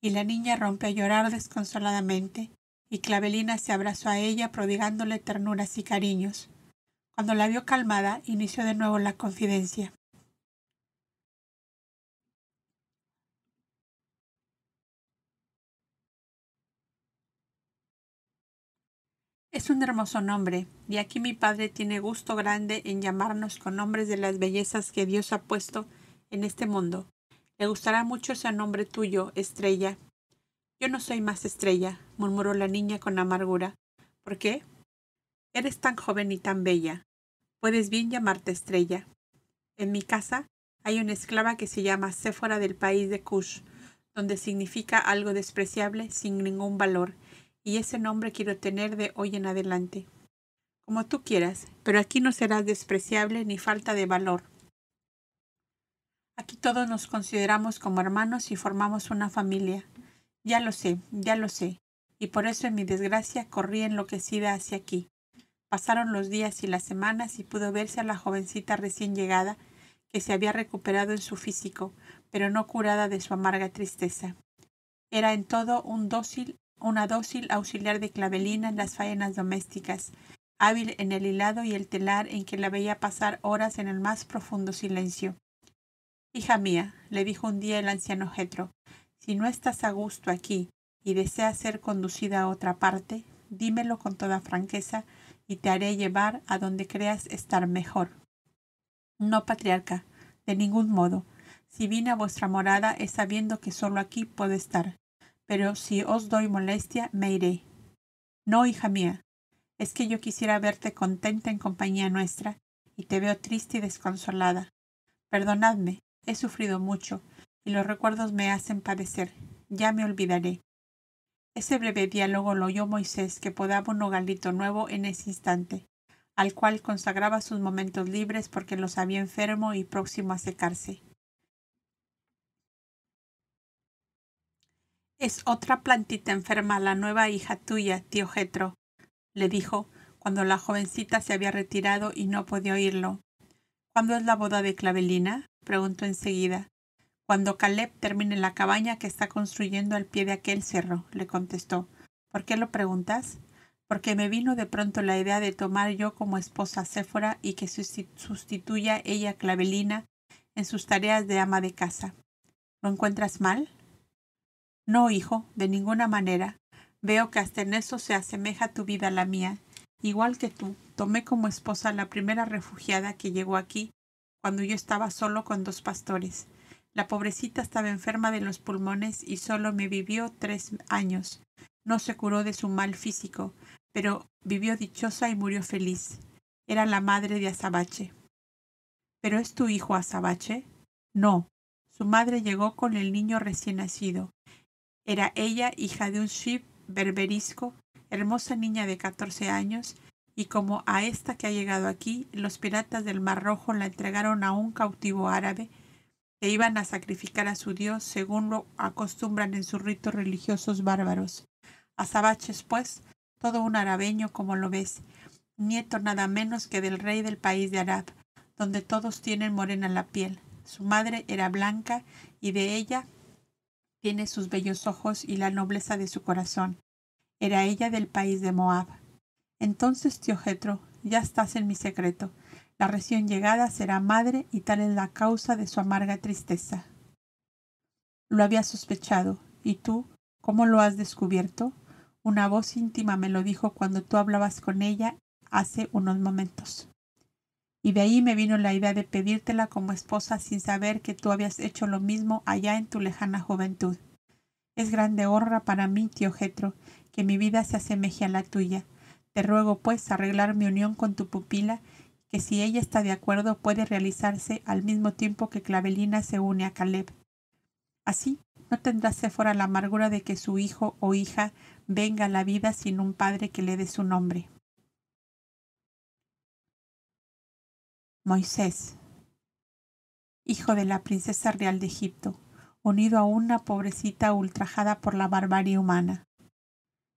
y la niña rompió a llorar desconsoladamente, y Clavelina se abrazó a ella prodigándole ternuras y cariños. Cuando la vio calmada, inició de nuevo la confidencia. Es un hermoso nombre, y aquí mi Padre tiene gusto grande en llamarnos con nombres de las bellezas que Dios ha puesto en este mundo. Le gustará mucho ese nombre tuyo, estrella. Yo no soy más estrella, murmuró la niña con amargura. ¿Por qué? Eres tan joven y tan bella. Puedes bien llamarte estrella. En mi casa hay una esclava que se llama Séfora del país de Cush, donde significa algo despreciable sin ningún valor y ese nombre quiero tener de hoy en adelante. Como tú quieras, pero aquí no serás despreciable ni falta de valor. Aquí todos nos consideramos como hermanos y formamos una familia. Ya lo sé, ya lo sé, y por eso en mi desgracia corrí enloquecida hacia aquí. Pasaron los días y las semanas y pudo verse a la jovencita recién llegada, que se había recuperado en su físico, pero no curada de su amarga tristeza. Era en todo un dócil una dócil auxiliar de Clavelina en las faenas domésticas, hábil en el hilado y el telar en que la veía pasar horas en el más profundo silencio. Hija mía, le dijo un día el anciano jetro, si no estás a gusto aquí y deseas ser conducida a otra parte, dímelo con toda franqueza y te haré llevar a donde creas estar mejor. No, patriarca, de ningún modo. Si vine a vuestra morada es sabiendo que solo aquí puedo estar pero si os doy molestia, me iré. No, hija mía, es que yo quisiera verte contenta en compañía nuestra, y te veo triste y desconsolada. Perdonadme, he sufrido mucho, y los recuerdos me hacen padecer. Ya me olvidaré. Ese breve diálogo lo oyó Moisés, que podaba un hogalito nuevo en ese instante, al cual consagraba sus momentos libres porque los había enfermo y próximo a secarse. Es otra plantita enferma la nueva hija tuya, tío Getro», le dijo cuando la jovencita se había retirado y no podía oírlo. ¿Cuándo es la boda de Clavelina? preguntó enseguida. Cuando Caleb termine la cabaña que está construyendo al pie de aquel cerro, le contestó. ¿Por qué lo preguntas? Porque me vino de pronto la idea de tomar yo como esposa a Séfora y que sustituya ella a Clavelina en sus tareas de ama de casa. ¿Lo encuentras mal? No, hijo, de ninguna manera. Veo que hasta en eso se asemeja tu vida a la mía. Igual que tú, tomé como esposa la primera refugiada que llegó aquí, cuando yo estaba solo con dos pastores. La pobrecita estaba enferma de los pulmones y solo me vivió tres años. No se curó de su mal físico, pero vivió dichosa y murió feliz. Era la madre de Azabache. ¿Pero es tu hijo Azabache? No. Su madre llegó con el niño recién nacido. Era ella hija de un ship berberisco, hermosa niña de 14 años, y como a esta que ha llegado aquí, los piratas del Mar Rojo la entregaron a un cautivo árabe que iban a sacrificar a su dios según lo acostumbran en sus ritos religiosos bárbaros. Azabaches, pues, todo un arabeño como lo ves, nieto nada menos que del rey del país de Arab, donde todos tienen morena la piel. Su madre era blanca y de ella tiene sus bellos ojos y la nobleza de su corazón. Era ella del país de Moab. Entonces, tío Jetro, ya estás en mi secreto. La recién llegada será madre y tal es la causa de su amarga tristeza. Lo había sospechado. ¿Y tú? ¿Cómo lo has descubierto? Una voz íntima me lo dijo cuando tú hablabas con ella hace unos momentos. Y de ahí me vino la idea de pedírtela como esposa sin saber que tú habías hecho lo mismo allá en tu lejana juventud. Es grande honra para mí, tío Getro, que mi vida se asemeje a la tuya. Te ruego, pues, arreglar mi unión con tu pupila, que si ella está de acuerdo puede realizarse al mismo tiempo que Clavelina se une a Caleb. Así, no tendrá fuera la amargura de que su hijo o hija venga a la vida sin un padre que le dé su nombre. Moisés, hijo de la princesa real de Egipto, unido a una pobrecita ultrajada por la barbarie humana.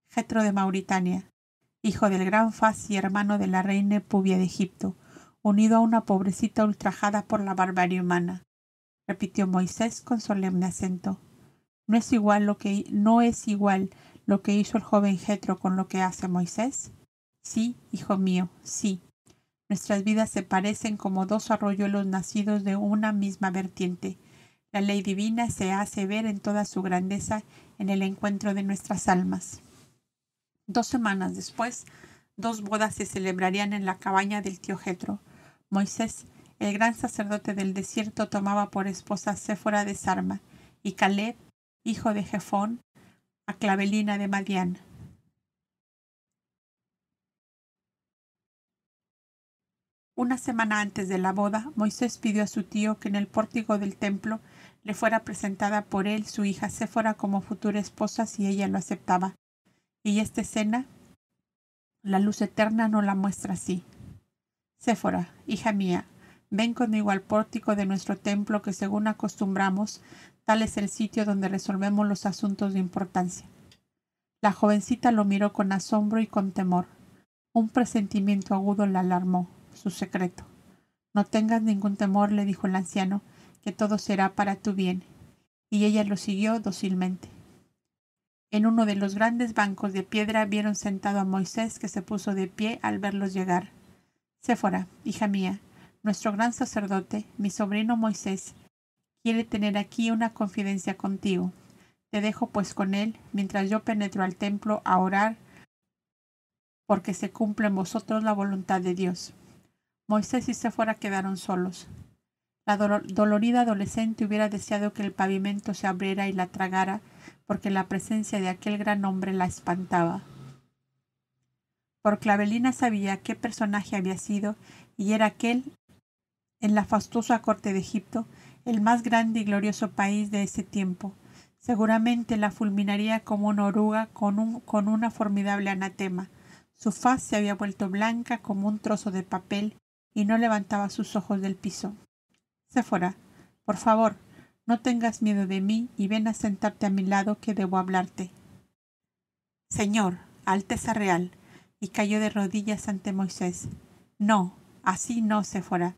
Jetro de Mauritania, hijo del gran Faz y hermano de la reina Pubia de Egipto, unido a una pobrecita ultrajada por la barbarie humana, repitió Moisés con solemne acento. No es igual lo que no es igual lo que hizo el joven Jetro con lo que hace Moisés. Sí, hijo mío, sí, Nuestras vidas se parecen como dos arroyuelos nacidos de una misma vertiente. La ley divina se hace ver en toda su grandeza en el encuentro de nuestras almas. Dos semanas después, dos bodas se celebrarían en la cabaña del tío Jetro. Moisés, el gran sacerdote del desierto, tomaba por esposa a Séfora de Sarma y Caleb, hijo de Jefón, a Clavelina de Madián. Una semana antes de la boda, Moisés pidió a su tío que en el pórtico del templo le fuera presentada por él su hija Séfora como futura esposa si ella lo aceptaba. Y esta escena, la luz eterna no la muestra así. Séfora, hija mía, ven conmigo al pórtico de nuestro templo que según acostumbramos, tal es el sitio donde resolvemos los asuntos de importancia. La jovencita lo miró con asombro y con temor. Un presentimiento agudo la alarmó su secreto. No tengas ningún temor, le dijo el anciano, que todo será para tu bien. Y ella lo siguió dócilmente. En uno de los grandes bancos de piedra vieron sentado a Moisés, que se puso de pie al verlos llegar. Séfora, hija mía, nuestro gran sacerdote, mi sobrino Moisés, quiere tener aquí una confidencia contigo. Te dejo pues con él, mientras yo penetro al templo a orar, porque se cumple en vosotros la voluntad de Dios. Moisés y fuera quedaron solos. La dolorida adolescente hubiera deseado que el pavimento se abriera y la tragara, porque la presencia de aquel gran hombre la espantaba. Por Clavelina sabía qué personaje había sido, y era aquel, en la fastuosa corte de Egipto, el más grande y glorioso país de ese tiempo. Seguramente la fulminaría como una oruga con, un, con una formidable anatema. Su faz se había vuelto blanca como un trozo de papel y no levantaba sus ojos del piso. Séfora, por favor, no tengas miedo de mí y ven a sentarte a mi lado que debo hablarte. Señor, Alteza Real, y cayó de rodillas ante Moisés. No, así no, Séfora.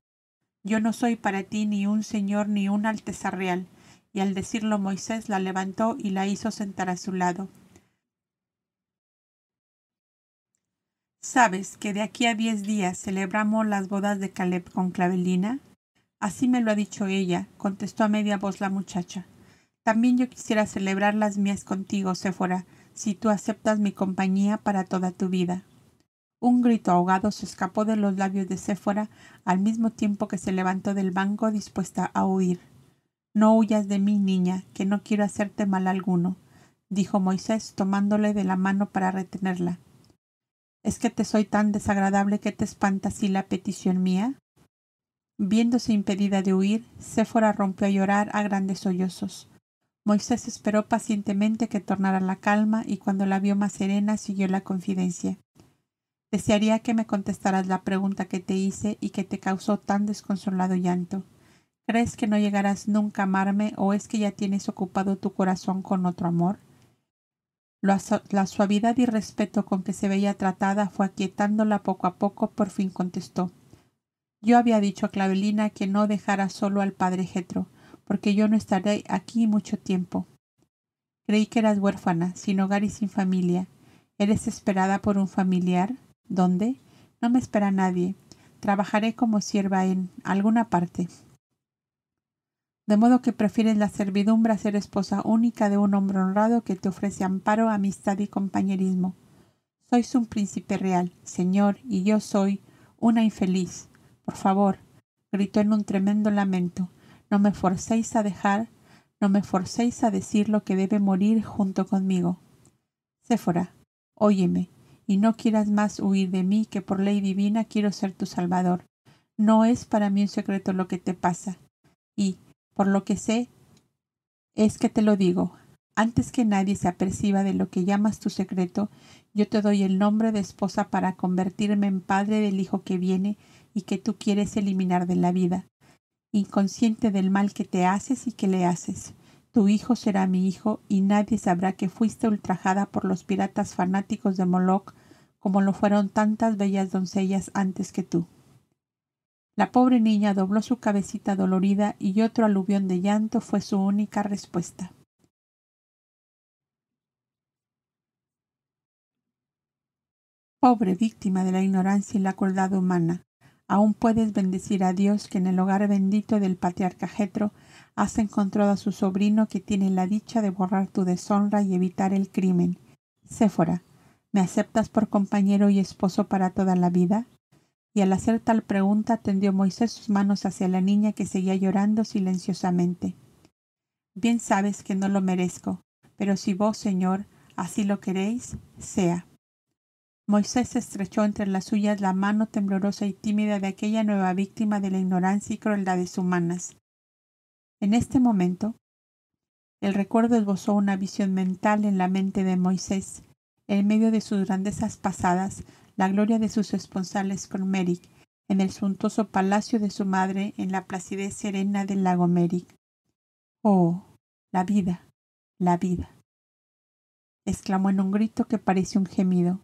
Yo no soy para ti ni un señor ni una alteza real. Y al decirlo Moisés la levantó y la hizo sentar a su lado. ¿Sabes que de aquí a diez días celebramos las bodas de Caleb con Clavelina? Así me lo ha dicho ella, contestó a media voz la muchacha. También yo quisiera celebrar las mías contigo, Séfora, si tú aceptas mi compañía para toda tu vida. Un grito ahogado se escapó de los labios de Séfora al mismo tiempo que se levantó del banco dispuesta a huir. No huyas de mí, niña, que no quiero hacerte mal alguno, dijo Moisés tomándole de la mano para retenerla. ¿Es que te soy tan desagradable que te espanta así la petición mía? Viéndose impedida de huir, Séfora rompió a llorar a grandes sollozos. Moisés esperó pacientemente que tornara la calma y cuando la vio más serena siguió la confidencia. Desearía que me contestaras la pregunta que te hice y que te causó tan desconsolado llanto. ¿Crees que no llegarás nunca a amarme o es que ya tienes ocupado tu corazón con otro amor? La, suavidad y respeto con que se veía tratada fue aquietándola poco a poco, por fin contestó. Yo había dicho a Clavelina que no dejara solo al padre Getro, porque yo no estaré aquí mucho tiempo. Creí que eras huérfana, sin hogar y sin familia. ¿Eres esperada por un familiar? ¿Dónde? No me espera nadie. Trabajaré como sierva en alguna parte de modo que prefieres la servidumbre a ser esposa única de un hombre honrado que te ofrece amparo, amistad y compañerismo. Sois un príncipe real, señor, y yo soy una infeliz. Por favor, gritó en un tremendo lamento, no me forcéis a dejar, no me forcéis a decir lo que debe morir junto conmigo. Séfora, óyeme, y no quieras más huir de mí, que por ley divina quiero ser tu salvador. No es para mí un secreto lo que te pasa. Y, por lo que sé, es que te lo digo. Antes que nadie se aperciba de lo que llamas tu secreto, yo te doy el nombre de esposa para convertirme en padre del hijo que viene y que tú quieres eliminar de la vida. Inconsciente del mal que te haces y que le haces. Tu hijo será mi hijo y nadie sabrá que fuiste ultrajada por los piratas fanáticos de Moloch como lo fueron tantas bellas doncellas antes que tú. La pobre niña dobló su cabecita dolorida y otro aluvión de llanto fue su única respuesta. Pobre víctima de la ignorancia y la crueldad humana, aún puedes bendecir a Dios que en el hogar bendito del patriarca Jetro has encontrado a su sobrino que tiene la dicha de borrar tu deshonra y evitar el crimen. Séfora, ¿me aceptas por compañero y esposo para toda la vida? Y al hacer tal pregunta tendió Moisés sus manos hacia la niña que seguía llorando silenciosamente. Bien sabes que no lo merezco, pero si vos, Señor, así lo queréis, sea. Moisés estrechó entre las suyas la mano temblorosa y tímida de aquella nueva víctima de la ignorancia y crueldades humanas. En este momento, el recuerdo esbozó una visión mental en la mente de Moisés, en medio de sus grandezas pasadas, la gloria de sus esponsales con Meric, en el suntuoso palacio de su madre, en la placidez serena del lago Meric. Oh, la vida, la vida. exclamó en un grito que parece un gemido.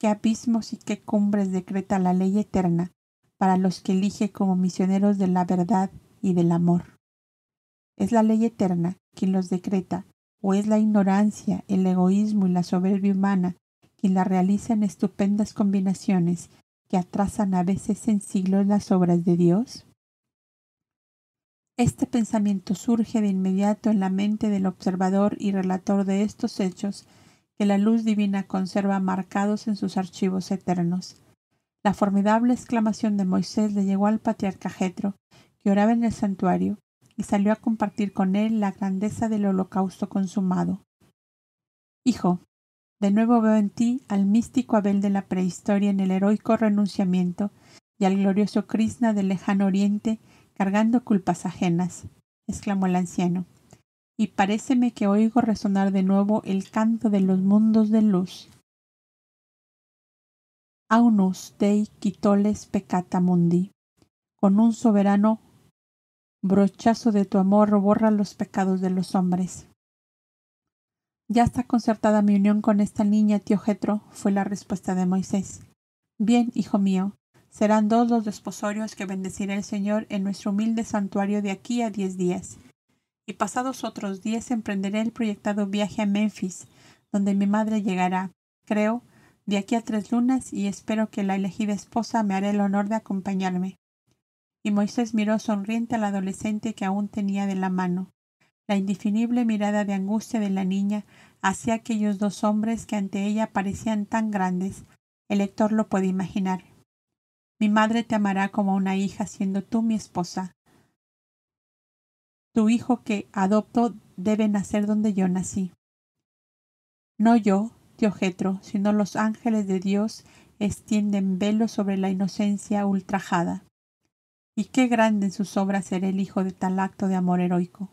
Qué abismos y qué cumbres decreta la ley eterna para los que elige como misioneros de la verdad y del amor. Es la ley eterna quien los decreta, o es la ignorancia, el egoísmo y la soberbia humana y la en estupendas combinaciones que atrasan a veces en siglos las obras de Dios? Este pensamiento surge de inmediato en la mente del observador y relator de estos hechos que la luz divina conserva marcados en sus archivos eternos. La formidable exclamación de Moisés le llegó al patriarca Jetro, que oraba en el santuario, y salió a compartir con él la grandeza del holocausto consumado. Hijo, de nuevo veo en ti al místico Abel de la prehistoria en el heroico renunciamiento y al glorioso Krishna del lejano oriente cargando culpas ajenas, exclamó el anciano. Y paréceme que oigo resonar de nuevo el canto de los mundos de luz. Aunus Dei quitoles PECATA mundi. Con un soberano brochazo de tu amor borra los pecados de los hombres. Ya está concertada mi unión con esta niña, tío Jetro, fue la respuesta de Moisés. Bien, hijo mío, serán dos los desposorios que bendecirá el Señor en nuestro humilde santuario de aquí a diez días. Y pasados otros días emprenderé el proyectado viaje a Memphis, donde mi madre llegará, creo, de aquí a tres lunas y espero que la elegida esposa me hará el honor de acompañarme. Y Moisés miró sonriente al adolescente que aún tenía de la mano. La indefinible mirada de angustia de la niña hacia aquellos dos hombres que ante ella parecían tan grandes, el lector lo puede imaginar. Mi madre te amará como una hija siendo tú mi esposa. Tu hijo que adopto debe nacer donde yo nací. No yo, tío Getro, sino los ángeles de Dios extienden velo sobre la inocencia ultrajada. Y qué grande en sus obras será el hijo de tal acto de amor heroico.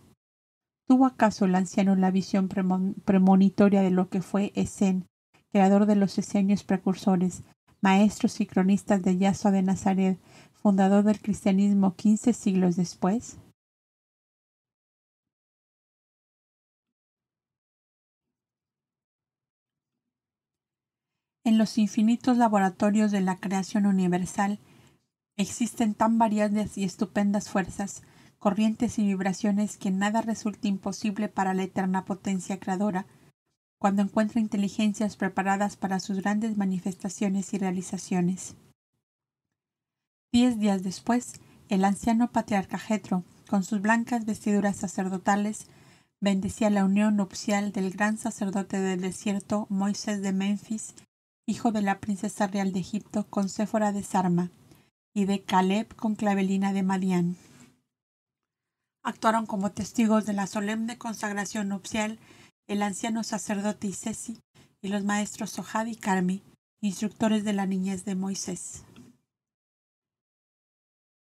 ¿Tuvo acaso el anciano la visión premonitoria de lo que fue Esen, creador de los esenios precursores, maestros y cronistas de Yahshua de Nazaret, fundador del cristianismo quince siglos después? En los infinitos laboratorios de la creación universal existen tan variadas y estupendas fuerzas corrientes y vibraciones que nada resulta imposible para la eterna potencia creadora, cuando encuentra inteligencias preparadas para sus grandes manifestaciones y realizaciones. Diez días después, el anciano patriarca Jetro, con sus blancas vestiduras sacerdotales, bendecía la unión nupcial del gran sacerdote del desierto Moisés de Memphis, hijo de la princesa real de Egipto con Séfora de Sarma, y de Caleb con Clavelina de Madián actuaron como testigos de la solemne consagración nupcial el anciano sacerdote Isesi y los maestros Sohad y Carmi, instructores de la niñez de Moisés.